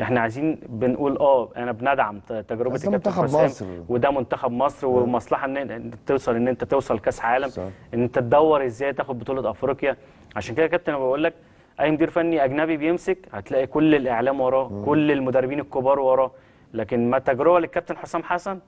Speaker 2: احنا عايزين بنقول اه انا بندعم تجربه الكابتن حسام مصر. وده منتخب مصر ومصلحه ان توصل ان انت توصل كاس عالم ان انت تدور ازاي تاخد بطوله افريقيا عشان كده يا كابتن انا بقول لك اي مدير فني اجنبي بيمسك هتلاقي كل الاعلام وراه مم. كل المدربين الكبار وراه لكن ما تجربه للكابتن حسام حسن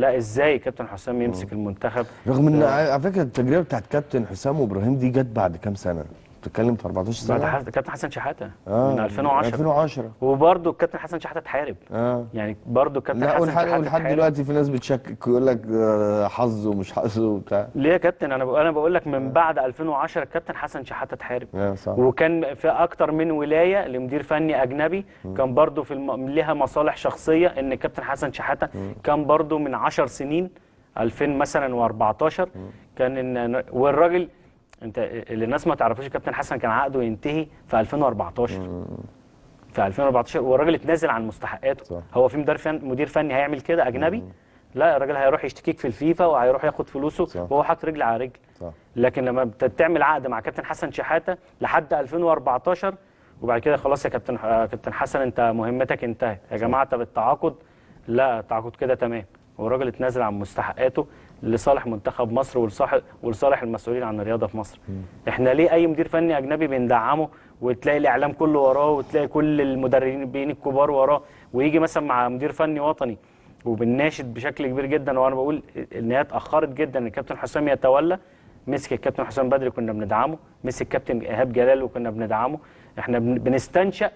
Speaker 2: لا ازاي كابتن حسام يمسك مم. المنتخب رغم ان آه.
Speaker 1: على فكره التجربه بتاعت كابتن حسام وابراهيم دي جت بعد كام سنه بتتكلم في 14 سنه
Speaker 2: كابتن حسن شحاته آه من 2010 2010 وبرده الكابتن حسن شحاته اتحارب آه يعني برده الكابتن حسن شحاته ولحد دلوقتي
Speaker 1: في ناس بتشكك ويقول لك آه، حظ ومش حظ وبتاع
Speaker 2: ليه يا كابتن انا انا بقول لك من آه بعد 2010 الكابتن حسن شحاته اتحارب آه صح. وكان في اكتر من ولايه لمدير فني اجنبي م. آه. كان برده في الم... لها مصالح شخصيه ان الكابتن حسن شحاته آه. كان برده من 10 سنين 2000 مثلا و14 كان إن والراجل انت اللي الناس ما تعرفوش كابتن حسن كان عقده ينتهي في 2014 مم. في 2014 والراجل اتنازل عن مستحقاته صح. هو في مدير فن مدير فني هيعمل كده اجنبي مم. لا الراجل هيروح يشتكيك في الفيفا وهيروح ياخد فلوسه صح. وهو حاطط رجل على رجل لكن لما بتعمل عقد مع كابتن حسن شحاته لحد 2014 وبعد كده خلاص يا كابتن كابتن حسن انت مهمتك انتهت يا جماعه طب التعاقد لا التعاقد كده تمام والراجل اتنازل عن مستحقاته لصالح منتخب مصر ولصالح ولصالح المسؤولين عن الرياضه في مصر احنا ليه اي مدير فني اجنبي بندعمه وتلاقي الاعلام كله وراه وتلاقي كل المدربين الكبار وراه ويجي مثلا مع مدير فني وطني وبنناشد بشكل كبير جدا وانا بقول ان هي اتاخرت جدا ان الكابتن حسام يتولى مسك الكابتن حسام بدري كنا بندعمه مسك الكابتن ايهاب جلال وكنا بندعمه احنا بنستنشأ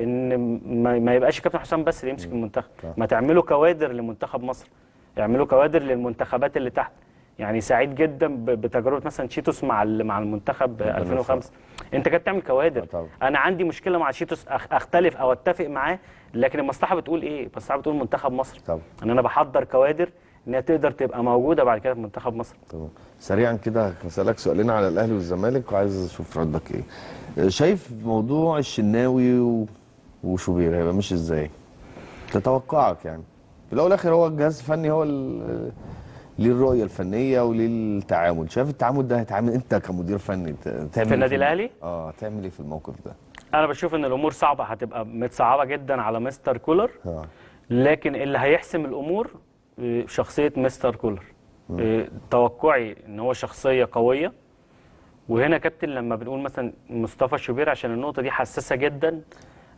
Speaker 2: ان ما يبقاش الكابتن حسام بس اللي يمسك المنتخب ما تعملوا كوادر لمنتخب مصر يعملوا كوادر للمنتخبات اللي تحت يعني سعيد جدا بتجربه مثلا تشيتوس مع مع المنتخب 2005 انت كنت تعمل كوادر اه طبعا. انا عندي مشكله مع تشيتوس اختلف او اتفق معاه لكن المصلحه بتقول ايه المصلحه بتقول منتخب مصر طبعا. ان انا بحضر كوادر ان هي تقدر تبقى موجوده بعد كده في منتخب مصر طبعا.
Speaker 1: سريعا كده هسالك سؤالين على الاهلي والزمالك وعايز اشوف ردك ايه شايف موضوع الشناوي و... وشوبير هيبقى ماشي ازاي تتوقعك يعني في الاول والاخر هو الجهاز الفني هو ليه الرؤيه الفنيه وليه التعامل شايف التعامل ده هيتعامل انت كمدير فني تعمل إيه في النادي الاهلي اه تعمل ايه في الموقف ده
Speaker 2: انا بشوف ان الامور صعبه هتبقى متصعبه جدا على مستر كولر آه. لكن اللي هيحسم الامور آه، شخصيه مستر كولر آه. توقعي ان هو شخصيه قويه وهنا كابتن لما بنقول مثلا مصطفى شوبير عشان النقطه دي حساسه جدا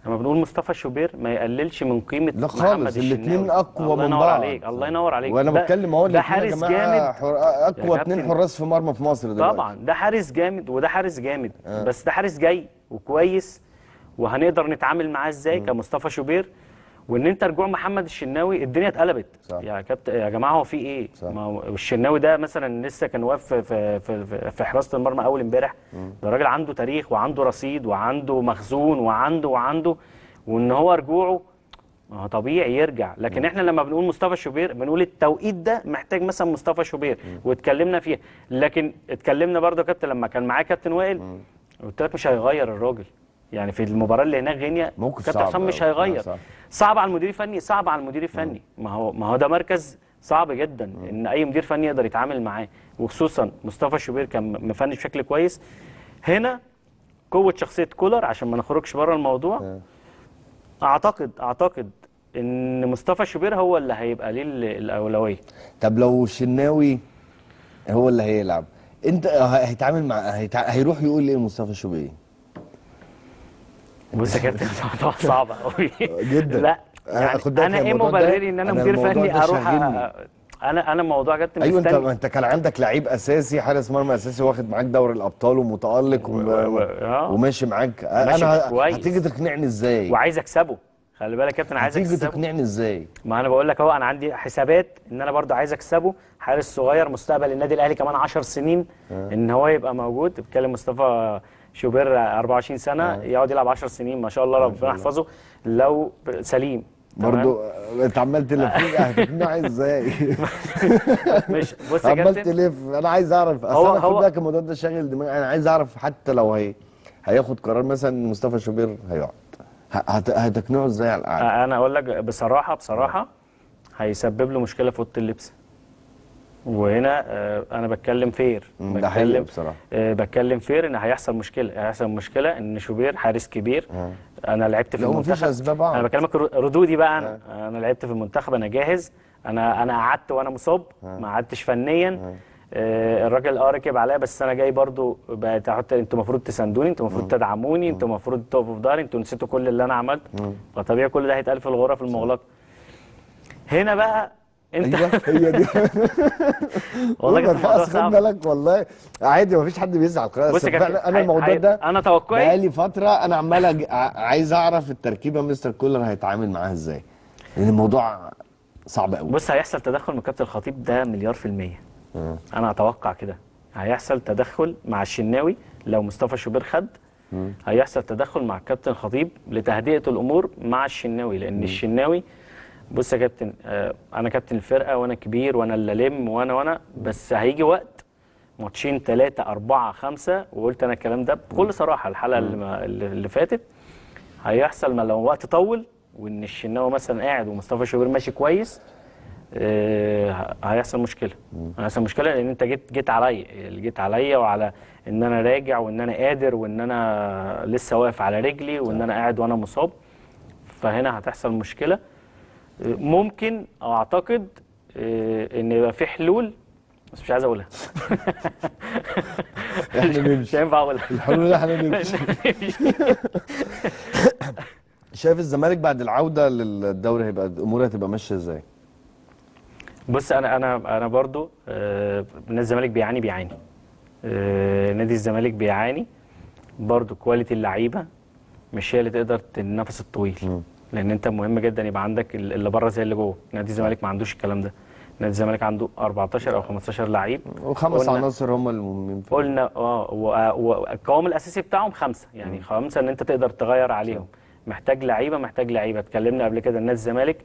Speaker 2: لما بنقول مصطفى شوبير ما يقللش من قيمه لا خالص الاثنين اقوى من بعض الله ينور عليك الله ينور عليك وانا بتكلم اهو ده حارس جامد حر... اقوى اثنين حراس
Speaker 1: في مرمى في مصر دلوقتي طبعا
Speaker 2: ده حارس جامد وده حارس جامد آه. بس ده حارس جاي وكويس وهنقدر نتعامل معاه ازاي كمصطفى شوبير وان انت رجوع محمد الشناوي الدنيا اتقلبت صح. يا كابتن يا جماعه هو في ايه صح. ما هو الشناوي ده مثلا لسه كان واقف في, في, في, في حراسه المرمى اول امبارح ده راجل عنده تاريخ وعنده رصيد وعنده مخزون وعنده وعنده وان هو رجوعه ما هو طبيعي يرجع لكن مم. احنا لما بنقول مصطفى شوبير بنقول التوقيت ده محتاج مثلا مصطفى شوبير واتكلمنا فيها لكن اتكلمنا يا كابتن لما كان معاه كابتن وائل قلت لك مش هيغير الراجل يعني في المباراه اللي هناك غينيا ممكن كابتن حسام مش هيغير آه، صعب. على المدير الفني صعب على المدير الفني ما هو ما هو ده مركز صعب جدا مم. ان اي مدير فني يقدر يتعامل معاه وخصوصا مصطفى شوبير كان مفني بشكل كويس هنا قوه شخصيه كولر عشان ما نخرجش بره الموضوع مم. آه. اعتقد اعتقد ان مصطفى شوبير هو اللي هيبقى ليه الاولويه طب لو الشناوي هو اللي هيلعب انت هيتعامل مع هيتع...
Speaker 1: هيروح يقول ايه مصطفى شوبير بص يا
Speaker 2: كابتن صعبه قوي جدا لا
Speaker 1: آه، يعني انا ايه مبرري ان انا, مدير فني اروح انا
Speaker 2: انا انا موضوع كابتن ايوه انت انت
Speaker 1: كان عندك لعيب اساسي حارس مرمى اساسي واخد معاك دوري الابطال
Speaker 2: ومتالق و... و... آه. وماشي معاك انا كويس. هتيجي تقنعني ازاي وعايز اكسبه خلي بالك يا كابتن عايز اكسبه هتيجي تقنعني ازاي ما انا بقول لك اهو انا عندي حسابات ان انا برضو عايز اكسبه حارس صغير مستقبل النادي الاهلي كمان 10 سنين آه. ان هو يبقى موجود بتكلم مصطفى شوبير 24 سنه آه. يقعد يلعب 10 سنين ما شاء الله ربنا يحفظه لو سليم
Speaker 1: برضو انت عمال تلف هتقنعي ازاي مش بص يا عمال تلف انا عايز اعرف اصل هو هو بالك الموضوع ده شاغل دماغي انا عايز اعرف حتى لو هي هياخد قرار مثلا مصطفى شوبير هيقعد هتقنعه
Speaker 2: ازاي على القعده انا اقول لك بصراحه بصراحه آه. هيسبب له مشكله في اوضه اللبس وهنا آه، انا بتكلم فير بتكلم بصراحه آه، بتكلم فير ان هيحصل مشكله هيحصل مشكله ان شوبير حارس كبير آه. انا لعبت في المنتخب انا بكلمك ردودي بقى انا انا لعبت في المنتخب انا جاهز انا انا قعدت وانا مصاب ما قعدتش فنيا الراجل اه ركب عليا بس انا جاي برضو بقيت احط انتوا المفروض تساندوني انتوا المفروض تدعموني انتوا المفروض تقفوا في ظهري انتوا نسيتوا كل اللي انا عملته فطبيعي كل ده هيتقال في الغرف المغلقه هنا بقى انت ايوه هي دي والله كانت خلاص خد
Speaker 1: بالك والله عادي ما فيش حد بيزعل خلاص بص فعلا انا الموضوع ده انا توقعي بقالي فتره انا عمال عايز اعرف التركيبه مستر كولر
Speaker 2: هيتعامل معاها ازاي لان الموضوع صعب قوي بص هيحصل تدخل من كابتن الخطيب ده مليار في الميه انا اتوقع كده هيحصل تدخل مع الشناوي لو مصطفى شوبير خد هيحصل تدخل مع الكابتن الخطيب لتهدئه الامور مع الشناوي لان الشناوي بص يا كابتن آه، انا كابتن الفرقه وانا كبير وانا اللي الم وانا وانا بس هيجي وقت ماتشين ثلاثه اربعه خمسه وقلت انا الكلام ده بكل صراحه الحلقه اللي, اللي فاتت هيحصل ما لو وقت طول وان الشناوي مثلا قاعد ومصطفى شوبير ماشي كويس آه، هيحصل مشكله هيحصل مشكله لان انت جيت جيت عليا جيت عليا وعلى ان انا راجع وان انا قادر وان انا لسه واقف على رجلي وان انا قاعد وانا مصاب فهنا هتحصل مشكله ممكن اعتقد آه، ان يبقى في حلول بس مش عايز اقولها احنا يعني نمشي مش هينفع اقولها الحلول احنا نمشي
Speaker 1: شايف الزمالك بعد العوده للدوري هيبقى الامور هتبقى ماشيه ازاي؟
Speaker 2: بص انا انا انا برضو آه، نادي الزمالك بيعاني بيعاني آه، نادي الزمالك بيعاني برضو كواليتي اللعيبه مش هي اللي تقدر تنفس الطويل لان انت مهم جدا يبقى عندك اللي بره زي اللي جوه نادي الزمالك ما عندوش الكلام ده نادي الزمالك عنده 14 او 15 لعيب وخمس عناصر هم المهمين قلنا اه والقوام آه، الاساسي بتاعهم خمسه يعني خمسه ان انت تقدر تغير عليهم محتاج لعيبه محتاج لعيبه اتكلمنا قبل كده نادي الزمالك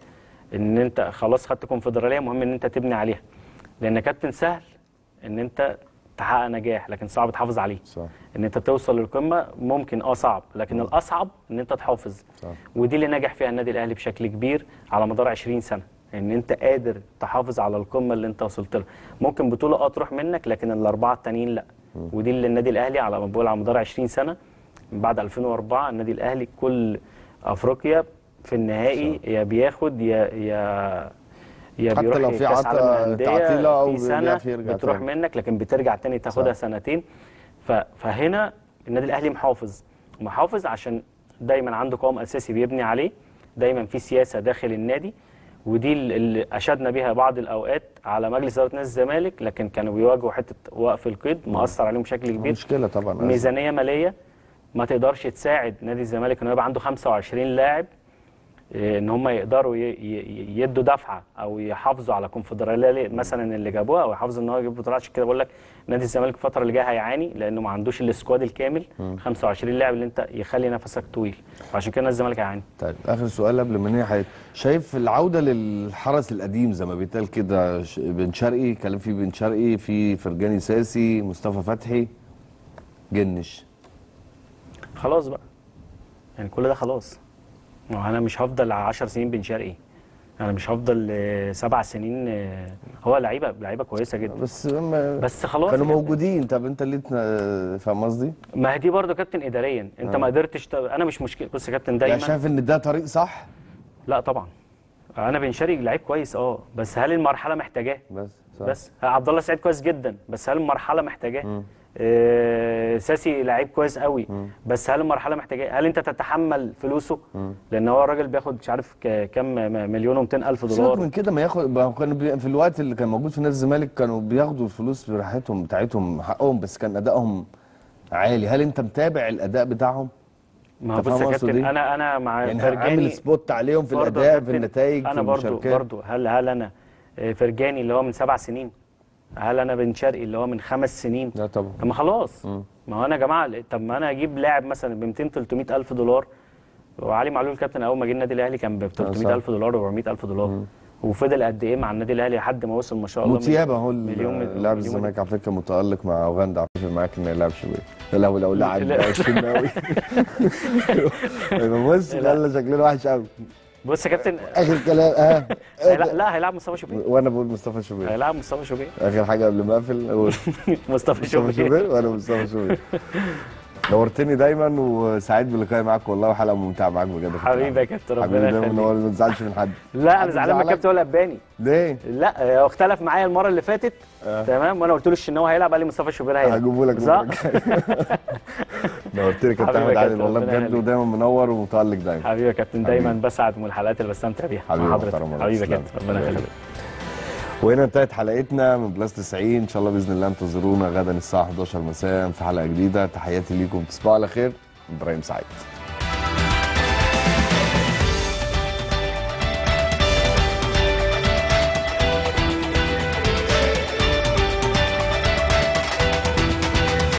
Speaker 2: ان انت خلاص خدت كونفدراليه مهم ان انت تبني عليها لان كابتن سهل ان انت تحقق نجاح لكن صعب تحافظ عليه صح. ان انت توصل للقمه ممكن اه صعب لكن الاصعب ان انت تحافظ صح. ودي اللي نجح فيها النادي الاهلي بشكل كبير على مدار 20 سنه ان انت قادر تحافظ على القمه اللي انت وصلت لها ممكن بطوله اه تروح منك لكن الاربعه التانيين لا م. ودي اللي النادي الاهلي على ما بقول على مدار 20 سنه من بعد 2004 النادي الاهلي كل افريقيا في النهائي صح. يا بياخد يا يا يا حتى لو في عطله تعطيله او في سنه في بتروح تاني. منك لكن بترجع تاني تاخدها صح. سنتين فهنا النادي الاهلي محافظ محافظ عشان دايما عنده قوام اساسي بيبني عليه دايما في سياسه داخل النادي ودي اللي اشدنا بيها بعض الاوقات على مجلس اداره نادي الزمالك لكن كانوا بيواجهوا حته وقف القيد مأثر عليهم بشكل كبير مشكله
Speaker 1: طبعا ميزانيه
Speaker 2: ماليه ما تقدرش تساعد نادي الزمالك انه يبقى عنده 25 لاعب إيه، ان هم يقدروا يدوا دفعه او يحافظوا على كونفدراليه مثلا اللي جابوها او يحافظوا ان هو يجيب بطوله عشان كده بقول لك نادي الزمالك الفتره اللي جايه هيعاني لانه ما عندوش السكواد الكامل 25 لاعب اللي انت يخلي نفسك طويل وعشان كده نادي الزمالك هيعاني. طيب
Speaker 1: اخر سؤال قبل ما ننهي شايف العوده للحرس القديم زي ما بيتقال كده بن شرقي كلام فيه بن شرقي في فرجاني ساسي مصطفى فتحي جنش.
Speaker 2: خلاص بقى يعني كل ده خلاص ما هو انا مش هفضل 10 سنين بن شرقي انا مش هفضل آه، سبع سنين آه، هو لعيبه لعيبه كويسه جدا بس بس خلاص كانوا يعني.
Speaker 1: موجودين طب انت ليه آه، فاهم قصدي؟
Speaker 2: ما هي دي برضه كابتن اداريا انت آه. ما قدرتش انا مش مشكله بص يا كابتن يعني دايما شايف
Speaker 1: ان ده طريق صح؟
Speaker 2: لا طبعا انا بن شرقي لعيب كويس اه بس هل المرحله محتاجاه؟ بس صح. بس عبد الله سعيد كويس جدا بس هل المرحله محتاجاه؟ آه، ساسي لعيب كويس قوي مم. بس هل المرحله محتاجه هل انت تتحمل فلوسه مم. لان هو الراجل بياخد مش عارف كام مليون و الف دولار من
Speaker 1: كده ما ياخد كان في الوقت اللي كان موجود في نادي الزمالك كانوا بياخدوا الفلوس براحتهم بتاعتهم حقهم بس كان ادائهم عالي هل انت متابع الاداء بتاعهم ما هو بص يا كابتن إيه؟ انا انا
Speaker 2: مع يعني عامل سبوت عليهم في الاداء في النتائج انا برضو برضو هل هل انا آه، فرجاني اللي هو من سبع سنين هل انا بن شرقي اللي هو من خمس سنين لا طبعا طب ما خلاص ما هو انا يا جماعه طب ما انا اجيب لاعب مثلا ب 200 300 الف دولار وعلي معلول كابتن اول ما جه النادي الاهلي كان ب 300 آه، الف دولار 400 الف دولار وفضل قد ايه مع النادي الاهلي لحد ما وصل ما شاء الله متيابه اهو لاعب الزمالك
Speaker 1: على فكره متالق مع اوغندا على فكره معاك انه يلعب شويه لو لو لعب 20 قوي بص لا لا شكلنا وحش قوي
Speaker 2: بص يا كابتن اخر كلام آه. لا, لا هيلعب مصطفى شوبير
Speaker 1: وانا بقول مصطفى شوبير
Speaker 2: هيلعب مصطفى شوبير
Speaker 1: اخر حاجه قبل ما اقفل اقول مصطفى شوبير وانا مصطفى شوبير نورتني دايما وسعيد باللقاء معاك والله وحلقه ممتعه معاك بجد حبيبي يا كابتن ربنا يخليك حبيبي ما تزعلش من
Speaker 2: حد لا انا زعلان من الكابتن ولا اباني ليه؟ لا هو اختلف معايا المره اللي فاتت آه. تمام وانا قلت له الشناوي هيلعب قال لي مصطفى الشوبير هيلعب هجيبه لك صح؟
Speaker 1: نورتني كابتن احمد عادل والله بجد ودايما منور ومتالق دايما حبيبي يا كابتن دايما بسعد
Speaker 2: من الحلقات اللي بستمتع بيها حبيبي يا كابتن ربنا يخليك
Speaker 1: وهنا انتهت حلقتنا من بلاس 90 ان شاء الله باذن الله انتظرونا غدا الساعه 11 مساء في حلقه جديده تحياتي ليكم تصبحوا على خير ابراهيم سعيد